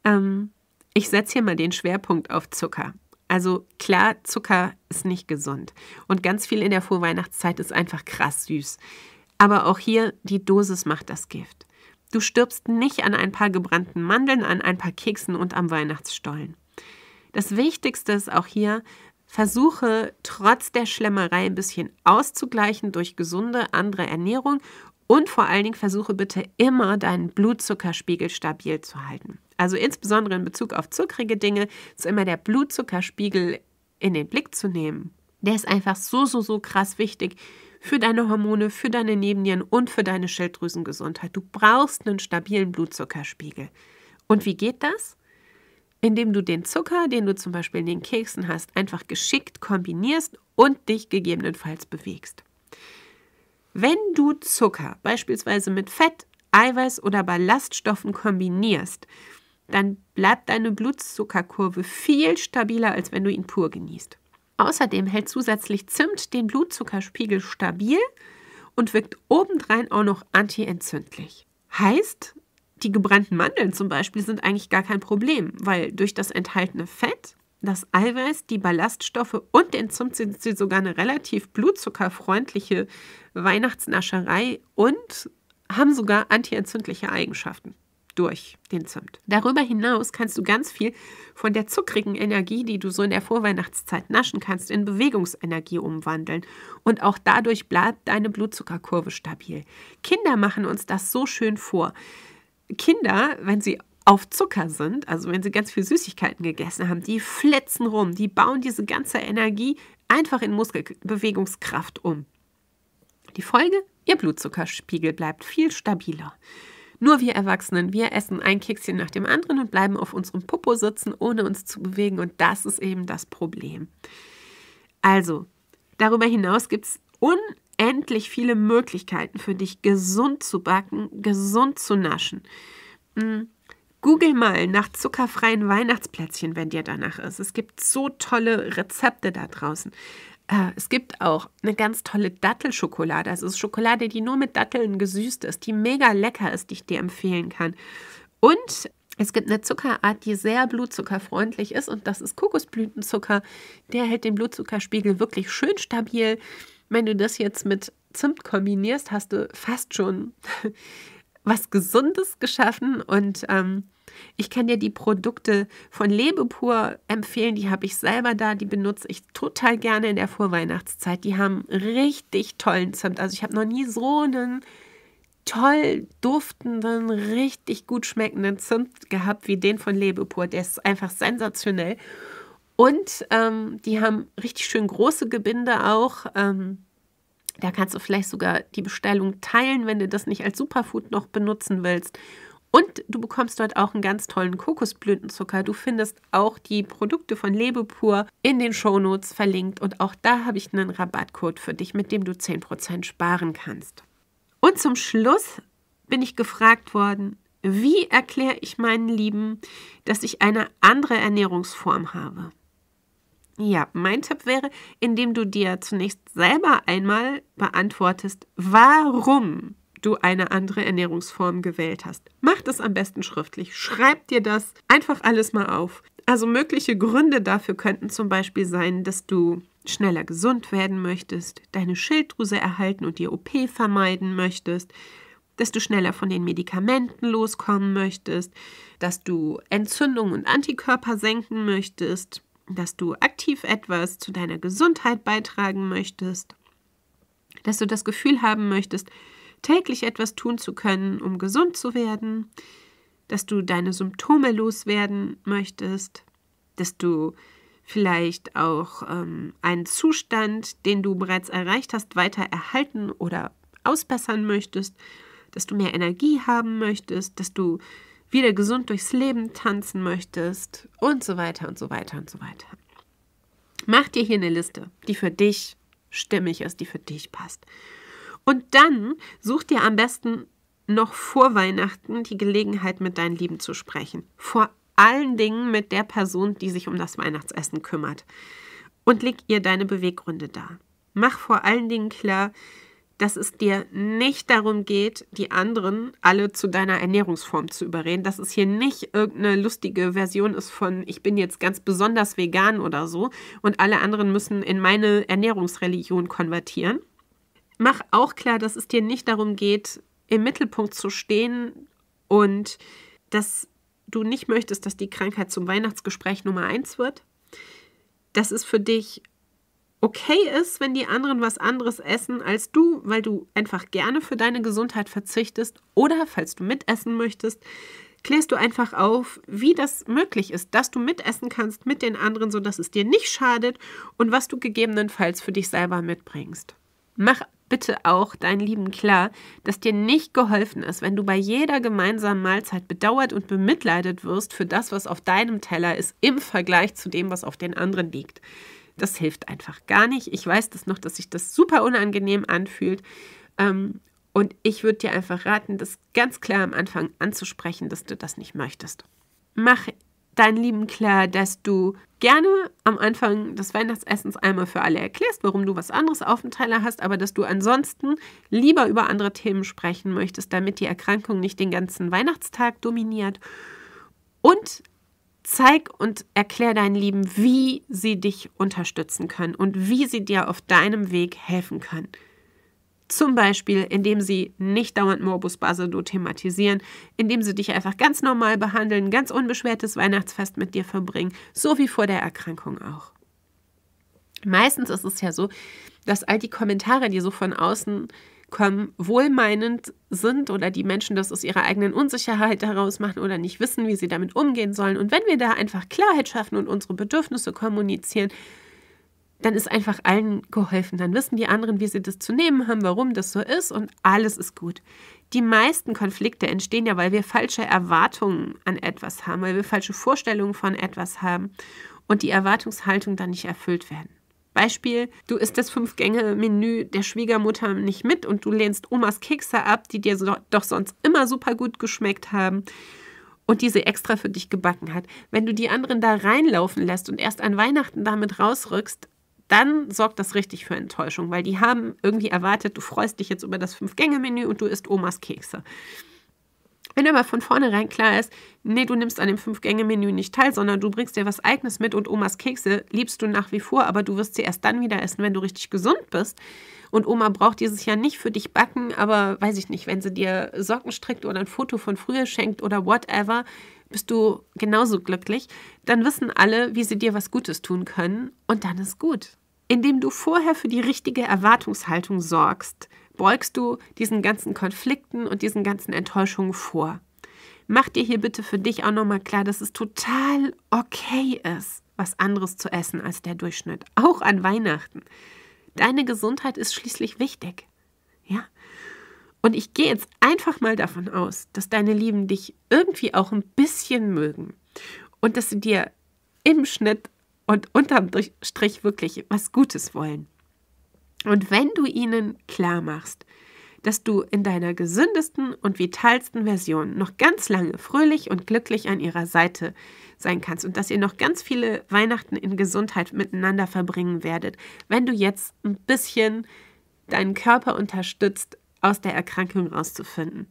ähm, ich setze hier mal den Schwerpunkt auf Zucker. Also klar, Zucker ist nicht gesund. Und ganz viel in der Vorweihnachtszeit ist einfach krass süß. Aber auch hier, die Dosis macht das Gift. Du stirbst nicht an ein paar gebrannten Mandeln, an ein paar Keksen und am Weihnachtsstollen. Das Wichtigste ist auch hier, versuche trotz der Schlemmerei ein bisschen auszugleichen durch gesunde andere Ernährung und vor allen Dingen versuche bitte immer deinen Blutzuckerspiegel stabil zu halten. Also insbesondere in Bezug auf zuckrige Dinge ist immer der Blutzuckerspiegel in den Blick zu nehmen. Der ist einfach so, so, so krass wichtig für deine Hormone, für deine Nebennieren und für deine Schilddrüsengesundheit. Du brauchst einen stabilen Blutzuckerspiegel. Und wie geht das? Indem du den Zucker, den du zum Beispiel in den Keksen hast, einfach geschickt kombinierst und dich gegebenenfalls bewegst. Wenn du Zucker beispielsweise mit Fett, Eiweiß oder Ballaststoffen kombinierst, dann bleibt deine Blutzuckerkurve viel stabiler, als wenn du ihn pur genießt. Außerdem hält zusätzlich Zimt den Blutzuckerspiegel stabil und wirkt obendrein auch noch antientzündlich. Heißt, die gebrannten Mandeln zum Beispiel sind eigentlich gar kein Problem, weil durch das enthaltene Fett, das Eiweiß, die Ballaststoffe und den Zimt sind sie sogar eine relativ blutzuckerfreundliche Weihnachtsnascherei und haben sogar antientzündliche Eigenschaften durch den Zimt. Darüber hinaus kannst du ganz viel von der zuckrigen Energie, die du so in der Vorweihnachtszeit naschen kannst, in Bewegungsenergie umwandeln. Und auch dadurch bleibt deine Blutzuckerkurve stabil. Kinder machen uns das so schön vor. Kinder, wenn sie auf Zucker sind, also wenn sie ganz viel Süßigkeiten gegessen haben, die flitzen rum, die bauen diese ganze Energie einfach in Muskelbewegungskraft um. Die Folge? Ihr Blutzuckerspiegel bleibt viel stabiler. Nur wir Erwachsenen, wir essen ein Kekschen nach dem anderen und bleiben auf unserem Popo sitzen, ohne uns zu bewegen. Und das ist eben das Problem. Also, darüber hinaus gibt es unendlich viele Möglichkeiten für dich, gesund zu backen, gesund zu naschen. Hm, google mal nach zuckerfreien Weihnachtsplätzchen, wenn dir danach ist. Es gibt so tolle Rezepte da draußen. Äh, es gibt auch eine ganz tolle Dattelschokolade. Also es ist Schokolade, die nur mit Datteln gesüßt ist, die mega lecker ist, die ich dir empfehlen kann. Und es gibt eine Zuckerart, die sehr blutzuckerfreundlich ist und das ist Kokosblütenzucker. Der hält den Blutzuckerspiegel wirklich schön stabil. Wenn du das jetzt mit Zimt kombinierst, hast du fast schon [LAUGHS] was Gesundes geschaffen und ähm, ich kann dir die Produkte von Lebepur empfehlen, die habe ich selber da, die benutze ich total gerne in der Vorweihnachtszeit. Die haben richtig tollen Zimt. Also ich habe noch nie so einen toll duftenden, richtig gut schmeckenden Zimt gehabt wie den von Lebepur. Der ist einfach sensationell. Und ähm, die haben richtig schön große Gebinde auch. Ähm, da kannst du vielleicht sogar die Bestellung teilen, wenn du das nicht als Superfood noch benutzen willst. Und du bekommst dort auch einen ganz tollen Kokosblütenzucker. Du findest auch die Produkte von Lebepur in den Shownotes verlinkt. Und auch da habe ich einen Rabattcode für dich, mit dem du 10% sparen kannst. Und zum Schluss bin ich gefragt worden, wie erkläre ich meinen Lieben, dass ich eine andere Ernährungsform habe? Ja, mein Tipp wäre, indem du dir zunächst selber einmal beantwortest, warum du eine andere Ernährungsform gewählt hast. Mach das am besten schriftlich. Schreib dir das einfach alles mal auf. Also mögliche Gründe dafür könnten zum Beispiel sein, dass du schneller gesund werden möchtest, deine Schilddrüse erhalten und die OP vermeiden möchtest, dass du schneller von den Medikamenten loskommen möchtest, dass du Entzündungen und Antikörper senken möchtest, dass du aktiv etwas zu deiner Gesundheit beitragen möchtest, dass du das Gefühl haben möchtest, täglich etwas tun zu können, um gesund zu werden, dass du deine Symptome loswerden möchtest, dass du vielleicht auch ähm, einen Zustand, den du bereits erreicht hast, weiter erhalten oder ausbessern möchtest, dass du mehr Energie haben möchtest, dass du wieder gesund durchs Leben tanzen möchtest und so weiter und so weiter und so weiter. Mach dir hier eine Liste, die für dich stimmig ist, die für dich passt. Und dann such dir am besten noch vor Weihnachten die Gelegenheit, mit deinen Lieben zu sprechen. Vor allen Dingen mit der Person, die sich um das Weihnachtsessen kümmert. Und leg ihr deine Beweggründe dar. Mach vor allen Dingen klar, dass es dir nicht darum geht, die anderen alle zu deiner Ernährungsform zu überreden, dass es hier nicht irgendeine lustige Version ist von ich bin jetzt ganz besonders vegan oder so und alle anderen müssen in meine Ernährungsreligion konvertieren, mach auch klar, dass es dir nicht darum geht, im Mittelpunkt zu stehen und dass du nicht möchtest, dass die Krankheit zum Weihnachtsgespräch Nummer eins wird. Dass es für dich okay ist, wenn die anderen was anderes essen als du, weil du einfach gerne für deine Gesundheit verzichtest oder falls du mitessen möchtest, klärst du einfach auf, wie das möglich ist, dass du mitessen kannst mit den anderen, sodass es dir nicht schadet und was du gegebenenfalls für dich selber mitbringst. Mach bitte auch deinen Lieben klar, dass dir nicht geholfen ist, wenn du bei jeder gemeinsamen Mahlzeit bedauert und bemitleidet wirst für das, was auf deinem Teller ist, im Vergleich zu dem, was auf den anderen liegt. Das hilft einfach gar nicht. Ich weiß das noch, dass sich das super unangenehm anfühlt. Ähm, und ich würde dir einfach raten, das ganz klar am Anfang anzusprechen, dass du das nicht möchtest. Mach deinen lieben Claire, dass du gerne am Anfang des Weihnachtsessens einmal für alle erklärst, warum du was anderes auf dem Teller hast, aber dass du ansonsten lieber über andere Themen sprechen möchtest, damit die Erkrankung nicht den ganzen Weihnachtstag dominiert. Und zeig und erklär deinen Lieben, wie sie dich unterstützen können und wie sie dir auf deinem Weg helfen können. Zum Beispiel, indem sie nicht dauernd Morbus Basedow thematisieren, indem sie dich einfach ganz normal behandeln, ganz unbeschwertes Weihnachtsfest mit dir verbringen, so wie vor der Erkrankung auch. Meistens ist es ja so, dass all die Kommentare, die so von außen kommen, wohlmeinend sind oder die Menschen das aus ihrer eigenen Unsicherheit heraus machen oder nicht wissen, wie sie damit umgehen sollen. Und wenn wir da einfach Klarheit schaffen und unsere Bedürfnisse kommunizieren, dann ist einfach allen geholfen. Dann wissen die anderen, wie sie das zu nehmen haben, warum das so ist und alles ist gut. Die meisten Konflikte entstehen ja, weil wir falsche Erwartungen an etwas haben, weil wir falsche Vorstellungen von etwas haben und die Erwartungshaltung dann nicht erfüllt werden. Beispiel, du isst das Fünf-Gänge-Menü der Schwiegermutter nicht mit und du lehnst Omas Kekse ab, die dir so, doch sonst immer super gut geschmeckt haben und diese extra für dich gebacken hat. Wenn du die anderen da reinlaufen lässt und erst an Weihnachten damit rausrückst, dann sorgt das richtig für Enttäuschung, weil die haben irgendwie erwartet, du freust dich jetzt über das Fünf-Gänge-Menü und du isst Omas Kekse. Wenn aber von vornherein klar ist, nee, du nimmst an dem Fünf-Gänge-Menü nicht teil, sondern du bringst dir was Eigenes mit und Omas Kekse liebst du nach wie vor, aber du wirst sie erst dann wieder essen, wenn du richtig gesund bist. Und Oma braucht dieses Jahr nicht für dich backen, aber weiß ich nicht, wenn sie dir Socken strickt oder ein Foto von früher schenkt oder whatever, bist du genauso glücklich, dann wissen alle, wie sie dir was Gutes tun können und dann ist gut. Indem du vorher für die richtige Erwartungshaltung sorgst, beugst du diesen ganzen Konflikten und diesen ganzen Enttäuschungen vor. Mach dir hier bitte für dich auch nochmal klar, dass es total okay ist, was anderes zu essen als der Durchschnitt, auch an Weihnachten. Deine Gesundheit ist schließlich wichtig. Ja, und ich gehe jetzt einfach mal davon aus, dass deine Lieben dich irgendwie auch ein bisschen mögen und dass sie dir im Schnitt und unterm Strich wirklich was Gutes wollen. Und wenn du ihnen klar machst, dass du in deiner gesündesten und vitalsten Version noch ganz lange fröhlich und glücklich an ihrer Seite sein kannst und dass ihr noch ganz viele Weihnachten in Gesundheit miteinander verbringen werdet, wenn du jetzt ein bisschen deinen Körper unterstützt, aus der Erkrankung rauszufinden.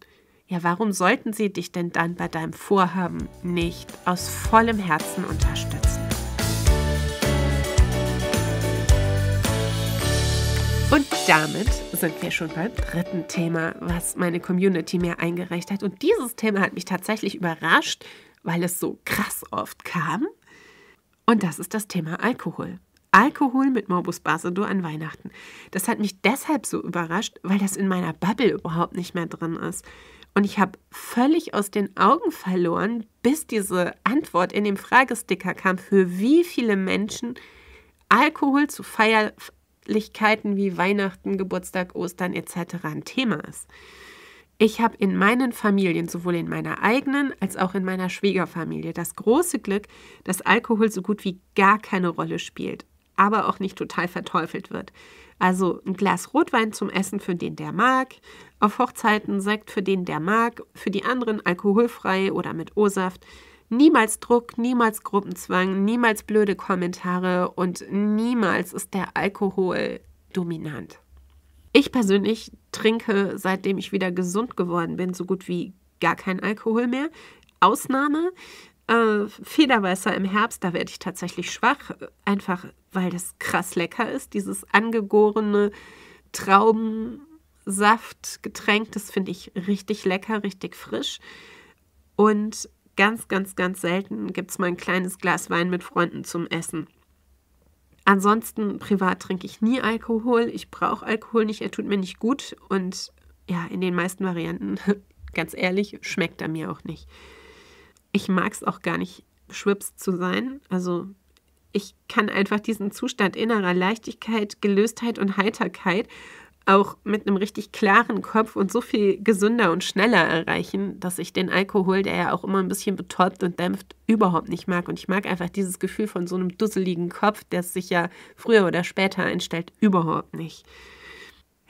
Ja, warum sollten sie dich denn dann bei deinem Vorhaben nicht aus vollem Herzen unterstützen? Und damit sind wir schon beim dritten Thema, was meine Community mir eingereicht hat. Und dieses Thema hat mich tatsächlich überrascht, weil es so krass oft kam. Und das ist das Thema Alkohol. Alkohol mit Morbus Basedow an Weihnachten. Das hat mich deshalb so überrascht, weil das in meiner Bubble überhaupt nicht mehr drin ist. Und ich habe völlig aus den Augen verloren, bis diese Antwort in dem Fragesticker kam, für wie viele Menschen Alkohol zu Feierlichkeiten wie Weihnachten, Geburtstag, Ostern etc. ein Thema ist. Ich habe in meinen Familien, sowohl in meiner eigenen als auch in meiner Schwiegerfamilie, das große Glück, dass Alkohol so gut wie gar keine Rolle spielt aber auch nicht total verteufelt wird. Also ein Glas Rotwein zum Essen für den, der mag, auf Hochzeiten Sekt für den, der mag, für die anderen alkoholfrei oder mit O-Saft. Niemals Druck, niemals Gruppenzwang, niemals blöde Kommentare und niemals ist der Alkohol dominant. Ich persönlich trinke, seitdem ich wieder gesund geworden bin, so gut wie gar keinen Alkohol mehr. Ausnahme, äh, Federweißer im Herbst, da werde ich tatsächlich schwach, einfach weil das krass lecker ist. Dieses angegorene Traubensaftgetränk, das finde ich richtig lecker, richtig frisch. Und ganz, ganz, ganz selten gibt es mal ein kleines Glas Wein mit Freunden zum Essen. Ansonsten privat trinke ich nie Alkohol. Ich brauche Alkohol nicht, er tut mir nicht gut und ja, in den meisten Varianten, [LAUGHS] ganz ehrlich, schmeckt er mir auch nicht. Ich mag es auch gar nicht, schwips zu sein. Also ich kann einfach diesen Zustand innerer Leichtigkeit, Gelöstheit und Heiterkeit auch mit einem richtig klaren Kopf und so viel gesünder und schneller erreichen, dass ich den Alkohol, der ja auch immer ein bisschen betäubt und dämpft, überhaupt nicht mag. Und ich mag einfach dieses Gefühl von so einem dusseligen Kopf, der sich ja früher oder später einstellt, überhaupt nicht.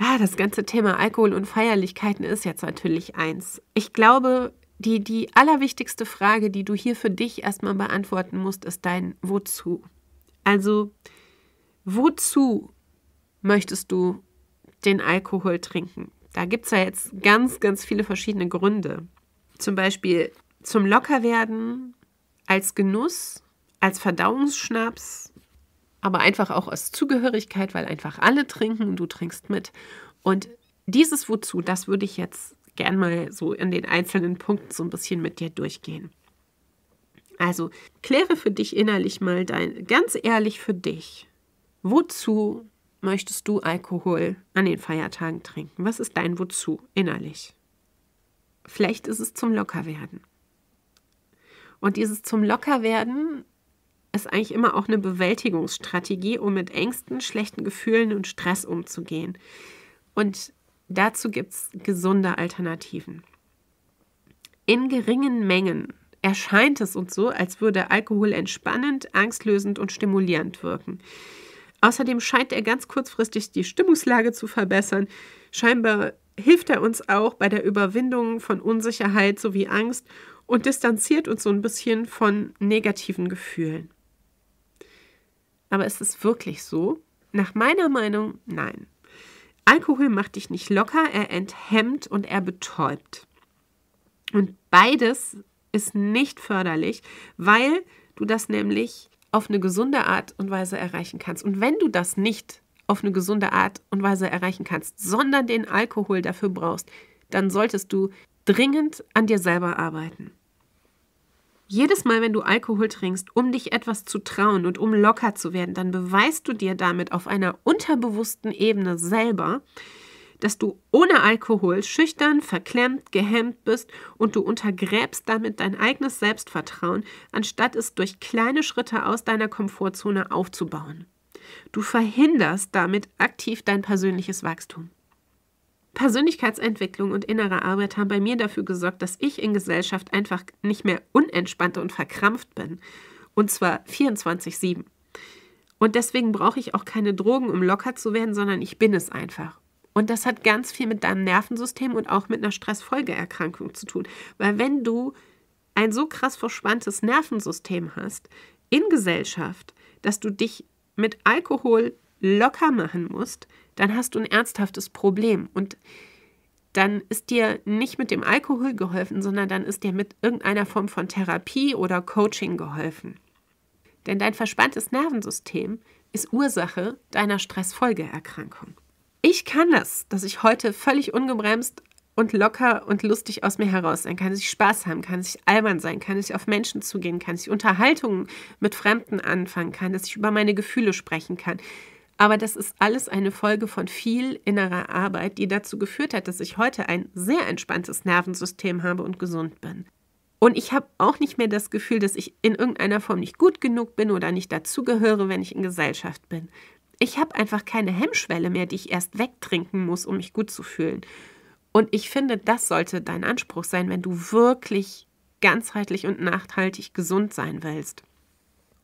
Ja, das ganze Thema Alkohol und Feierlichkeiten ist jetzt natürlich eins. Ich glaube, die, die allerwichtigste Frage, die du hier für dich erstmal beantworten musst, ist dein Wozu. Also, wozu möchtest du den Alkohol trinken? Da gibt es ja jetzt ganz, ganz viele verschiedene Gründe. Zum Beispiel zum Lockerwerden, als Genuss, als Verdauungsschnaps, aber einfach auch aus Zugehörigkeit, weil einfach alle trinken und du trinkst mit. Und dieses Wozu, das würde ich jetzt gern mal so in den einzelnen Punkten so ein bisschen mit dir durchgehen. Also kläre für dich innerlich mal dein, ganz ehrlich für dich, wozu möchtest du Alkohol an den Feiertagen trinken? Was ist dein Wozu innerlich? Vielleicht ist es zum Lockerwerden. Und dieses zum Lockerwerden ist eigentlich immer auch eine Bewältigungsstrategie, um mit Ängsten, schlechten Gefühlen und Stress umzugehen. Und dazu gibt es gesunde Alternativen. In geringen Mengen erscheint es uns so, als würde Alkohol entspannend, angstlösend und stimulierend wirken. Außerdem scheint er ganz kurzfristig die Stimmungslage zu verbessern. Scheinbar hilft er uns auch bei der Überwindung von Unsicherheit sowie Angst und distanziert uns so ein bisschen von negativen Gefühlen. Aber ist es wirklich so? Nach meiner Meinung nein. Alkohol macht dich nicht locker, er enthemmt und er betäubt. Und beides ist nicht förderlich, weil du das nämlich auf eine gesunde Art und Weise erreichen kannst. Und wenn du das nicht auf eine gesunde Art und Weise erreichen kannst, sondern den Alkohol dafür brauchst, dann solltest du dringend an dir selber arbeiten. Jedes Mal, wenn du Alkohol trinkst, um dich etwas zu trauen und um locker zu werden, dann beweist du dir damit auf einer unterbewussten Ebene selber, dass du ohne Alkohol schüchtern, verklemmt, gehemmt bist und du untergräbst damit dein eigenes Selbstvertrauen, anstatt es durch kleine Schritte aus deiner Komfortzone aufzubauen. Du verhinderst damit aktiv dein persönliches Wachstum. Persönlichkeitsentwicklung und innere Arbeit haben bei mir dafür gesorgt, dass ich in Gesellschaft einfach nicht mehr unentspannt und verkrampft bin. Und zwar 24-7. Und deswegen brauche ich auch keine Drogen, um locker zu werden, sondern ich bin es einfach. Und das hat ganz viel mit deinem Nervensystem und auch mit einer Stressfolgeerkrankung zu tun. Weil wenn du ein so krass verspanntes Nervensystem hast in Gesellschaft, dass du dich mit Alkohol locker machen musst, dann hast du ein ernsthaftes Problem. Und dann ist dir nicht mit dem Alkohol geholfen, sondern dann ist dir mit irgendeiner Form von Therapie oder Coaching geholfen. Denn dein verspanntes Nervensystem ist Ursache deiner Stressfolgeerkrankung. Ich kann das, dass ich heute völlig ungebremst und locker und lustig aus mir heraus sein kann, dass ich Spaß haben kann, dass ich albern sein kann, dass ich auf Menschen zugehen kann, dass ich Unterhaltungen mit Fremden anfangen kann, dass ich über meine Gefühle sprechen kann. Aber das ist alles eine Folge von viel innerer Arbeit, die dazu geführt hat, dass ich heute ein sehr entspanntes Nervensystem habe und gesund bin. Und ich habe auch nicht mehr das Gefühl, dass ich in irgendeiner Form nicht gut genug bin oder nicht dazugehöre, wenn ich in Gesellschaft bin. Ich habe einfach keine Hemmschwelle mehr, die ich erst wegtrinken muss, um mich gut zu fühlen. Und ich finde, das sollte dein Anspruch sein, wenn du wirklich ganzheitlich und nachhaltig gesund sein willst.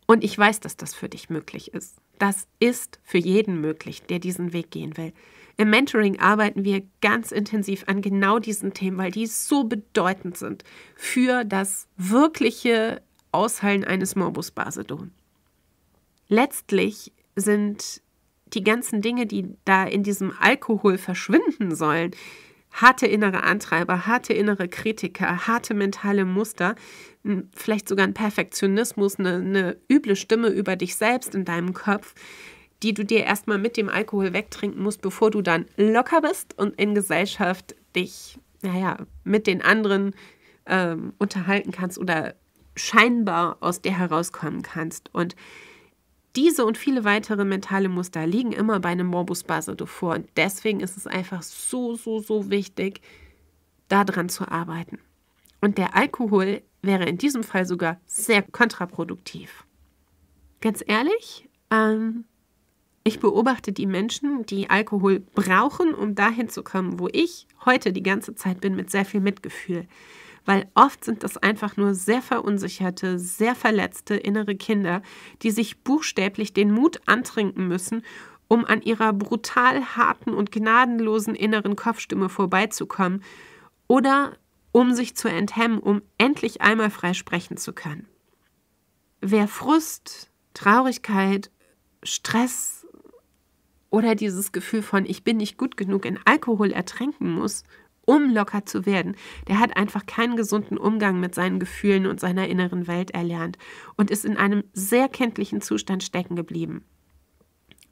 Und ich weiß, dass das für dich möglich ist. Das ist für jeden möglich, der diesen Weg gehen will. Im Mentoring arbeiten wir ganz intensiv an genau diesen Themen, weil die so bedeutend sind für das wirkliche Ausheilen eines Morbus Basedon. Letztlich sind die ganzen Dinge, die da in diesem Alkohol verschwinden sollen, harte innere Antreiber, harte innere Kritiker, harte mentale Muster, vielleicht sogar ein Perfektionismus, eine, eine üble Stimme über dich selbst in deinem Kopf, die du dir erstmal mit dem Alkohol wegtrinken musst, bevor du dann locker bist und in Gesellschaft dich, naja, mit den anderen ähm, unterhalten kannst oder scheinbar aus dir herauskommen kannst. Und diese und viele weitere mentale Muster liegen immer bei einem Morbus Basedow vor und deswegen ist es einfach so, so, so wichtig, daran zu arbeiten. Und der Alkohol wäre in diesem Fall sogar sehr kontraproduktiv. Ganz ehrlich, ähm, ich beobachte die Menschen, die Alkohol brauchen, um dahin zu kommen, wo ich heute die ganze Zeit bin, mit sehr viel Mitgefühl weil oft sind das einfach nur sehr verunsicherte, sehr verletzte innere Kinder, die sich buchstäblich den Mut antrinken müssen, um an ihrer brutal harten und gnadenlosen inneren Kopfstimme vorbeizukommen oder um sich zu enthemmen, um endlich einmal frei sprechen zu können. Wer Frust, Traurigkeit, Stress oder dieses Gefühl von ich bin nicht gut genug in Alkohol ertränken muss, um locker zu werden. Der hat einfach keinen gesunden Umgang mit seinen Gefühlen und seiner inneren Welt erlernt und ist in einem sehr kindlichen Zustand stecken geblieben.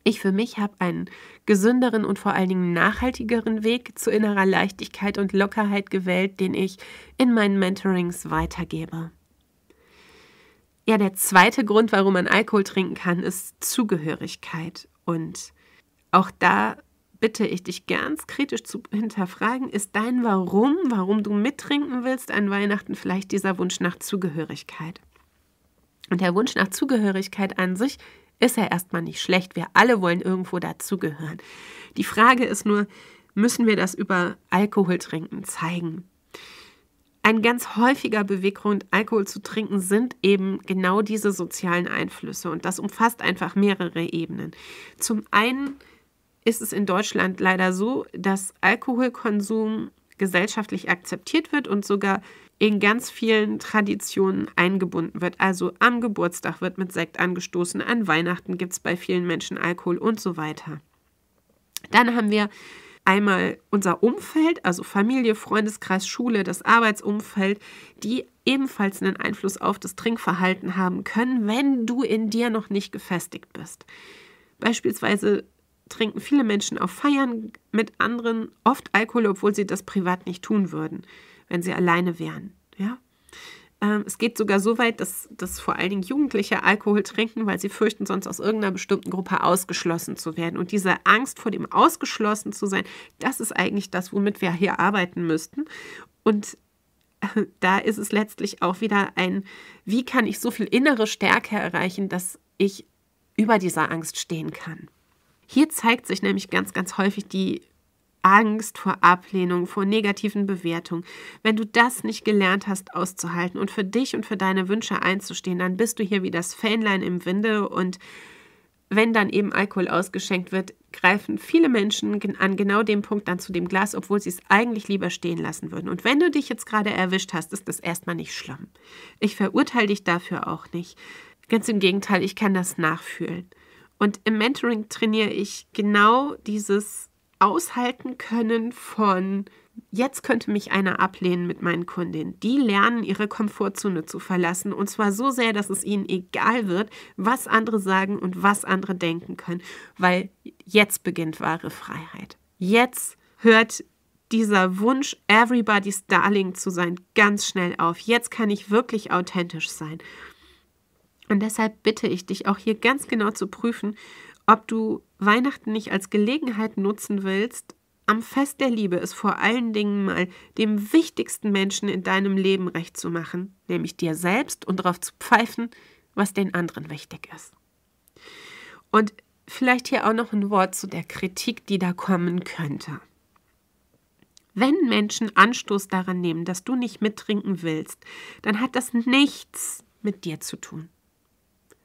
Ich für mich habe einen gesünderen und vor allen Dingen nachhaltigeren Weg zu innerer Leichtigkeit und Lockerheit gewählt, den ich in meinen Mentorings weitergebe. Ja, der zweite Grund, warum man Alkohol trinken kann, ist Zugehörigkeit. Und auch da bitte ich dich ganz kritisch zu hinterfragen, ist dein Warum, warum du mittrinken willst an Weihnachten, vielleicht dieser Wunsch nach Zugehörigkeit. Und der Wunsch nach Zugehörigkeit an sich ist ja erstmal nicht schlecht. Wir alle wollen irgendwo dazugehören. Die Frage ist nur, müssen wir das über Alkohol trinken zeigen? Ein ganz häufiger Beweggrund, Alkohol zu trinken, sind eben genau diese sozialen Einflüsse. Und das umfasst einfach mehrere Ebenen. Zum einen ist es in Deutschland leider so, dass Alkoholkonsum gesellschaftlich akzeptiert wird und sogar in ganz vielen Traditionen eingebunden wird. Also am Geburtstag wird mit Sekt angestoßen, an Weihnachten gibt es bei vielen Menschen Alkohol und so weiter. Dann haben wir einmal unser Umfeld, also Familie, Freundeskreis, Schule, das Arbeitsumfeld, die ebenfalls einen Einfluss auf das Trinkverhalten haben können, wenn du in dir noch nicht gefestigt bist. Beispielsweise trinken viele Menschen auf Feiern mit anderen oft Alkohol, obwohl sie das privat nicht tun würden, wenn sie alleine wären. Ja? Ähm, es geht sogar so weit, dass, dass vor allen Dingen Jugendliche Alkohol trinken, weil sie fürchten, sonst aus irgendeiner bestimmten Gruppe ausgeschlossen zu werden. Und diese Angst vor dem Ausgeschlossen zu sein, das ist eigentlich das, womit wir hier arbeiten müssten. Und äh, da ist es letztlich auch wieder ein, wie kann ich so viel innere Stärke erreichen, dass ich über dieser Angst stehen kann. Hier zeigt sich nämlich ganz, ganz häufig die Angst vor Ablehnung, vor negativen Bewertungen. Wenn du das nicht gelernt hast auszuhalten und für dich und für deine Wünsche einzustehen, dann bist du hier wie das Fähnlein im Winde und wenn dann eben Alkohol ausgeschenkt wird, greifen viele Menschen an genau dem Punkt dann zu dem Glas, obwohl sie es eigentlich lieber stehen lassen würden. Und wenn du dich jetzt gerade erwischt hast, ist das erstmal nicht schlimm. Ich verurteile dich dafür auch nicht. Ganz im Gegenteil, ich kann das nachfühlen. Und im Mentoring trainiere ich genau dieses Aushalten können von Jetzt könnte mich einer ablehnen mit meinen Kundinnen. Die lernen, ihre Komfortzone zu verlassen. Und zwar so sehr, dass es ihnen egal wird, was andere sagen und was andere denken können. Weil jetzt beginnt wahre Freiheit. Jetzt hört dieser Wunsch, everybody's Darling zu sein, ganz schnell auf. Jetzt kann ich wirklich authentisch sein. Und deshalb bitte ich dich auch hier ganz genau zu prüfen, ob du Weihnachten nicht als Gelegenheit nutzen willst, am Fest der Liebe es vor allen Dingen mal dem wichtigsten Menschen in deinem Leben recht zu machen, nämlich dir selbst und darauf zu pfeifen, was den anderen wichtig ist. Und vielleicht hier auch noch ein Wort zu der Kritik, die da kommen könnte. Wenn Menschen Anstoß daran nehmen, dass du nicht mittrinken willst, dann hat das nichts mit dir zu tun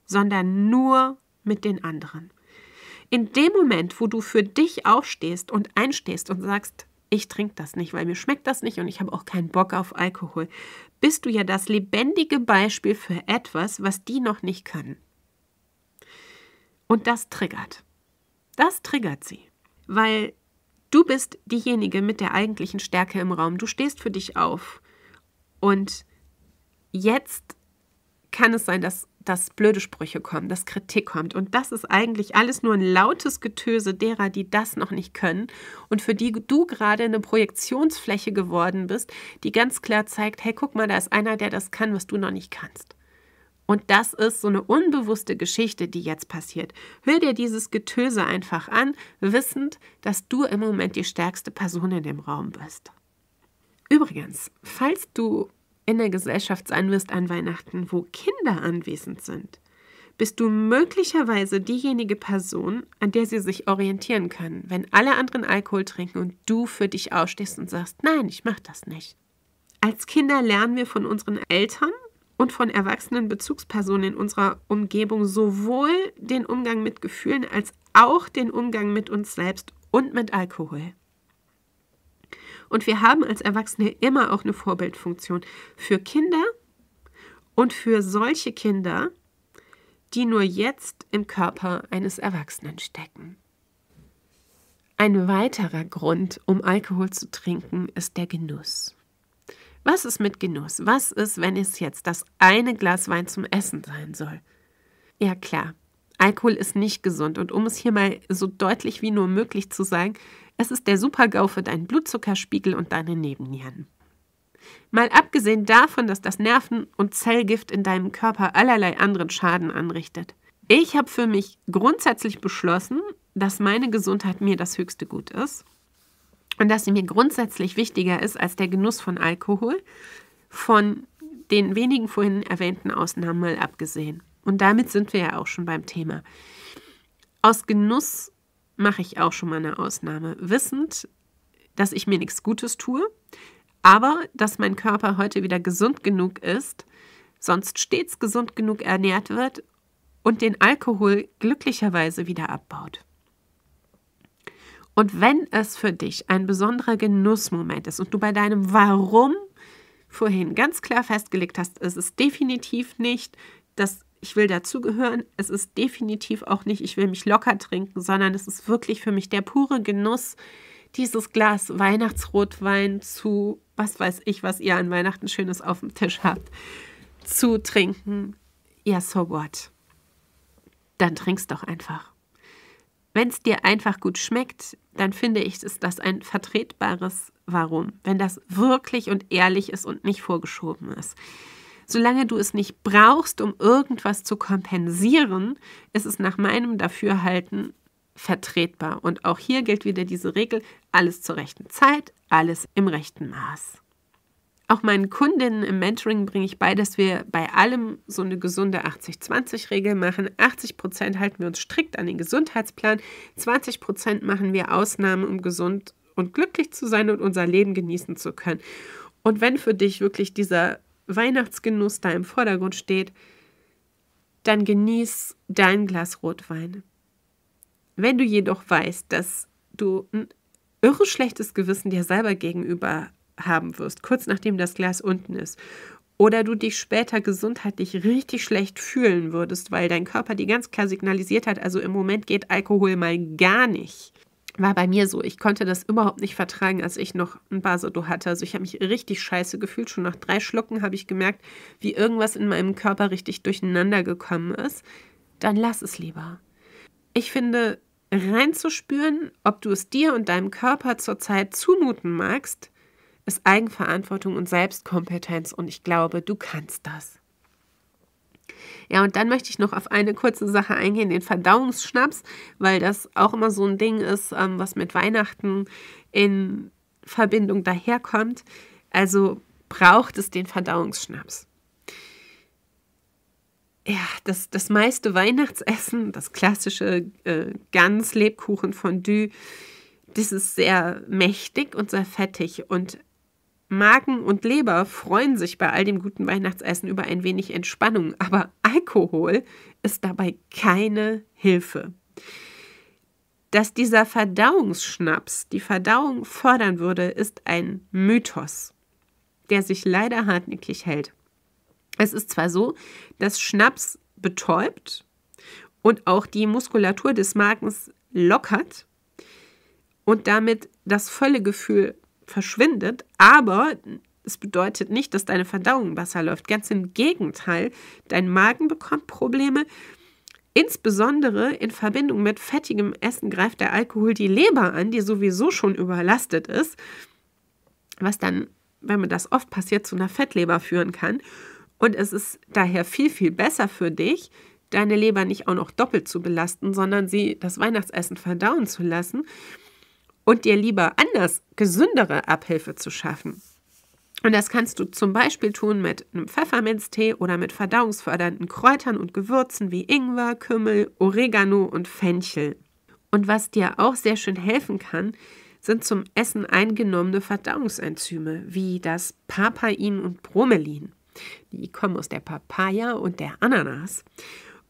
sondern nur mit den anderen. In dem Moment, wo du für dich aufstehst und einstehst und sagst, ich trinke das nicht, weil mir schmeckt das nicht und ich habe auch keinen Bock auf Alkohol, bist du ja das lebendige Beispiel für etwas, was die noch nicht können. Und das triggert. Das triggert sie, weil du bist diejenige mit der eigentlichen Stärke im Raum. Du stehst für dich auf. Und jetzt kann es sein, dass dass blöde Sprüche kommen, dass Kritik kommt. Und das ist eigentlich alles nur ein lautes Getöse derer, die das noch nicht können und für die du gerade eine Projektionsfläche geworden bist, die ganz klar zeigt, hey, guck mal, da ist einer, der das kann, was du noch nicht kannst. Und das ist so eine unbewusste Geschichte, die jetzt passiert. Hör dir dieses Getöse einfach an, wissend, dass du im Moment die stärkste Person in dem Raum bist. Übrigens, falls du in der Gesellschaft sein wirst an Weihnachten, wo Kinder anwesend sind, bist du möglicherweise diejenige Person, an der sie sich orientieren können, wenn alle anderen Alkohol trinken und du für dich ausstehst und sagst, nein, ich mache das nicht. Als Kinder lernen wir von unseren Eltern und von erwachsenen Bezugspersonen in unserer Umgebung sowohl den Umgang mit Gefühlen als auch den Umgang mit uns selbst und mit Alkohol. Und wir haben als Erwachsene immer auch eine Vorbildfunktion für Kinder und für solche Kinder, die nur jetzt im Körper eines Erwachsenen stecken. Ein weiterer Grund, um Alkohol zu trinken, ist der Genuss. Was ist mit Genuss? Was ist, wenn es jetzt das eine Glas Wein zum Essen sein soll? Ja klar, Alkohol ist nicht gesund und um es hier mal so deutlich wie nur möglich zu sagen, es ist der Supergau für deinen Blutzuckerspiegel und deine Nebennieren. Mal abgesehen davon, dass das Nerven- und Zellgift in deinem Körper allerlei anderen Schaden anrichtet. Ich habe für mich grundsätzlich beschlossen, dass meine Gesundheit mir das höchste Gut ist und dass sie mir grundsätzlich wichtiger ist als der Genuss von Alkohol, von den wenigen vorhin erwähnten Ausnahmen mal abgesehen. Und damit sind wir ja auch schon beim Thema. Aus Genuss mache ich auch schon mal eine Ausnahme, wissend, dass ich mir nichts Gutes tue, aber dass mein Körper heute wieder gesund genug ist, sonst stets gesund genug ernährt wird und den Alkohol glücklicherweise wieder abbaut. Und wenn es für dich ein besonderer Genussmoment ist und du bei deinem Warum vorhin ganz klar festgelegt hast, es ist definitiv nicht das ich will dazugehören. Es ist definitiv auch nicht, ich will mich locker trinken, sondern es ist wirklich für mich der pure Genuss, dieses Glas Weihnachtsrotwein zu, was weiß ich, was ihr an Weihnachten Schönes auf dem Tisch habt, zu trinken. Ja, so what? Dann trink's doch einfach. Wenn es dir einfach gut schmeckt, dann finde ich, ist das ein vertretbares Warum, wenn das wirklich und ehrlich ist und nicht vorgeschoben ist. Solange du es nicht brauchst, um irgendwas zu kompensieren, ist es nach meinem Dafürhalten vertretbar. Und auch hier gilt wieder diese Regel, alles zur rechten Zeit, alles im rechten Maß. Auch meinen Kundinnen im Mentoring bringe ich bei, dass wir bei allem so eine gesunde 80-20-Regel machen. 80 Prozent halten wir uns strikt an den Gesundheitsplan, 20 Prozent machen wir Ausnahmen, um gesund und glücklich zu sein und unser Leben genießen zu können. Und wenn für dich wirklich dieser Weihnachtsgenuss da im Vordergrund steht, dann genieß dein Glas Rotwein. Wenn du jedoch weißt, dass du ein irre schlechtes Gewissen dir selber gegenüber haben wirst, kurz nachdem das Glas unten ist, oder du dich später gesundheitlich richtig schlecht fühlen würdest, weil dein Körper dir ganz klar signalisiert hat, also im Moment geht Alkohol mal gar nicht, war bei mir so, ich konnte das überhaupt nicht vertragen, als ich noch ein Basodo hatte. Also ich habe mich richtig scheiße gefühlt. Schon nach drei Schlucken habe ich gemerkt, wie irgendwas in meinem Körper richtig durcheinander gekommen ist. Dann lass es lieber. Ich finde, reinzuspüren, ob du es dir und deinem Körper zurzeit zumuten magst, ist Eigenverantwortung und Selbstkompetenz und ich glaube, du kannst das. Ja, und dann möchte ich noch auf eine kurze Sache eingehen, den Verdauungsschnaps, weil das auch immer so ein Ding ist, ähm, was mit Weihnachten in Verbindung daherkommt. Also braucht es den Verdauungsschnaps. Ja, das, das meiste Weihnachtsessen, das klassische äh, Gans, Lebkuchen, Fondue, das ist sehr mächtig und sehr fettig und Magen und Leber freuen sich bei all dem guten Weihnachtsessen über ein wenig Entspannung, aber Alkohol ist dabei keine Hilfe. Dass dieser Verdauungsschnaps die Verdauung fördern würde, ist ein Mythos, der sich leider hartnäckig hält. Es ist zwar so, dass Schnaps betäubt und auch die Muskulatur des Magens lockert und damit das volle Völlegefühl verschwindet, aber es bedeutet nicht, dass deine Verdauung besser läuft. Ganz im Gegenteil, dein Magen bekommt Probleme. Insbesondere in Verbindung mit fettigem Essen greift der Alkohol die Leber an, die sowieso schon überlastet ist, was dann, wenn man das oft passiert, zu einer Fettleber führen kann. Und es ist daher viel, viel besser für dich, deine Leber nicht auch noch doppelt zu belasten, sondern sie das Weihnachtsessen verdauen zu lassen und dir lieber anders gesündere Abhilfe zu schaffen. Und das kannst du zum Beispiel tun mit einem Pfefferminztee oder mit verdauungsfördernden Kräutern und Gewürzen wie Ingwer, Kümmel, Oregano und Fenchel. Und was dir auch sehr schön helfen kann, sind zum Essen eingenommene Verdauungsenzyme wie das Papain und Bromelin. Die kommen aus der Papaya und der Ananas.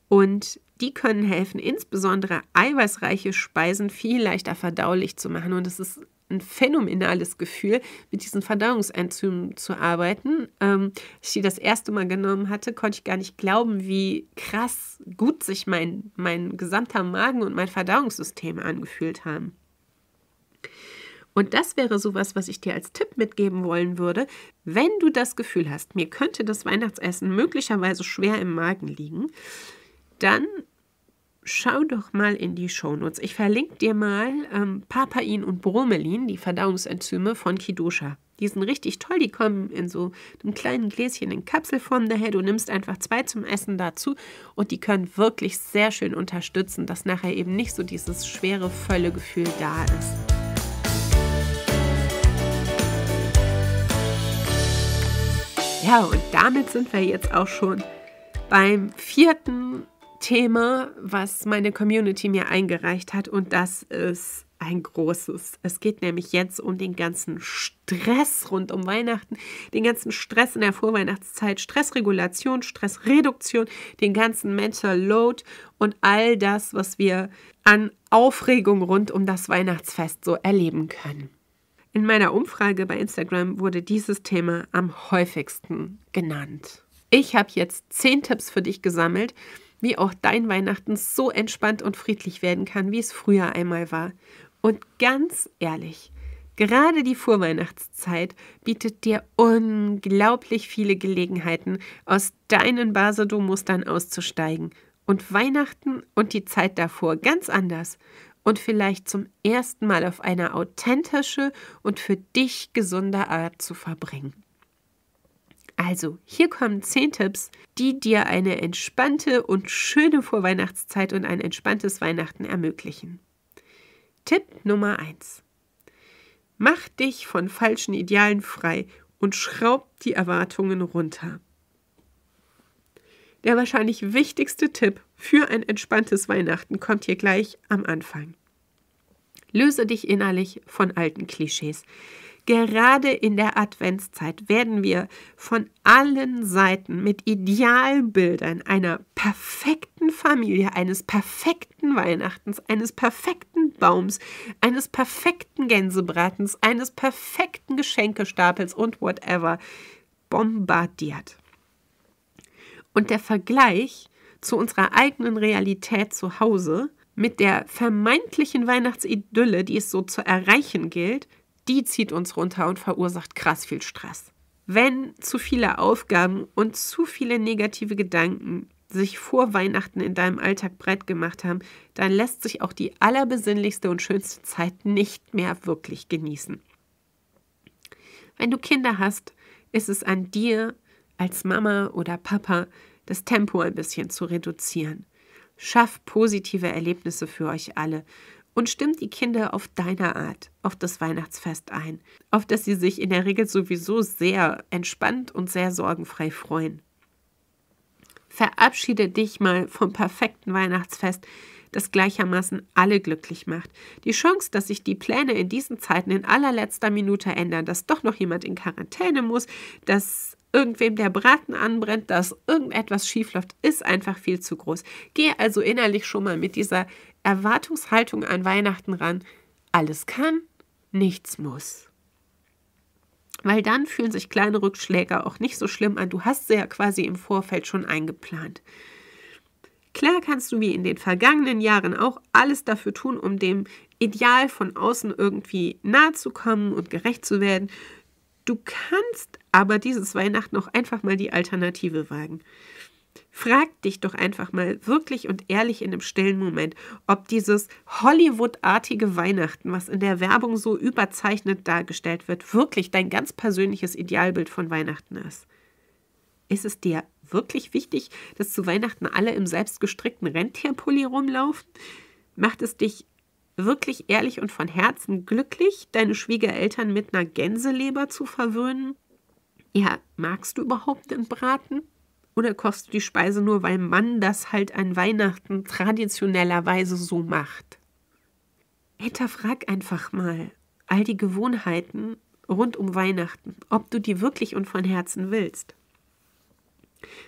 Und die können helfen, insbesondere eiweißreiche Speisen viel leichter verdaulich zu machen. Und es ist ein phänomenales Gefühl, mit diesen Verdauungsenzymen zu arbeiten. Ähm, als ich die das erste Mal genommen hatte, konnte ich gar nicht glauben, wie krass gut sich mein, mein gesamter Magen und mein Verdauungssystem angefühlt haben. Und das wäre sowas, was ich dir als Tipp mitgeben wollen würde, wenn du das Gefühl hast, mir könnte das Weihnachtsessen möglicherweise schwer im Magen liegen dann schau doch mal in die Shownotes. Ich verlinke dir mal ähm, Papain und Bromelin, die Verdauungsenzyme von Kidosha. Die sind richtig toll, die kommen in so einem kleinen Gläschen in Kapselform daher. Du nimmst einfach zwei zum Essen dazu und die können wirklich sehr schön unterstützen, dass nachher eben nicht so dieses schwere Völlegefühl da ist. Ja, und damit sind wir jetzt auch schon beim vierten Thema, was meine Community mir eingereicht hat und das ist ein großes. Es geht nämlich jetzt um den ganzen Stress rund um Weihnachten, den ganzen Stress in der Vorweihnachtszeit, Stressregulation, Stressreduktion, den ganzen Mental Load und all das, was wir an Aufregung rund um das Weihnachtsfest so erleben können. In meiner Umfrage bei Instagram wurde dieses Thema am häufigsten genannt. Ich habe jetzt zehn Tipps für dich gesammelt, wie auch dein Weihnachten so entspannt und friedlich werden kann, wie es früher einmal war. Und ganz ehrlich, gerade die Vorweihnachtszeit bietet dir unglaublich viele Gelegenheiten, aus deinen basedo mustern auszusteigen und Weihnachten und die Zeit davor ganz anders und vielleicht zum ersten Mal auf eine authentische und für dich gesunde Art zu verbringen. Also, hier kommen 10 Tipps, die dir eine entspannte und schöne Vorweihnachtszeit und ein entspanntes Weihnachten ermöglichen. Tipp Nummer 1. Mach dich von falschen Idealen frei und schraub die Erwartungen runter. Der wahrscheinlich wichtigste Tipp für ein entspanntes Weihnachten kommt hier gleich am Anfang. Löse dich innerlich von alten Klischees. Gerade in der Adventszeit werden wir von allen Seiten mit Idealbildern einer perfekten Familie, eines perfekten Weihnachtens, eines perfekten Baums, eines perfekten Gänsebratens, eines perfekten Geschenkestapels und whatever bombardiert. Und der Vergleich zu unserer eigenen Realität zu Hause mit der vermeintlichen Weihnachtsidylle, die es so zu erreichen gilt, die zieht uns runter und verursacht krass viel Stress. Wenn zu viele Aufgaben und zu viele negative Gedanken sich vor Weihnachten in deinem Alltag breit gemacht haben, dann lässt sich auch die allerbesinnlichste und schönste Zeit nicht mehr wirklich genießen. Wenn du Kinder hast, ist es an dir als Mama oder Papa, das Tempo ein bisschen zu reduzieren. Schaff positive Erlebnisse für euch alle und stimmt die Kinder auf deine Art, auf das Weihnachtsfest ein, auf das sie sich in der Regel sowieso sehr entspannt und sehr sorgenfrei freuen. Verabschiede dich mal vom perfekten Weihnachtsfest, das gleichermaßen alle glücklich macht. Die Chance, dass sich die Pläne in diesen Zeiten in allerletzter Minute ändern, dass doch noch jemand in Quarantäne muss, dass irgendwem der Braten anbrennt, dass irgendetwas schiefläuft, ist einfach viel zu groß. Geh also innerlich schon mal mit dieser Erwartungshaltung an Weihnachten ran. Alles kann, nichts muss. Weil dann fühlen sich kleine Rückschläge auch nicht so schlimm an. Du hast sie ja quasi im Vorfeld schon eingeplant. Klar kannst du wie in den vergangenen Jahren auch alles dafür tun, um dem Ideal von außen irgendwie nahe zu kommen und gerecht zu werden. Du kannst aber dieses Weihnachten auch einfach mal die Alternative wagen. Frag dich doch einfach mal wirklich und ehrlich in einem stillen Moment, ob dieses Hollywood-artige Weihnachten, was in der Werbung so überzeichnet dargestellt wird, wirklich dein ganz persönliches Idealbild von Weihnachten ist. Ist es dir wirklich wichtig, dass zu Weihnachten alle im selbstgestrickten Rentierpulli rumlaufen? Macht es dich wirklich ehrlich und von Herzen glücklich, deine Schwiegereltern mit einer Gänseleber zu verwöhnen? Ja, magst du überhaupt den Braten? Oder kochst du die Speise nur, weil man das halt an Weihnachten traditionellerweise so macht? Hinterfrag einfach mal all die Gewohnheiten rund um Weihnachten, ob du die wirklich und von Herzen willst.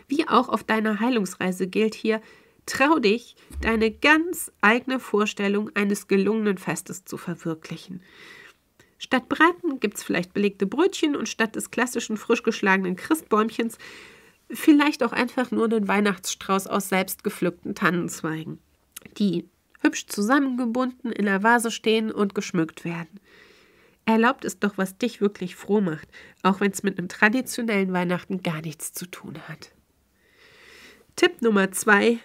Wie auch auf deiner Heilungsreise gilt hier, trau dich, deine ganz eigene Vorstellung eines gelungenen Festes zu verwirklichen. Statt Braten gibt es vielleicht belegte Brötchen und statt des klassischen frisch geschlagenen Christbäumchens Vielleicht auch einfach nur einen Weihnachtsstrauß aus selbstgepflückten Tannenzweigen, die hübsch zusammengebunden in der Vase stehen und geschmückt werden. Erlaubt ist doch, was dich wirklich froh macht, auch wenn es mit einem traditionellen Weihnachten gar nichts zu tun hat. Tipp Nummer zwei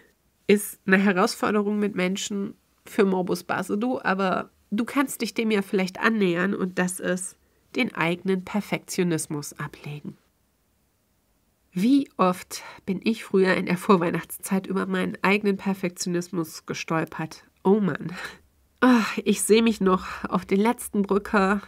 ist eine Herausforderung mit Menschen für Morbus Basedu, aber du kannst dich dem ja vielleicht annähern und das ist den eigenen Perfektionismus ablegen. Wie oft bin ich früher in der Vorweihnachtszeit über meinen eigenen Perfektionismus gestolpert? Oh Mann. Ach, ich sehe mich noch auf den letzten Brücker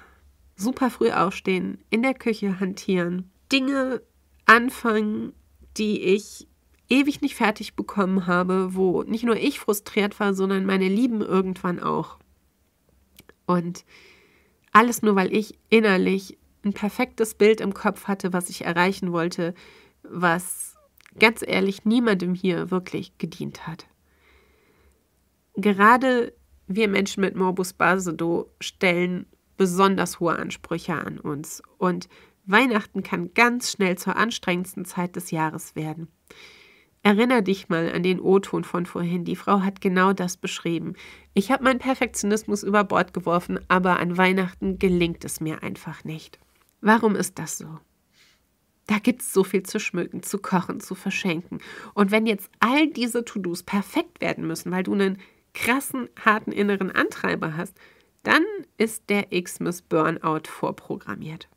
super früh aufstehen, in der Küche hantieren, Dinge anfangen, die ich ewig nicht fertig bekommen habe, wo nicht nur ich frustriert war, sondern meine Lieben irgendwann auch. Und alles nur, weil ich innerlich ein perfektes Bild im Kopf hatte, was ich erreichen wollte, was ganz ehrlich niemandem hier wirklich gedient hat. Gerade wir Menschen mit Morbus Basedo stellen besonders hohe Ansprüche an uns und Weihnachten kann ganz schnell zur anstrengendsten Zeit des Jahres werden. Erinner dich mal an den O-Ton von vorhin. Die Frau hat genau das beschrieben. Ich habe meinen Perfektionismus über Bord geworfen, aber an Weihnachten gelingt es mir einfach nicht. Warum ist das so? Da gibt es so viel zu schmücken, zu kochen, zu verschenken. Und wenn jetzt all diese To-Dos perfekt werden müssen, weil du einen krassen, harten inneren Antreiber hast, dann ist der x Xmas Burnout vorprogrammiert.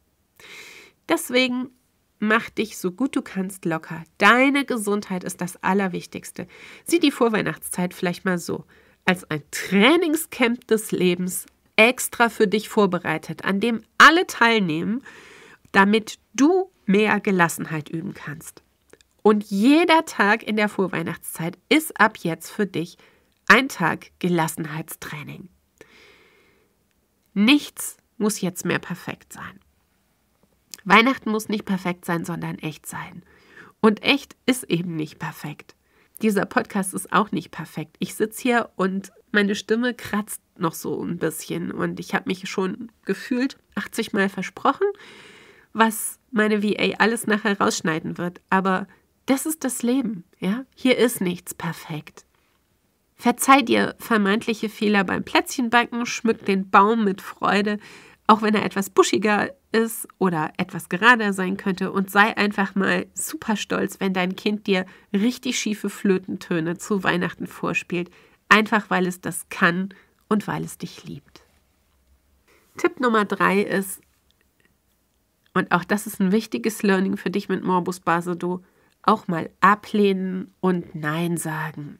Deswegen mach dich so gut du kannst locker. Deine Gesundheit ist das Allerwichtigste. Sieh die Vorweihnachtszeit vielleicht mal so, als ein Trainingscamp des Lebens extra für dich vorbereitet, an dem alle teilnehmen, damit du mehr Gelassenheit üben kannst. Und jeder Tag in der Vorweihnachtszeit ist ab jetzt für dich ein Tag Gelassenheitstraining. Nichts muss jetzt mehr perfekt sein. Weihnachten muss nicht perfekt sein, sondern echt sein. Und echt ist eben nicht perfekt. Dieser Podcast ist auch nicht perfekt. Ich sitze hier und meine Stimme kratzt noch so ein bisschen und ich habe mich schon gefühlt 80 Mal versprochen was meine VA alles nachher rausschneiden wird. Aber das ist das Leben, ja? Hier ist nichts perfekt. Verzeiht ihr vermeintliche Fehler beim Plätzchenbacken, schmückt den Baum mit Freude, auch wenn er etwas buschiger ist oder etwas gerader sein könnte und sei einfach mal super stolz, wenn dein Kind dir richtig schiefe Flötentöne zu Weihnachten vorspielt, einfach weil es das kann und weil es dich liebt. Tipp Nummer drei ist, und auch das ist ein wichtiges Learning für dich mit Morbus Basedow. Auch mal ablehnen und Nein sagen.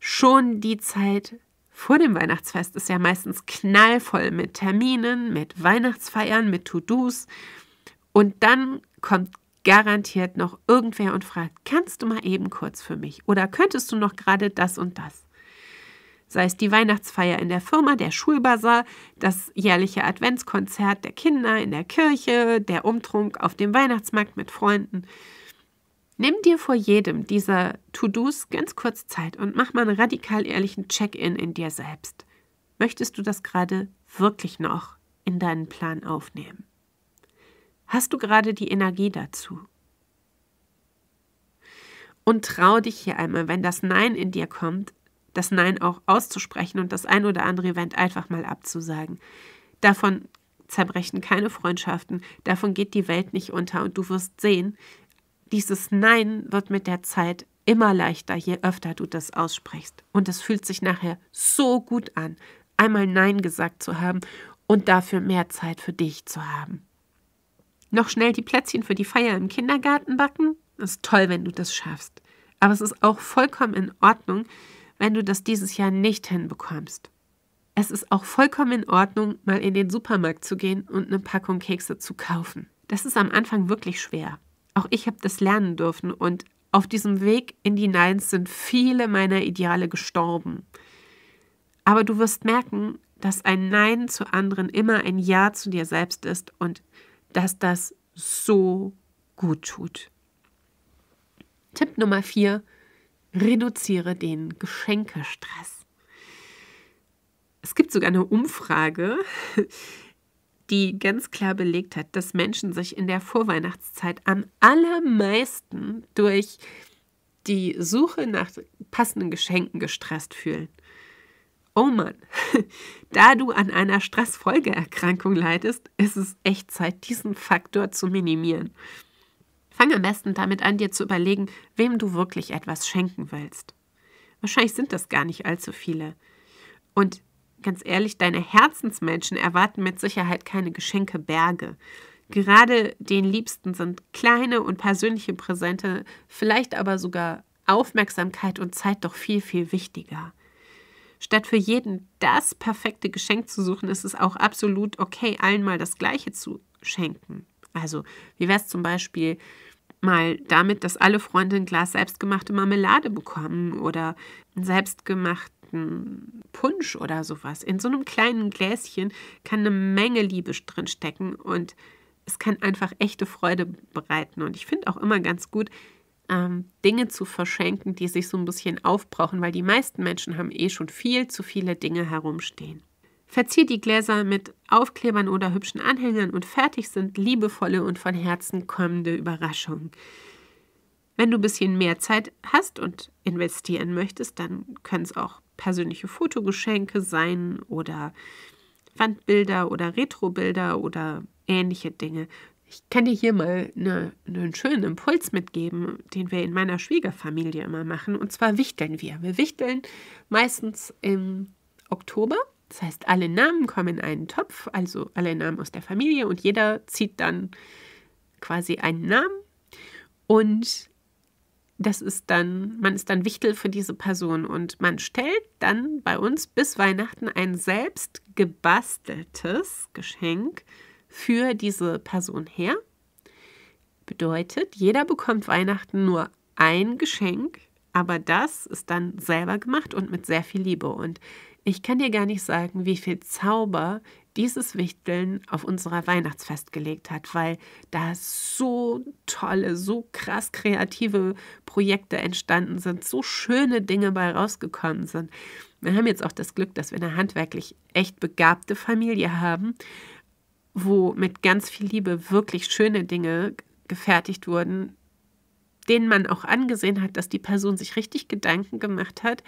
Schon die Zeit vor dem Weihnachtsfest ist ja meistens knallvoll mit Terminen, mit Weihnachtsfeiern, mit To-Dos. Und dann kommt garantiert noch irgendwer und fragt, kannst du mal eben kurz für mich? Oder könntest du noch gerade das und das? sei es die Weihnachtsfeier in der Firma, der Schulbazar, das jährliche Adventskonzert der Kinder in der Kirche, der Umtrunk auf dem Weihnachtsmarkt mit Freunden. Nimm dir vor jedem dieser To-Dos ganz kurz Zeit und mach mal einen radikal ehrlichen Check-in in dir selbst. Möchtest du das gerade wirklich noch in deinen Plan aufnehmen? Hast du gerade die Energie dazu? Und trau dich hier einmal, wenn das Nein in dir kommt, das Nein auch auszusprechen und das ein oder andere Event einfach mal abzusagen. Davon zerbrechen keine Freundschaften, davon geht die Welt nicht unter und du wirst sehen, dieses Nein wird mit der Zeit immer leichter, je öfter du das aussprichst. Und es fühlt sich nachher so gut an, einmal Nein gesagt zu haben und dafür mehr Zeit für dich zu haben. Noch schnell die Plätzchen für die Feier im Kindergarten backen? Ist toll, wenn du das schaffst. Aber es ist auch vollkommen in Ordnung, wenn du das dieses Jahr nicht hinbekommst. Es ist auch vollkommen in Ordnung, mal in den Supermarkt zu gehen und eine Packung Kekse zu kaufen. Das ist am Anfang wirklich schwer. Auch ich habe das lernen dürfen und auf diesem Weg in die Neins sind viele meiner Ideale gestorben. Aber du wirst merken, dass ein Nein zu anderen immer ein Ja zu dir selbst ist und dass das so gut tut. Tipp Nummer 4 reduziere den Geschenkestress. Es gibt sogar eine Umfrage, die ganz klar belegt hat, dass Menschen sich in der Vorweihnachtszeit am allermeisten durch die Suche nach passenden Geschenken gestresst fühlen. Oh Mann, [LAUGHS] da du an einer Stressfolgeerkrankung leidest, ist es echt Zeit, diesen Faktor zu minimieren. Fang am besten damit an, dir zu überlegen, wem du wirklich etwas schenken willst. Wahrscheinlich sind das gar nicht allzu viele. Und ganz ehrlich, deine Herzensmenschen erwarten mit Sicherheit keine Geschenkeberge. Gerade den Liebsten sind kleine und persönliche Präsente, vielleicht aber sogar Aufmerksamkeit und Zeit doch viel, viel wichtiger. Statt für jeden das perfekte Geschenk zu suchen, ist es auch absolut okay, allen mal das Gleiche zu schenken. Also, wie wäre es zum Beispiel mal damit, dass alle Freunde ein Glas selbstgemachte Marmelade bekommen oder einen selbstgemachten Punsch oder sowas. In so einem kleinen Gläschen kann eine Menge Liebe drinstecken und es kann einfach echte Freude bereiten. Und ich finde auch immer ganz gut, ähm, Dinge zu verschenken, die sich so ein bisschen aufbrauchen, weil die meisten Menschen haben eh schon viel zu viele Dinge herumstehen. Verzieht die Gläser mit Aufklebern oder hübschen Anhängern und fertig sind liebevolle und von Herzen kommende Überraschungen. Wenn du ein bisschen mehr Zeit hast und investieren möchtest, dann können es auch persönliche Fotogeschenke sein oder Wandbilder oder Retrobilder oder ähnliche Dinge. Ich kann dir hier mal eine, einen schönen Impuls mitgeben, den wir in meiner Schwiegerfamilie immer machen. Und zwar wichteln wir. Wir wichteln meistens im Oktober das heißt, alle Namen kommen in einen Topf, also alle Namen aus der Familie und jeder zieht dann quasi einen Namen und das ist dann, man ist dann Wichtel für diese Person und man stellt dann bei uns bis Weihnachten ein selbst gebasteltes Geschenk für diese Person her. Bedeutet, jeder bekommt Weihnachten nur ein Geschenk, aber das ist dann selber gemacht und mit sehr viel Liebe. Und ich kann dir gar nicht sagen, wie viel Zauber dieses Wichteln auf unserer Weihnachtsfest gelegt hat, weil da so tolle, so krass kreative Projekte entstanden sind, so schöne Dinge bei rausgekommen sind. Wir haben jetzt auch das Glück, dass wir eine handwerklich echt begabte Familie haben, wo mit ganz viel Liebe wirklich schöne Dinge gefertigt wurden, denen man auch angesehen hat, dass die Person sich richtig Gedanken gemacht hat,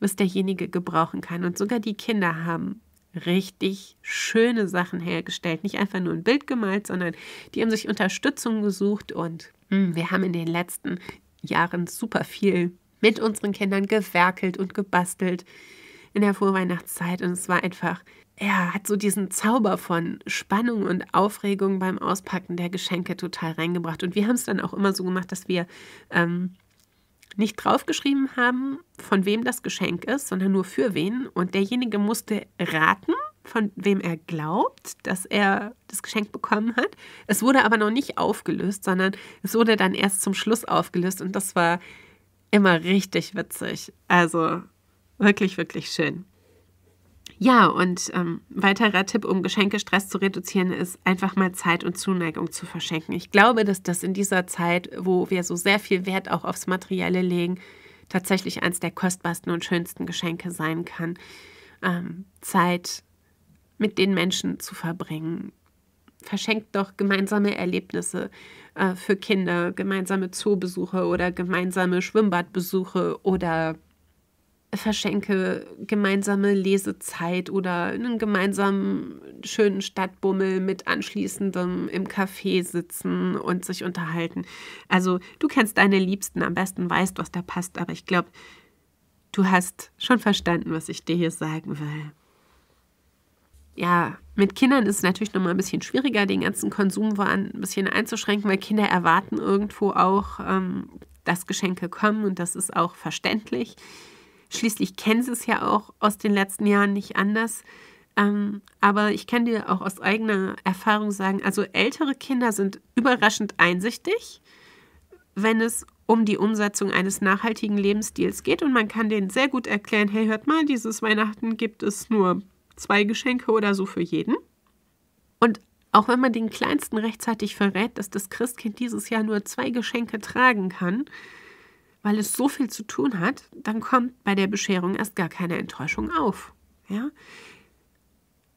was derjenige gebrauchen kann. Und sogar die Kinder haben richtig schöne Sachen hergestellt. Nicht einfach nur ein Bild gemalt, sondern die haben sich Unterstützung gesucht und hm, wir haben in den letzten Jahren super viel mit unseren Kindern gewerkelt und gebastelt in der Vorweihnachtszeit und es war einfach, ja, hat so diesen Zauber von Spannung und Aufregung beim Auspacken der Geschenke total reingebracht. Und wir haben es dann auch immer so gemacht, dass wir ähm, nicht draufgeschrieben haben, von wem das Geschenk ist, sondern nur für wen. Und derjenige musste raten, von wem er glaubt, dass er das Geschenk bekommen hat. Es wurde aber noch nicht aufgelöst, sondern es wurde dann erst zum Schluss aufgelöst. Und das war immer richtig witzig. Also wirklich, wirklich schön. Ja, und ähm, weiterer Tipp, um Geschenkestress zu reduzieren, ist einfach mal Zeit und Zuneigung zu verschenken. Ich glaube, dass das in dieser Zeit, wo wir so sehr viel Wert auch aufs Materielle legen, tatsächlich eines der kostbarsten und schönsten Geschenke sein kann. Ähm, Zeit mit den Menschen zu verbringen. Verschenkt doch gemeinsame Erlebnisse äh, für Kinder, gemeinsame Zoobesuche oder gemeinsame Schwimmbadbesuche oder verschenke gemeinsame Lesezeit oder einen gemeinsamen schönen Stadtbummel mit anschließendem im Café sitzen und sich unterhalten. Also du kennst deine Liebsten, am besten weißt, was da passt, aber ich glaube, du hast schon verstanden, was ich dir hier sagen will. Ja, mit Kindern ist es natürlich nochmal ein bisschen schwieriger, den ganzen Konsum ein bisschen einzuschränken, weil Kinder erwarten irgendwo auch, ähm, dass Geschenke kommen und das ist auch verständlich. Schließlich kennen sie es ja auch aus den letzten Jahren nicht anders. Ähm, aber ich kann dir auch aus eigener Erfahrung sagen, also ältere Kinder sind überraschend einsichtig, wenn es um die Umsetzung eines nachhaltigen Lebensstils geht. Und man kann denen sehr gut erklären, hey, hört mal, dieses Weihnachten gibt es nur zwei Geschenke oder so für jeden. Und auch wenn man den Kleinsten rechtzeitig verrät, dass das Christkind dieses Jahr nur zwei Geschenke tragen kann, weil es so viel zu tun hat, dann kommt bei der Bescherung erst gar keine Enttäuschung auf. Ja?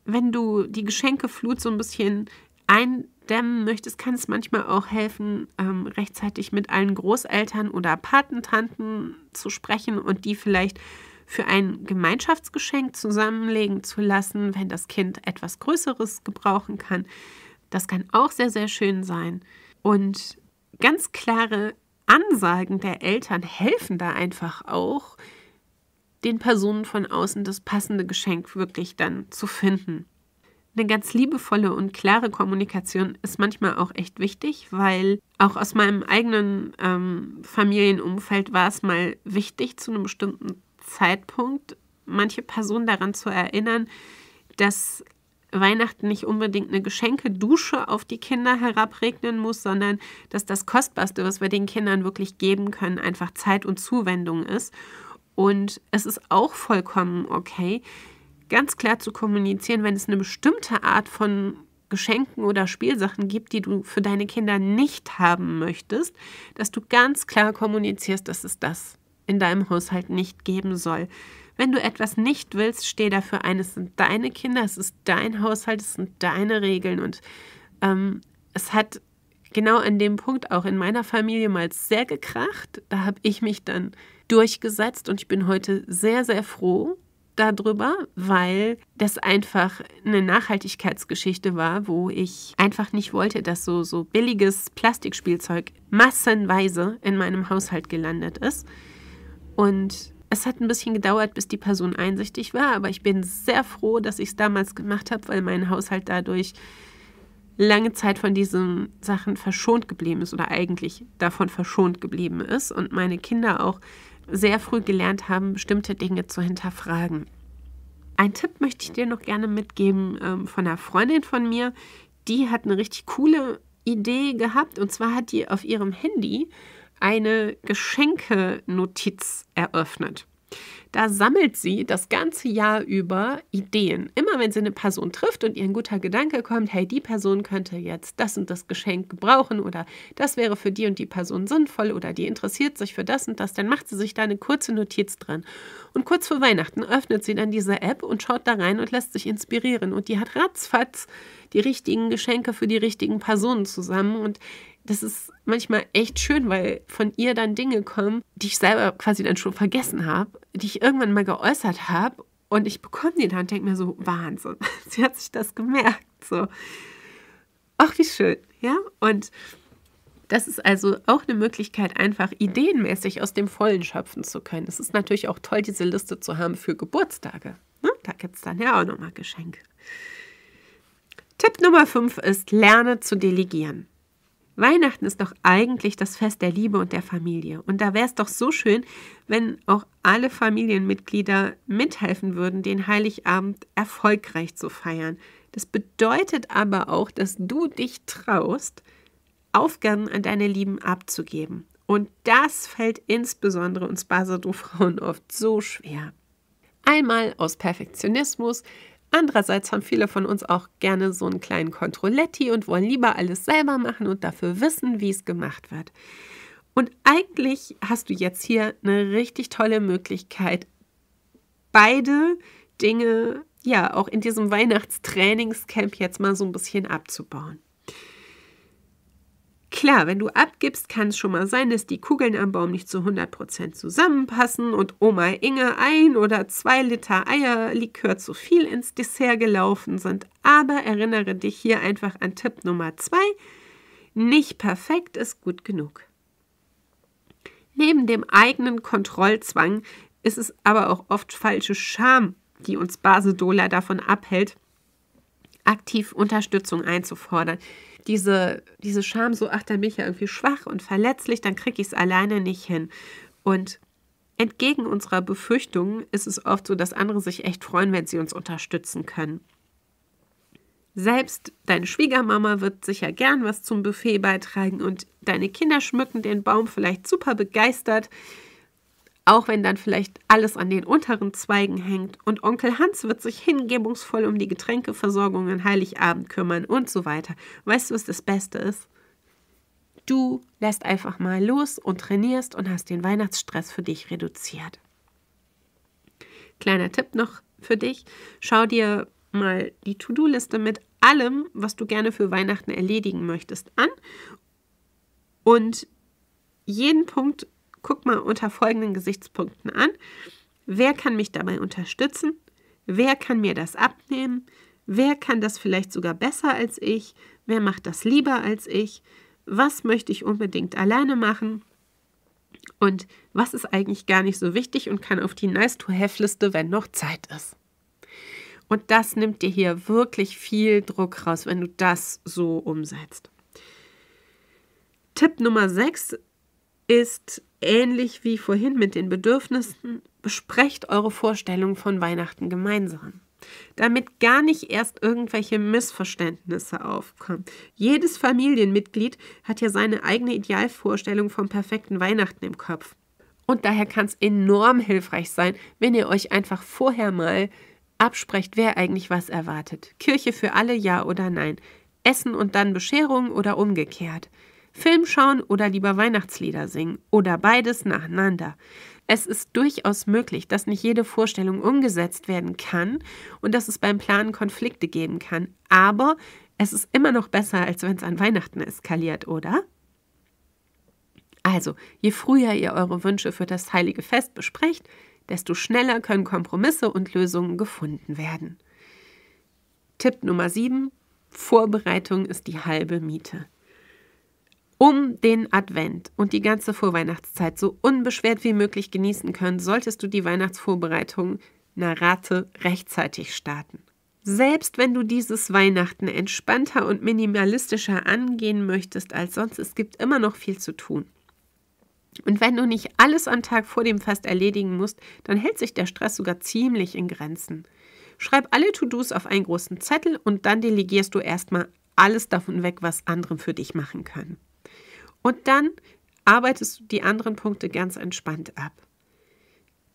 Wenn du die Geschenkeflut so ein bisschen eindämmen möchtest, kann es manchmal auch helfen, ähm, rechtzeitig mit allen Großeltern oder Patentanten zu sprechen und die vielleicht für ein Gemeinschaftsgeschenk zusammenlegen zu lassen, wenn das Kind etwas Größeres gebrauchen kann. Das kann auch sehr, sehr schön sein. Und ganz klare Ansagen der Eltern helfen da einfach auch, den Personen von außen das passende Geschenk wirklich dann zu finden. Eine ganz liebevolle und klare Kommunikation ist manchmal auch echt wichtig, weil auch aus meinem eigenen ähm, Familienumfeld war es mal wichtig, zu einem bestimmten Zeitpunkt manche Personen daran zu erinnern, dass Weihnachten nicht unbedingt eine Geschenkedusche auf die Kinder herabregnen muss, sondern dass das Kostbarste, was wir den Kindern wirklich geben können, einfach Zeit und Zuwendung ist. Und es ist auch vollkommen okay, ganz klar zu kommunizieren, wenn es eine bestimmte Art von Geschenken oder Spielsachen gibt, die du für deine Kinder nicht haben möchtest, dass du ganz klar kommunizierst, dass es das in deinem Haushalt nicht geben soll. Wenn du etwas nicht willst, steh dafür ein. Es sind deine Kinder, es ist dein Haushalt, es sind deine Regeln. Und ähm, es hat genau an dem Punkt auch in meiner Familie mal sehr gekracht. Da habe ich mich dann durchgesetzt und ich bin heute sehr, sehr froh darüber, weil das einfach eine Nachhaltigkeitsgeschichte war, wo ich einfach nicht wollte, dass so, so billiges Plastikspielzeug massenweise in meinem Haushalt gelandet ist. Und es hat ein bisschen gedauert, bis die Person einsichtig war, aber ich bin sehr froh, dass ich es damals gemacht habe, weil mein Haushalt dadurch lange Zeit von diesen Sachen verschont geblieben ist oder eigentlich davon verschont geblieben ist und meine Kinder auch sehr früh gelernt haben, bestimmte Dinge zu hinterfragen. Ein Tipp möchte ich dir noch gerne mitgeben ähm, von einer Freundin von mir. Die hat eine richtig coole Idee gehabt und zwar hat die auf ihrem Handy eine Geschenkenotiz eröffnet. Da sammelt sie das ganze Jahr über Ideen. Immer wenn sie eine Person trifft und ihr ein guter Gedanke kommt, hey, die Person könnte jetzt das und das Geschenk gebrauchen oder das wäre für die und die Person sinnvoll oder die interessiert sich für das und das, dann macht sie sich da eine kurze Notiz dran. Und kurz vor Weihnachten öffnet sie dann diese App und schaut da rein und lässt sich inspirieren. Und die hat ratzfatz die richtigen Geschenke für die richtigen Personen zusammen. Und das ist manchmal echt schön, weil von ihr dann Dinge kommen, die ich selber quasi dann schon vergessen habe, die ich irgendwann mal geäußert habe. Und ich bekomme die dann und denke mir so, Wahnsinn, [LAUGHS] sie hat sich das gemerkt. So, ach, wie schön, ja. Und das ist also auch eine Möglichkeit, einfach ideenmäßig aus dem Vollen schöpfen zu können. Es ist natürlich auch toll, diese Liste zu haben für Geburtstage. Ne? Da gibt es dann ja auch nochmal Geschenke. Tipp Nummer 5 ist, lerne zu delegieren. Weihnachten ist doch eigentlich das Fest der Liebe und der Familie. Und da wäre es doch so schön, wenn auch alle Familienmitglieder mithelfen würden, den Heiligabend erfolgreich zu feiern. Das bedeutet aber auch, dass du dich traust, Aufgaben an deine Lieben abzugeben. Und das fällt insbesondere uns Basado-Frauen oft so schwer. Einmal aus Perfektionismus, Andererseits haben viele von uns auch gerne so einen kleinen Controletti und wollen lieber alles selber machen und dafür wissen, wie es gemacht wird. Und eigentlich hast du jetzt hier eine richtig tolle Möglichkeit, beide Dinge ja auch in diesem Weihnachtstrainingscamp jetzt mal so ein bisschen abzubauen. Klar, wenn du abgibst, kann es schon mal sein, dass die Kugeln am Baum nicht zu 100% zusammenpassen und Oma Inge ein oder zwei Liter Eierlikör zu viel ins Dessert gelaufen sind. Aber erinnere dich hier einfach an Tipp Nummer 2. Nicht perfekt ist gut genug. Neben dem eigenen Kontrollzwang ist es aber auch oft falsche Scham, die uns Basedola davon abhält, aktiv Unterstützung einzufordern diese, diese Scham, so, ach, dann bin ich ja irgendwie schwach und verletzlich, dann kriege ich es alleine nicht hin. Und entgegen unserer Befürchtungen ist es oft so, dass andere sich echt freuen, wenn sie uns unterstützen können. Selbst deine Schwiegermama wird sicher gern was zum Buffet beitragen und deine Kinder schmücken den Baum vielleicht super begeistert. Auch wenn dann vielleicht alles an den unteren Zweigen hängt und Onkel Hans wird sich hingebungsvoll um die Getränkeversorgung an Heiligabend kümmern und so weiter. Weißt du, was das Beste ist? Du lässt einfach mal los und trainierst und hast den Weihnachtsstress für dich reduziert. Kleiner Tipp noch für dich: Schau dir mal die To-Do-Liste mit allem, was du gerne für Weihnachten erledigen möchtest, an und jeden Punkt guck mal unter folgenden Gesichtspunkten an. Wer kann mich dabei unterstützen? Wer kann mir das abnehmen? Wer kann das vielleicht sogar besser als ich? Wer macht das lieber als ich? Was möchte ich unbedingt alleine machen? Und was ist eigentlich gar nicht so wichtig und kann auf die Nice-to-Have-Liste, wenn noch Zeit ist? Und das nimmt dir hier wirklich viel Druck raus, wenn du das so umsetzt. Tipp Nummer 6 ist ähnlich wie vorhin mit den Bedürfnissen, besprecht eure Vorstellung von Weihnachten gemeinsam damit gar nicht erst irgendwelche Missverständnisse aufkommen. Jedes Familienmitglied hat ja seine eigene Idealvorstellung vom perfekten Weihnachten im Kopf. Und daher kann es enorm hilfreich sein, wenn ihr euch einfach vorher mal absprecht, wer eigentlich was erwartet. Kirche für alle, ja oder nein. Essen und dann Bescherung oder umgekehrt. Film schauen oder lieber Weihnachtslieder singen oder beides nacheinander. Es ist durchaus möglich, dass nicht jede Vorstellung umgesetzt werden kann und dass es beim Planen Konflikte geben kann, aber es ist immer noch besser, als wenn es an Weihnachten eskaliert, oder? Also, je früher ihr eure Wünsche für das heilige Fest besprecht, desto schneller können Kompromisse und Lösungen gefunden werden. Tipp Nummer 7. Vorbereitung ist die halbe Miete um den Advent und die ganze Vorweihnachtszeit so unbeschwert wie möglich genießen können, solltest du die Weihnachtsvorbereitungen na Rate rechtzeitig starten. Selbst wenn du dieses Weihnachten entspannter und minimalistischer angehen möchtest als sonst, es gibt immer noch viel zu tun. Und wenn du nicht alles am Tag vor dem Fest erledigen musst, dann hält sich der Stress sogar ziemlich in Grenzen. Schreib alle To-Dos auf einen großen Zettel und dann delegierst du erstmal alles davon weg, was andere für dich machen können. Und dann arbeitest du die anderen Punkte ganz entspannt ab.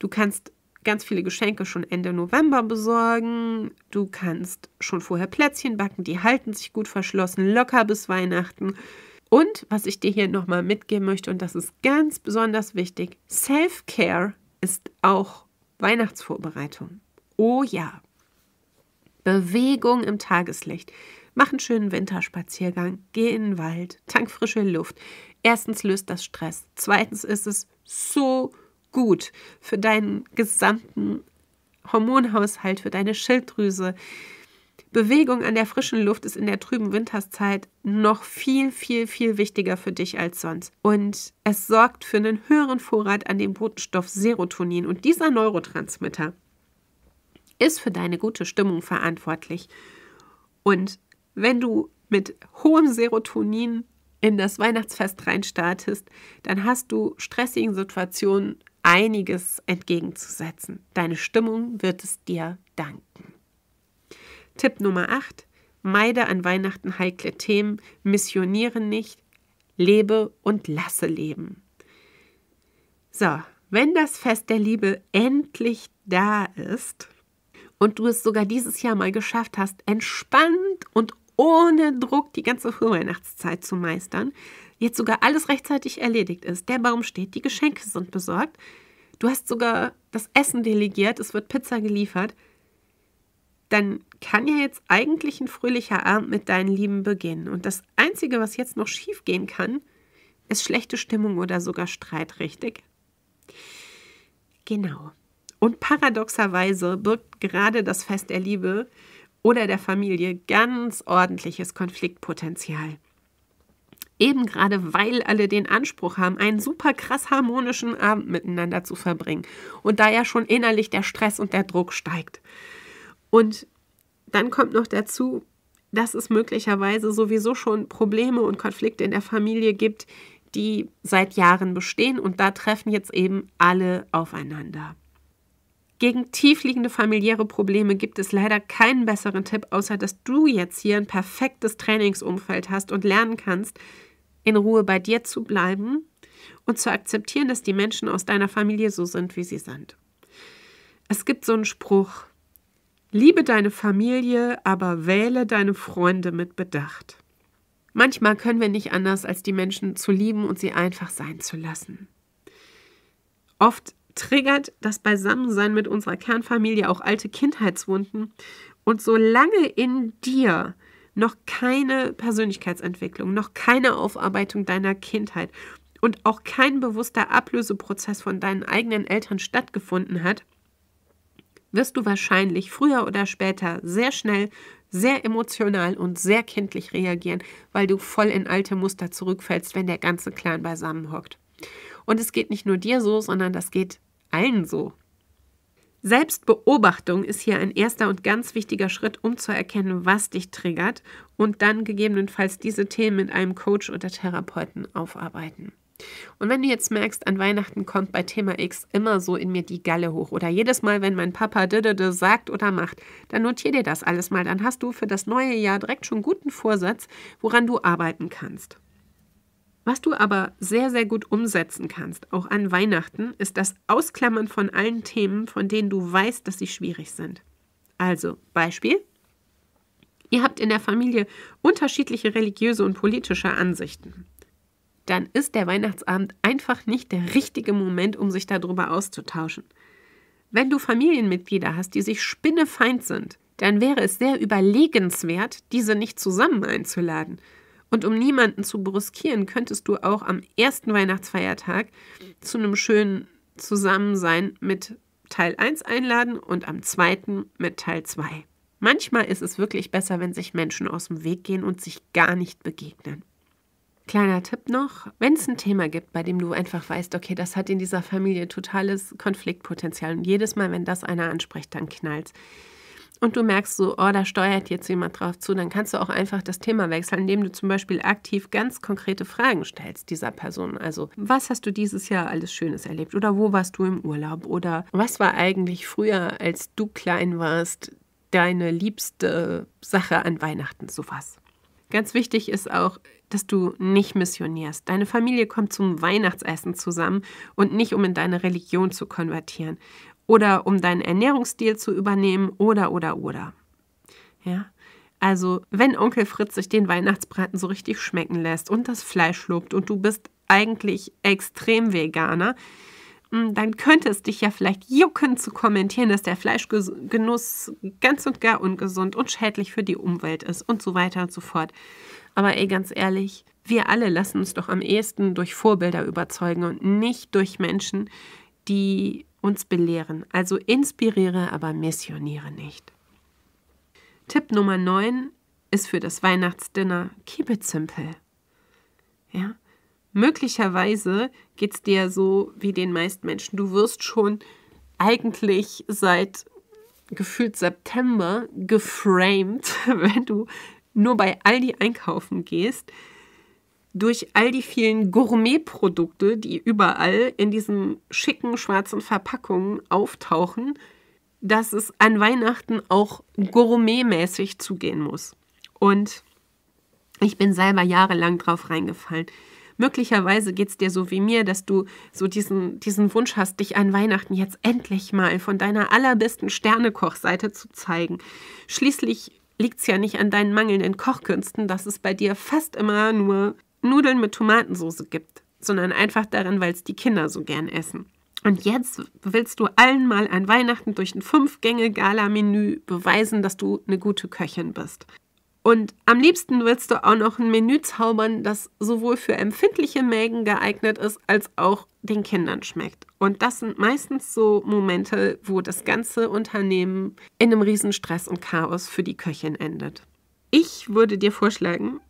Du kannst ganz viele Geschenke schon Ende November besorgen. Du kannst schon vorher Plätzchen backen, die halten sich gut verschlossen, locker bis Weihnachten. Und was ich dir hier nochmal mitgeben möchte, und das ist ganz besonders wichtig, Self-Care ist auch Weihnachtsvorbereitung. Oh ja. Bewegung im Tageslicht. Mach einen schönen Winterspaziergang, geh in den Wald, tank frische Luft. Erstens löst das Stress, zweitens ist es so gut für deinen gesamten Hormonhaushalt, für deine Schilddrüse. Bewegung an der frischen Luft ist in der trüben Winterszeit noch viel, viel, viel wichtiger für dich als sonst. Und es sorgt für einen höheren Vorrat an dem Botenstoff Serotonin. Und dieser Neurotransmitter ist für deine gute Stimmung verantwortlich. Und wenn du mit hohem Serotonin in das Weihnachtsfest reinstartest, dann hast du stressigen Situationen einiges entgegenzusetzen. Deine Stimmung wird es dir danken. Tipp Nummer 8. Meide an Weihnachten heikle Themen, missioniere nicht, lebe und lasse leben. So, wenn das Fest der Liebe endlich da ist und du es sogar dieses Jahr mal geschafft hast, entspannt und ohne Druck die ganze Vorweihnachtszeit zu meistern, jetzt sogar alles rechtzeitig erledigt ist. Der Baum steht, die Geschenke sind besorgt, du hast sogar das Essen delegiert, es wird Pizza geliefert, dann kann ja jetzt eigentlich ein fröhlicher Abend mit deinen Lieben beginnen. Und das Einzige, was jetzt noch schiefgehen kann, ist schlechte Stimmung oder sogar Streit, richtig? Genau. Und paradoxerweise birgt gerade das Fest der Liebe oder der Familie ganz ordentliches Konfliktpotenzial. Eben gerade weil alle den Anspruch haben, einen super krass harmonischen Abend miteinander zu verbringen und da ja schon innerlich der Stress und der Druck steigt. Und dann kommt noch dazu, dass es möglicherweise sowieso schon Probleme und Konflikte in der Familie gibt, die seit Jahren bestehen und da treffen jetzt eben alle aufeinander. Gegen tiefliegende familiäre Probleme gibt es leider keinen besseren Tipp, außer dass du jetzt hier ein perfektes Trainingsumfeld hast und lernen kannst, in Ruhe bei dir zu bleiben und zu akzeptieren, dass die Menschen aus deiner Familie so sind, wie sie sind. Es gibt so einen Spruch, liebe deine Familie, aber wähle deine Freunde mit Bedacht. Manchmal können wir nicht anders, als die Menschen zu lieben und sie einfach sein zu lassen. Oft triggert das Beisammensein mit unserer Kernfamilie auch alte Kindheitswunden. Und solange in dir noch keine Persönlichkeitsentwicklung, noch keine Aufarbeitung deiner Kindheit und auch kein bewusster Ablöseprozess von deinen eigenen Eltern stattgefunden hat, wirst du wahrscheinlich früher oder später sehr schnell, sehr emotional und sehr kindlich reagieren, weil du voll in alte Muster zurückfällst, wenn der ganze Clan beisammenhockt. Und es geht nicht nur dir so, sondern das geht allen so. Selbstbeobachtung ist hier ein erster und ganz wichtiger Schritt, um zu erkennen, was dich triggert und dann gegebenenfalls diese Themen mit einem Coach oder Therapeuten aufarbeiten. Und wenn du jetzt merkst, an Weihnachten kommt bei Thema X immer so in mir die Galle hoch oder jedes Mal, wenn mein Papa dödödö sagt oder macht, dann notier dir das alles mal, dann hast du für das neue Jahr direkt schon guten Vorsatz, woran du arbeiten kannst. Was du aber sehr, sehr gut umsetzen kannst, auch an Weihnachten, ist das Ausklammern von allen Themen, von denen du weißt, dass sie schwierig sind. Also Beispiel, ihr habt in der Familie unterschiedliche religiöse und politische Ansichten. Dann ist der Weihnachtsabend einfach nicht der richtige Moment, um sich darüber auszutauschen. Wenn du Familienmitglieder hast, die sich spinnefeind sind, dann wäre es sehr überlegenswert, diese nicht zusammen einzuladen. Und um niemanden zu brüskieren, könntest du auch am ersten Weihnachtsfeiertag zu einem schönen Zusammensein mit Teil 1 einladen und am zweiten mit Teil 2. Manchmal ist es wirklich besser, wenn sich Menschen aus dem Weg gehen und sich gar nicht begegnen. Kleiner Tipp noch, wenn es ein Thema gibt, bei dem du einfach weißt, okay, das hat in dieser Familie totales Konfliktpotenzial und jedes Mal, wenn das einer anspricht, dann knallt es und du merkst so, oh, da steuert jetzt jemand drauf zu, dann kannst du auch einfach das Thema wechseln, indem du zum Beispiel aktiv ganz konkrete Fragen stellst dieser Person. Also, was hast du dieses Jahr alles Schönes erlebt? Oder wo warst du im Urlaub? Oder was war eigentlich früher, als du klein warst, deine liebste Sache an Weihnachten? So was. Ganz wichtig ist auch, dass du nicht missionierst. Deine Familie kommt zum Weihnachtsessen zusammen und nicht, um in deine Religion zu konvertieren oder um deinen Ernährungsstil zu übernehmen oder oder oder. Ja? Also, wenn Onkel Fritz sich den Weihnachtsbraten so richtig schmecken lässt und das Fleisch lobt und du bist eigentlich extrem Veganer, hm, dann könnte es dich ja vielleicht jucken zu kommentieren, dass der Fleischgenuss ganz und gar ungesund und schädlich für die Umwelt ist und so weiter und so fort. Aber ey, ganz ehrlich, wir alle lassen uns doch am ehesten durch Vorbilder überzeugen und nicht durch Menschen, die uns belehren. Also inspiriere, aber missioniere nicht. Tipp Nummer 9 ist für das Weihnachtsdinner Keep it simple. Ja? Möglicherweise geht es dir so wie den meisten Menschen. Du wirst schon eigentlich seit gefühlt September geframed, [LAUGHS] wenn du nur bei Aldi einkaufen gehst durch all die vielen Gourmet-Produkte, die überall in diesen schicken schwarzen Verpackungen auftauchen, dass es an Weihnachten auch gourmetmäßig zugehen muss. Und ich bin selber jahrelang drauf reingefallen. Möglicherweise geht es dir so wie mir, dass du so diesen, diesen Wunsch hast, dich an Weihnachten jetzt endlich mal von deiner allerbesten Sternekochseite zu zeigen. Schließlich liegt es ja nicht an deinen mangelnden Kochkünsten, dass es bei dir fast immer nur Nudeln mit Tomatensoße gibt, sondern einfach daran, weil es die Kinder so gern essen. Und jetzt willst du allen mal an Weihnachten durch ein Fünf-Gänge-Gala-Menü beweisen, dass du eine gute Köchin bist. Und am liebsten willst du auch noch ein Menü zaubern, das sowohl für empfindliche Mägen geeignet ist, als auch den Kindern schmeckt. Und das sind meistens so Momente, wo das ganze Unternehmen in einem Riesenstress und Chaos für die Köchin endet. Ich würde dir vorschlagen,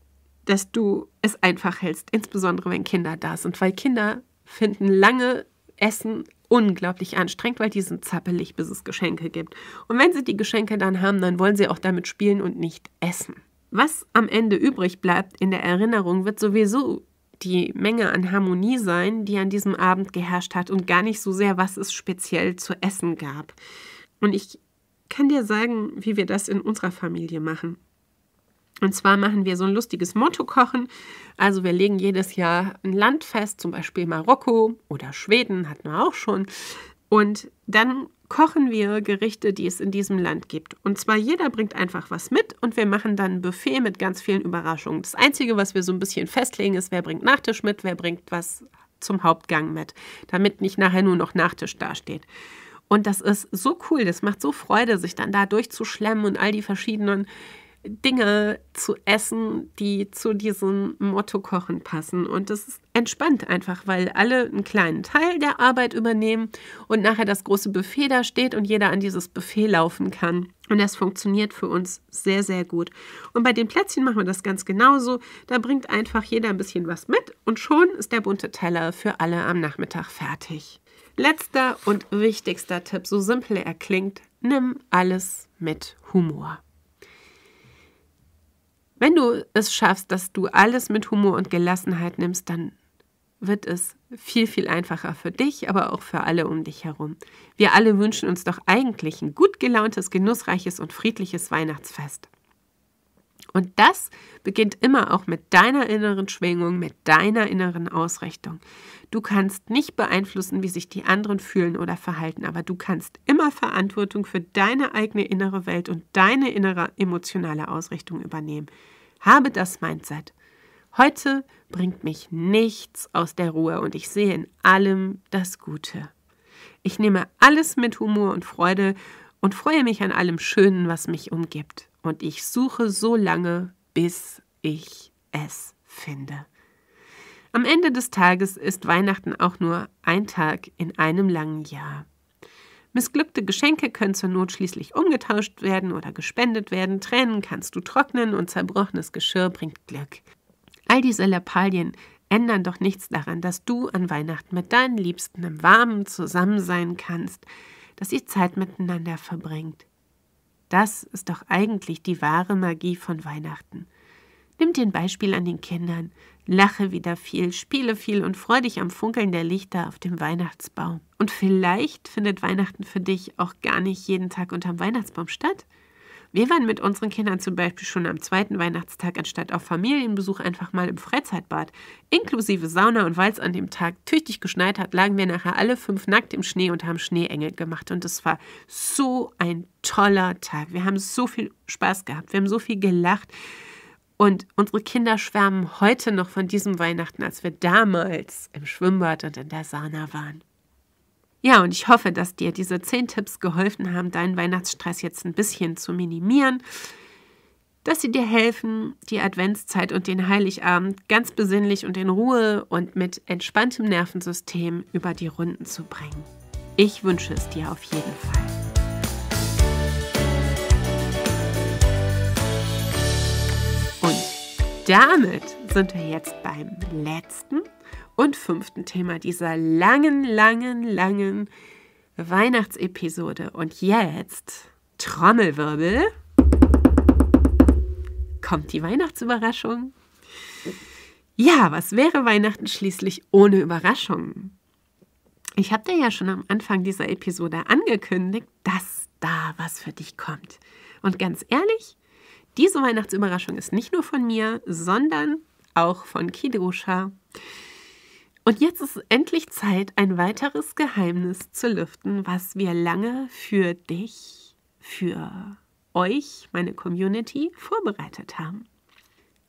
dass du es einfach hältst, insbesondere wenn Kinder da sind, weil Kinder finden lange Essen unglaublich anstrengend, weil die sind zappelig, bis es Geschenke gibt. Und wenn sie die Geschenke dann haben, dann wollen sie auch damit spielen und nicht essen. Was am Ende übrig bleibt in der Erinnerung, wird sowieso die Menge an Harmonie sein, die an diesem Abend geherrscht hat und gar nicht so sehr, was es speziell zu essen gab. Und ich kann dir sagen, wie wir das in unserer Familie machen. Und zwar machen wir so ein lustiges Motto-Kochen. Also wir legen jedes Jahr ein Land fest, zum Beispiel Marokko oder Schweden, hatten wir auch schon. Und dann kochen wir Gerichte, die es in diesem Land gibt. Und zwar jeder bringt einfach was mit und wir machen dann ein Buffet mit ganz vielen Überraschungen. Das Einzige, was wir so ein bisschen festlegen, ist, wer bringt Nachtisch mit, wer bringt was zum Hauptgang mit, damit nicht nachher nur noch Nachtisch dasteht. Und das ist so cool, das macht so Freude, sich dann da durchzuschlemmen und all die verschiedenen Dinge zu essen, die zu diesem Motto Kochen passen. Und das ist entspannt einfach, weil alle einen kleinen Teil der Arbeit übernehmen und nachher das große Buffet da steht und jeder an dieses Buffet laufen kann. Und das funktioniert für uns sehr, sehr gut. Und bei den Plätzchen machen wir das ganz genauso. Da bringt einfach jeder ein bisschen was mit und schon ist der bunte Teller für alle am Nachmittag fertig. Letzter und wichtigster Tipp, so simpel er klingt, nimm alles mit Humor. Wenn du es schaffst, dass du alles mit Humor und Gelassenheit nimmst, dann wird es viel, viel einfacher für dich, aber auch für alle um dich herum. Wir alle wünschen uns doch eigentlich ein gut gelauntes, genussreiches und friedliches Weihnachtsfest. Und das beginnt immer auch mit deiner inneren Schwingung, mit deiner inneren Ausrichtung. Du kannst nicht beeinflussen, wie sich die anderen fühlen oder verhalten, aber du kannst immer Verantwortung für deine eigene innere Welt und deine innere emotionale Ausrichtung übernehmen. Habe das Mindset. Heute bringt mich nichts aus der Ruhe und ich sehe in allem das Gute. Ich nehme alles mit Humor und Freude und freue mich an allem Schönen, was mich umgibt und ich suche so lange, bis ich es finde. Am Ende des Tages ist Weihnachten auch nur ein Tag in einem langen Jahr. Missglückte Geschenke können zur Not schließlich umgetauscht werden oder gespendet werden, Tränen kannst du trocknen und zerbrochenes Geschirr bringt Glück. All diese Lappalien ändern doch nichts daran, dass du an Weihnachten mit deinen Liebsten im Warmen zusammen sein kannst, dass ihr Zeit miteinander verbringt, das ist doch eigentlich die wahre Magie von Weihnachten. Nimm dir ein Beispiel an den Kindern, lache wieder viel, spiele viel und freu dich am Funkeln der Lichter auf dem Weihnachtsbaum. Und vielleicht findet Weihnachten für dich auch gar nicht jeden Tag unterm Weihnachtsbaum statt. Wir waren mit unseren Kindern zum Beispiel schon am zweiten Weihnachtstag anstatt auf Familienbesuch einfach mal im Freizeitbad. Inklusive Sauna und weil es an dem Tag tüchtig geschneit hat, lagen wir nachher alle fünf nackt im Schnee und haben Schneeengel gemacht. Und es war so ein toller Tag. Wir haben so viel Spaß gehabt, wir haben so viel gelacht. Und unsere Kinder schwärmen heute noch von diesem Weihnachten, als wir damals im Schwimmbad und in der Sauna waren. Ja, und ich hoffe, dass dir diese zehn Tipps geholfen haben, deinen Weihnachtsstress jetzt ein bisschen zu minimieren, dass sie dir helfen, die Adventszeit und den Heiligabend ganz besinnlich und in Ruhe und mit entspanntem Nervensystem über die Runden zu bringen. Ich wünsche es dir auf jeden Fall. Und damit sind wir jetzt beim letzten und fünften Thema dieser langen, langen, langen Weihnachtsepisode. Und jetzt, Trommelwirbel, kommt die Weihnachtsüberraschung. Ja, was wäre Weihnachten schließlich ohne Überraschungen? Ich habe dir ja schon am Anfang dieser Episode angekündigt, dass da was für dich kommt. Und ganz ehrlich, diese Weihnachtsüberraschung ist nicht nur von mir, sondern auch von Kidosha. Und jetzt ist endlich Zeit, ein weiteres Geheimnis zu lüften, was wir lange für dich, für euch, meine Community, vorbereitet haben.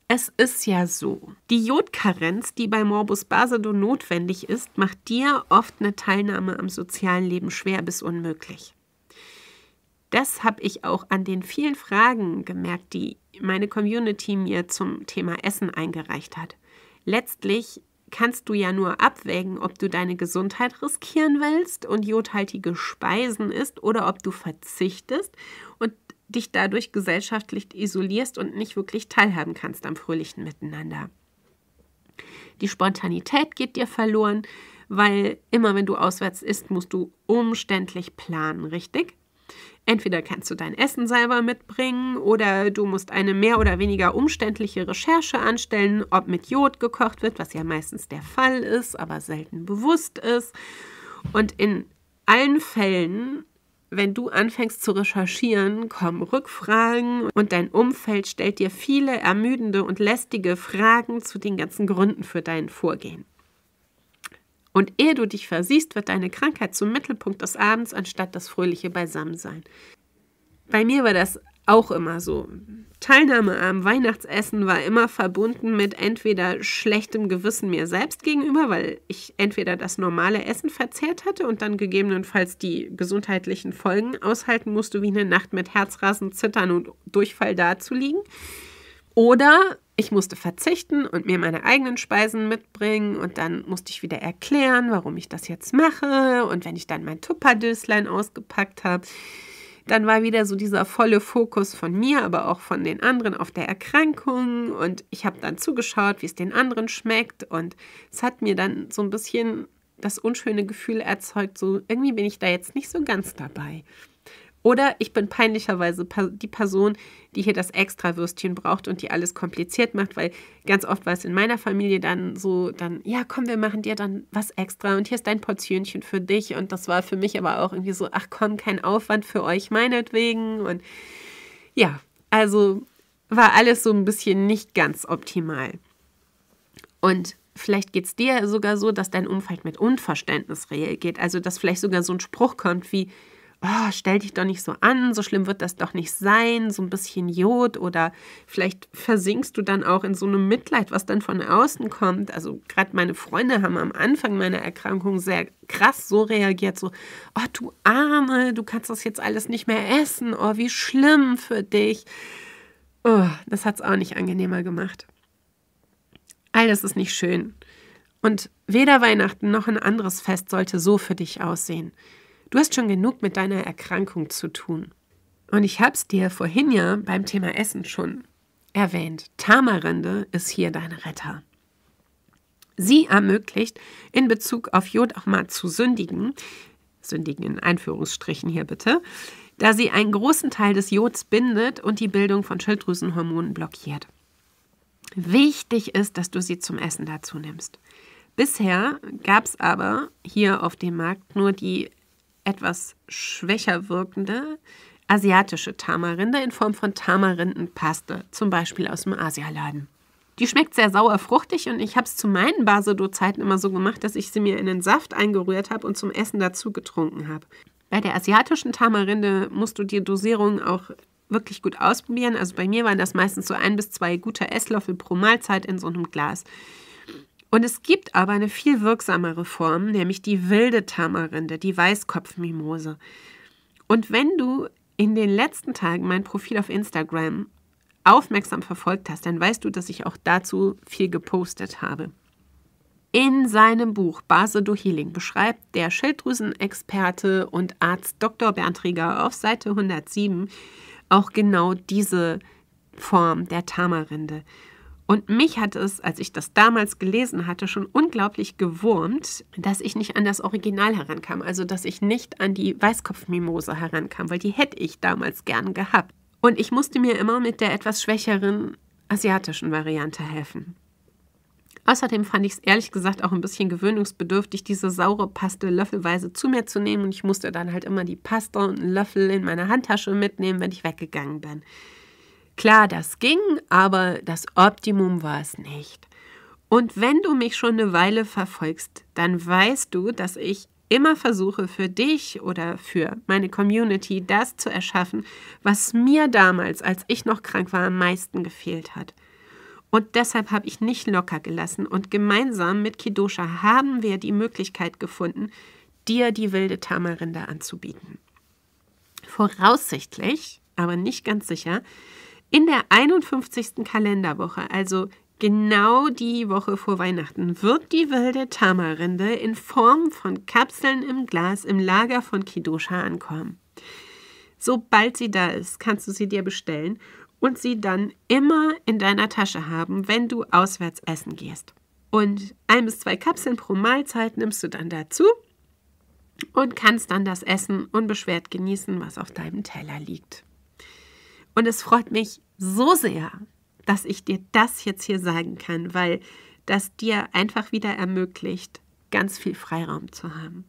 Es ist ja so, die Jodkarenz, die bei Morbus Basedo notwendig ist, macht dir oft eine Teilnahme am sozialen Leben schwer bis unmöglich. Das habe ich auch an den vielen Fragen gemerkt, die meine Community mir zum Thema Essen eingereicht hat. Letztlich kannst du ja nur abwägen, ob du deine Gesundheit riskieren willst und jodhaltige Speisen isst oder ob du verzichtest und dich dadurch gesellschaftlich isolierst und nicht wirklich teilhaben kannst am fröhlichen Miteinander. Die Spontanität geht dir verloren, weil immer wenn du auswärts isst, musst du umständlich planen, richtig? Entweder kannst du dein Essen selber mitbringen oder du musst eine mehr oder weniger umständliche Recherche anstellen, ob mit Jod gekocht wird, was ja meistens der Fall ist, aber selten bewusst ist. Und in allen Fällen wenn du anfängst zu recherchieren, kommen Rückfragen und dein Umfeld stellt dir viele ermüdende und lästige Fragen zu den ganzen Gründen für dein Vorgehen. Und ehe du dich versiehst, wird deine Krankheit zum Mittelpunkt des Abends anstatt das fröhliche Beisammensein. Bei mir war das auch immer so. Teilnahme am Weihnachtsessen war immer verbunden mit entweder schlechtem Gewissen mir selbst gegenüber, weil ich entweder das normale Essen verzehrt hatte und dann gegebenenfalls die gesundheitlichen Folgen aushalten musste, wie eine Nacht mit Herzrasen, Zittern und Durchfall dazuliegen. Oder ich musste verzichten und mir meine eigenen Speisen mitbringen und dann musste ich wieder erklären, warum ich das jetzt mache und wenn ich dann mein Tupperdöslein ausgepackt habe, dann war wieder so dieser volle Fokus von mir, aber auch von den anderen auf der Erkrankung und ich habe dann zugeschaut, wie es den anderen schmeckt und es hat mir dann so ein bisschen das unschöne Gefühl erzeugt, so irgendwie bin ich da jetzt nicht so ganz dabei. Oder ich bin peinlicherweise die Person, die hier das Extrawürstchen braucht und die alles kompliziert macht, weil ganz oft war es in meiner Familie dann so, dann, ja, komm, wir machen dir dann was extra und hier ist dein Portionchen für dich. Und das war für mich aber auch irgendwie so, ach komm, kein Aufwand für euch, meinetwegen. Und ja, also war alles so ein bisschen nicht ganz optimal. Und vielleicht geht es dir sogar so, dass dein Umfeld mit Unverständnis reagiert. Also, dass vielleicht sogar so ein Spruch kommt wie, oh, stell dich doch nicht so an, so schlimm wird das doch nicht sein, so ein bisschen Jod oder vielleicht versinkst du dann auch in so einem Mitleid, was dann von außen kommt. Also gerade meine Freunde haben am Anfang meiner Erkrankung sehr krass so reagiert, so, oh du Arme, du kannst das jetzt alles nicht mehr essen, oh wie schlimm für dich. Oh, das hat es auch nicht angenehmer gemacht. All das ist nicht schön. Und weder Weihnachten noch ein anderes Fest sollte so für dich aussehen. Du hast schon genug mit deiner Erkrankung zu tun. Und ich habe es dir vorhin ja beim Thema Essen schon erwähnt. Tamarinde ist hier dein Retter. Sie ermöglicht in Bezug auf Jod auch mal zu sündigen, sündigen in Einführungsstrichen hier bitte, da sie einen großen Teil des Jods bindet und die Bildung von Schilddrüsenhormonen blockiert. Wichtig ist, dass du sie zum Essen dazu nimmst. Bisher gab es aber hier auf dem Markt nur die etwas schwächer wirkende asiatische Tamarinde in Form von Tamarindenpaste, zum Beispiel aus dem Asialaden. Die schmeckt sehr sauer fruchtig und ich habe es zu meinen Basedo-Zeiten immer so gemacht, dass ich sie mir in den Saft eingerührt habe und zum Essen dazu getrunken habe. Bei der asiatischen Tamarinde musst du die Dosierung auch wirklich gut ausprobieren. Also bei mir waren das meistens so ein bis zwei gute Esslöffel pro Mahlzeit in so einem Glas. Und es gibt aber eine viel wirksamere Form, nämlich die wilde Tamarinde, die Weißkopfmimose. Und wenn du in den letzten Tagen mein Profil auf Instagram aufmerksam verfolgt hast, dann weißt du, dass ich auch dazu viel gepostet habe. In seinem Buch Base du Healing beschreibt der Schilddrüsenexperte und Arzt Dr. Bernd Rieger auf Seite 107 auch genau diese Form der Tamarinde. Und mich hat es, als ich das damals gelesen hatte, schon unglaublich gewurmt, dass ich nicht an das Original herankam, also dass ich nicht an die Weißkopfmimose herankam, weil die hätte ich damals gern gehabt. Und ich musste mir immer mit der etwas schwächeren asiatischen Variante helfen. Außerdem fand ich es ehrlich gesagt auch ein bisschen gewöhnungsbedürftig, diese saure Paste löffelweise zu mir zu nehmen und ich musste dann halt immer die Paste und einen Löffel in meiner Handtasche mitnehmen, wenn ich weggegangen bin. Klar, das ging, aber das Optimum war es nicht. Und wenn du mich schon eine Weile verfolgst, dann weißt du, dass ich immer versuche für dich oder für meine Community das zu erschaffen, was mir damals, als ich noch krank war, am meisten gefehlt hat. Und deshalb habe ich nicht locker gelassen und gemeinsam mit Kidosha haben wir die Möglichkeit gefunden, dir die wilde Tamarinde anzubieten. Voraussichtlich, aber nicht ganz sicher, in der 51. Kalenderwoche, also genau die Woche vor Weihnachten, wird die wilde Tamarinde in Form von Kapseln im Glas im Lager von Kidosha ankommen. Sobald sie da ist, kannst du sie dir bestellen und sie dann immer in deiner Tasche haben, wenn du auswärts essen gehst. Und ein bis zwei Kapseln pro Mahlzeit nimmst du dann dazu und kannst dann das Essen unbeschwert genießen, was auf deinem Teller liegt. Und es freut mich so sehr, dass ich dir das jetzt hier sagen kann, weil das dir einfach wieder ermöglicht, ganz viel Freiraum zu haben.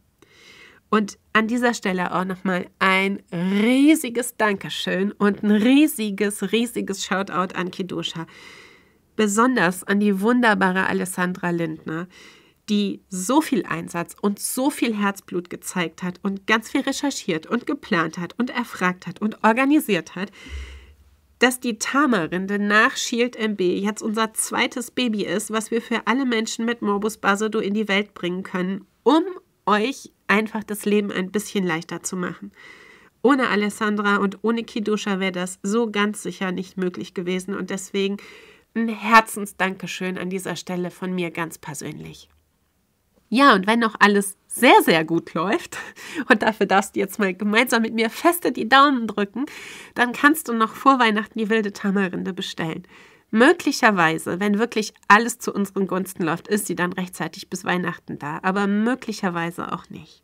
Und an dieser Stelle auch nochmal ein riesiges Dankeschön und ein riesiges, riesiges Shoutout an Kidosha. Besonders an die wunderbare Alessandra Lindner, die so viel Einsatz und so viel Herzblut gezeigt hat und ganz viel recherchiert und geplant hat und erfragt hat und organisiert hat, dass die Tamarinde nach Shield MB jetzt unser zweites Baby ist, was wir für alle Menschen mit Morbus Basodo in die Welt bringen können, um euch einfach das Leben ein bisschen leichter zu machen. Ohne Alessandra und ohne Kidusha wäre das so ganz sicher nicht möglich gewesen und deswegen ein Herzensdankeschön an dieser Stelle von mir ganz persönlich. Ja, und wenn noch alles sehr, sehr gut läuft, [LAUGHS] und dafür darfst du jetzt mal gemeinsam mit mir feste die Daumen drücken, dann kannst du noch vor Weihnachten die wilde Tamarinde bestellen. Möglicherweise, wenn wirklich alles zu unseren Gunsten läuft, ist sie dann rechtzeitig bis Weihnachten da, aber möglicherweise auch nicht.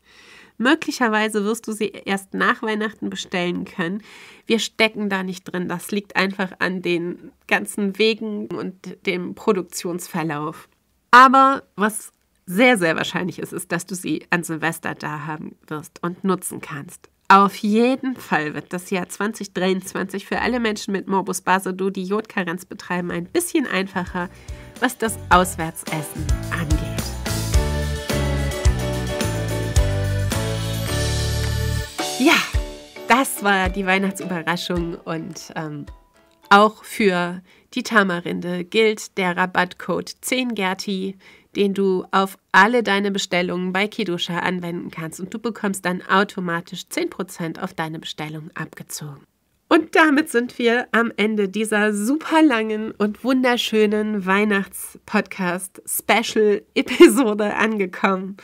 Möglicherweise wirst du sie erst nach Weihnachten bestellen können. Wir stecken da nicht drin. Das liegt einfach an den ganzen Wegen und dem Produktionsverlauf. Aber was sehr, sehr wahrscheinlich ist es, dass du sie an Silvester da haben wirst und nutzen kannst. Auf jeden Fall wird das Jahr 2023 für alle Menschen mit Morbus Basedow, die Jodkarenz betreiben, ein bisschen einfacher, was das Auswärtsessen angeht. Ja, das war die Weihnachtsüberraschung und ähm, auch für die Tamarinde gilt der Rabattcode 10gerti den du auf alle deine Bestellungen bei Kidusha anwenden kannst und du bekommst dann automatisch 10% auf deine Bestellungen abgezogen. Und damit sind wir am Ende dieser super langen und wunderschönen Weihnachts-Podcast-Special-Episode angekommen.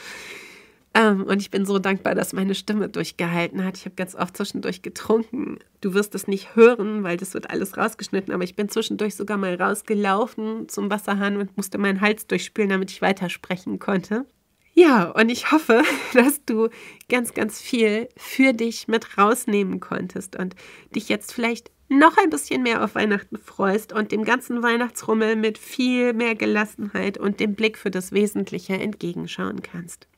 Ähm, und ich bin so dankbar, dass meine Stimme durchgehalten hat. Ich habe ganz oft zwischendurch getrunken. Du wirst es nicht hören, weil das wird alles rausgeschnitten. Aber ich bin zwischendurch sogar mal rausgelaufen zum Wasserhahn und musste meinen Hals durchspülen, damit ich weitersprechen konnte. Ja, und ich hoffe, [LAUGHS] dass du ganz, ganz viel für dich mit rausnehmen konntest und dich jetzt vielleicht noch ein bisschen mehr auf Weihnachten freust und dem ganzen Weihnachtsrummel mit viel mehr Gelassenheit und dem Blick für das Wesentliche entgegenschauen kannst.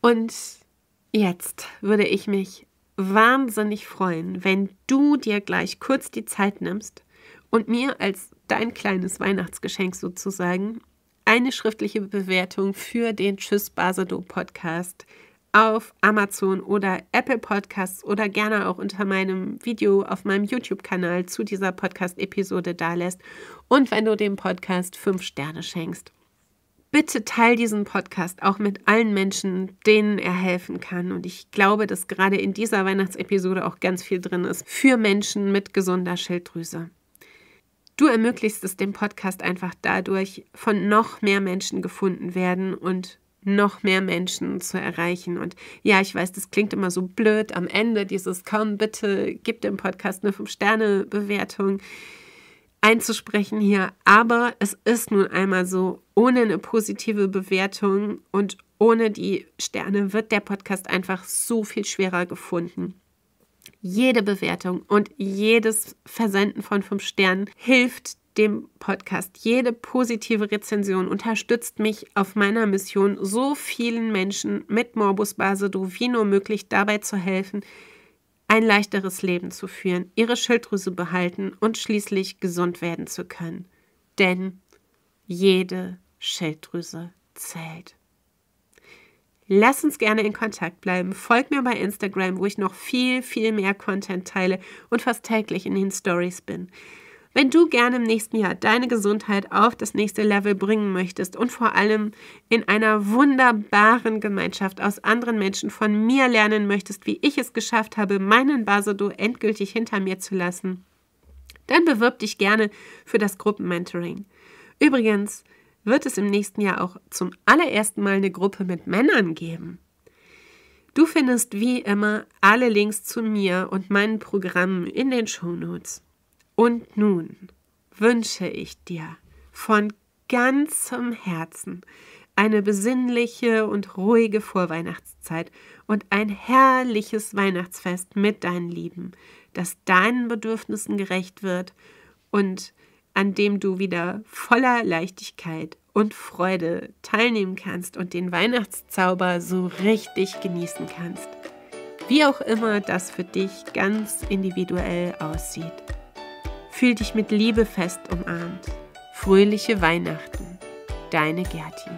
Und jetzt würde ich mich wahnsinnig freuen, wenn du dir gleich kurz die Zeit nimmst und mir als dein kleines Weihnachtsgeschenk sozusagen eine schriftliche Bewertung für den Tschüss Basedow Podcast auf Amazon oder Apple Podcasts oder gerne auch unter meinem Video auf meinem YouTube-Kanal zu dieser Podcast-Episode dalässt und wenn du dem Podcast fünf Sterne schenkst bitte teil diesen Podcast auch mit allen Menschen, denen er helfen kann. Und ich glaube, dass gerade in dieser Weihnachtsepisode auch ganz viel drin ist für Menschen mit gesunder Schilddrüse. Du ermöglichst es dem Podcast einfach dadurch, von noch mehr Menschen gefunden werden und noch mehr Menschen zu erreichen. Und ja, ich weiß, das klingt immer so blöd am Ende, dieses Komm, bitte, gib dem Podcast eine 5-Sterne-Bewertung einzusprechen hier, aber es ist nun einmal so, ohne eine positive Bewertung und ohne die Sterne wird der Podcast einfach so viel schwerer gefunden. Jede Bewertung und jedes Versenden von fünf Sternen hilft dem Podcast. Jede positive Rezension unterstützt mich auf meiner Mission, so vielen Menschen mit Morbus Basedow wie nur möglich dabei zu helfen, ein leichteres Leben zu führen, ihre Schilddrüse behalten und schließlich gesund werden zu können. Denn jede Schilddrüse zählt. Lass uns gerne in Kontakt bleiben. Folgt mir bei Instagram, wo ich noch viel, viel mehr Content teile und fast täglich in den Stories bin. Wenn du gerne im nächsten Jahr deine Gesundheit auf das nächste Level bringen möchtest und vor allem in einer wunderbaren Gemeinschaft aus anderen Menschen von mir lernen möchtest, wie ich es geschafft habe, meinen Basodo endgültig hinter mir zu lassen, dann bewirb dich gerne für das Gruppenmentoring. Übrigens wird es im nächsten Jahr auch zum allerersten Mal eine Gruppe mit Männern geben. Du findest wie immer alle Links zu mir und meinen Programmen in den Shownotes. Und nun wünsche ich dir von ganzem Herzen eine besinnliche und ruhige Vorweihnachtszeit und ein herrliches Weihnachtsfest mit deinen Lieben, das deinen Bedürfnissen gerecht wird und an dem du wieder voller Leichtigkeit und Freude teilnehmen kannst und den Weihnachtszauber so richtig genießen kannst. Wie auch immer das für dich ganz individuell aussieht. Fühl dich mit Liebe fest umarmt. Fröhliche Weihnachten. Deine Gerti.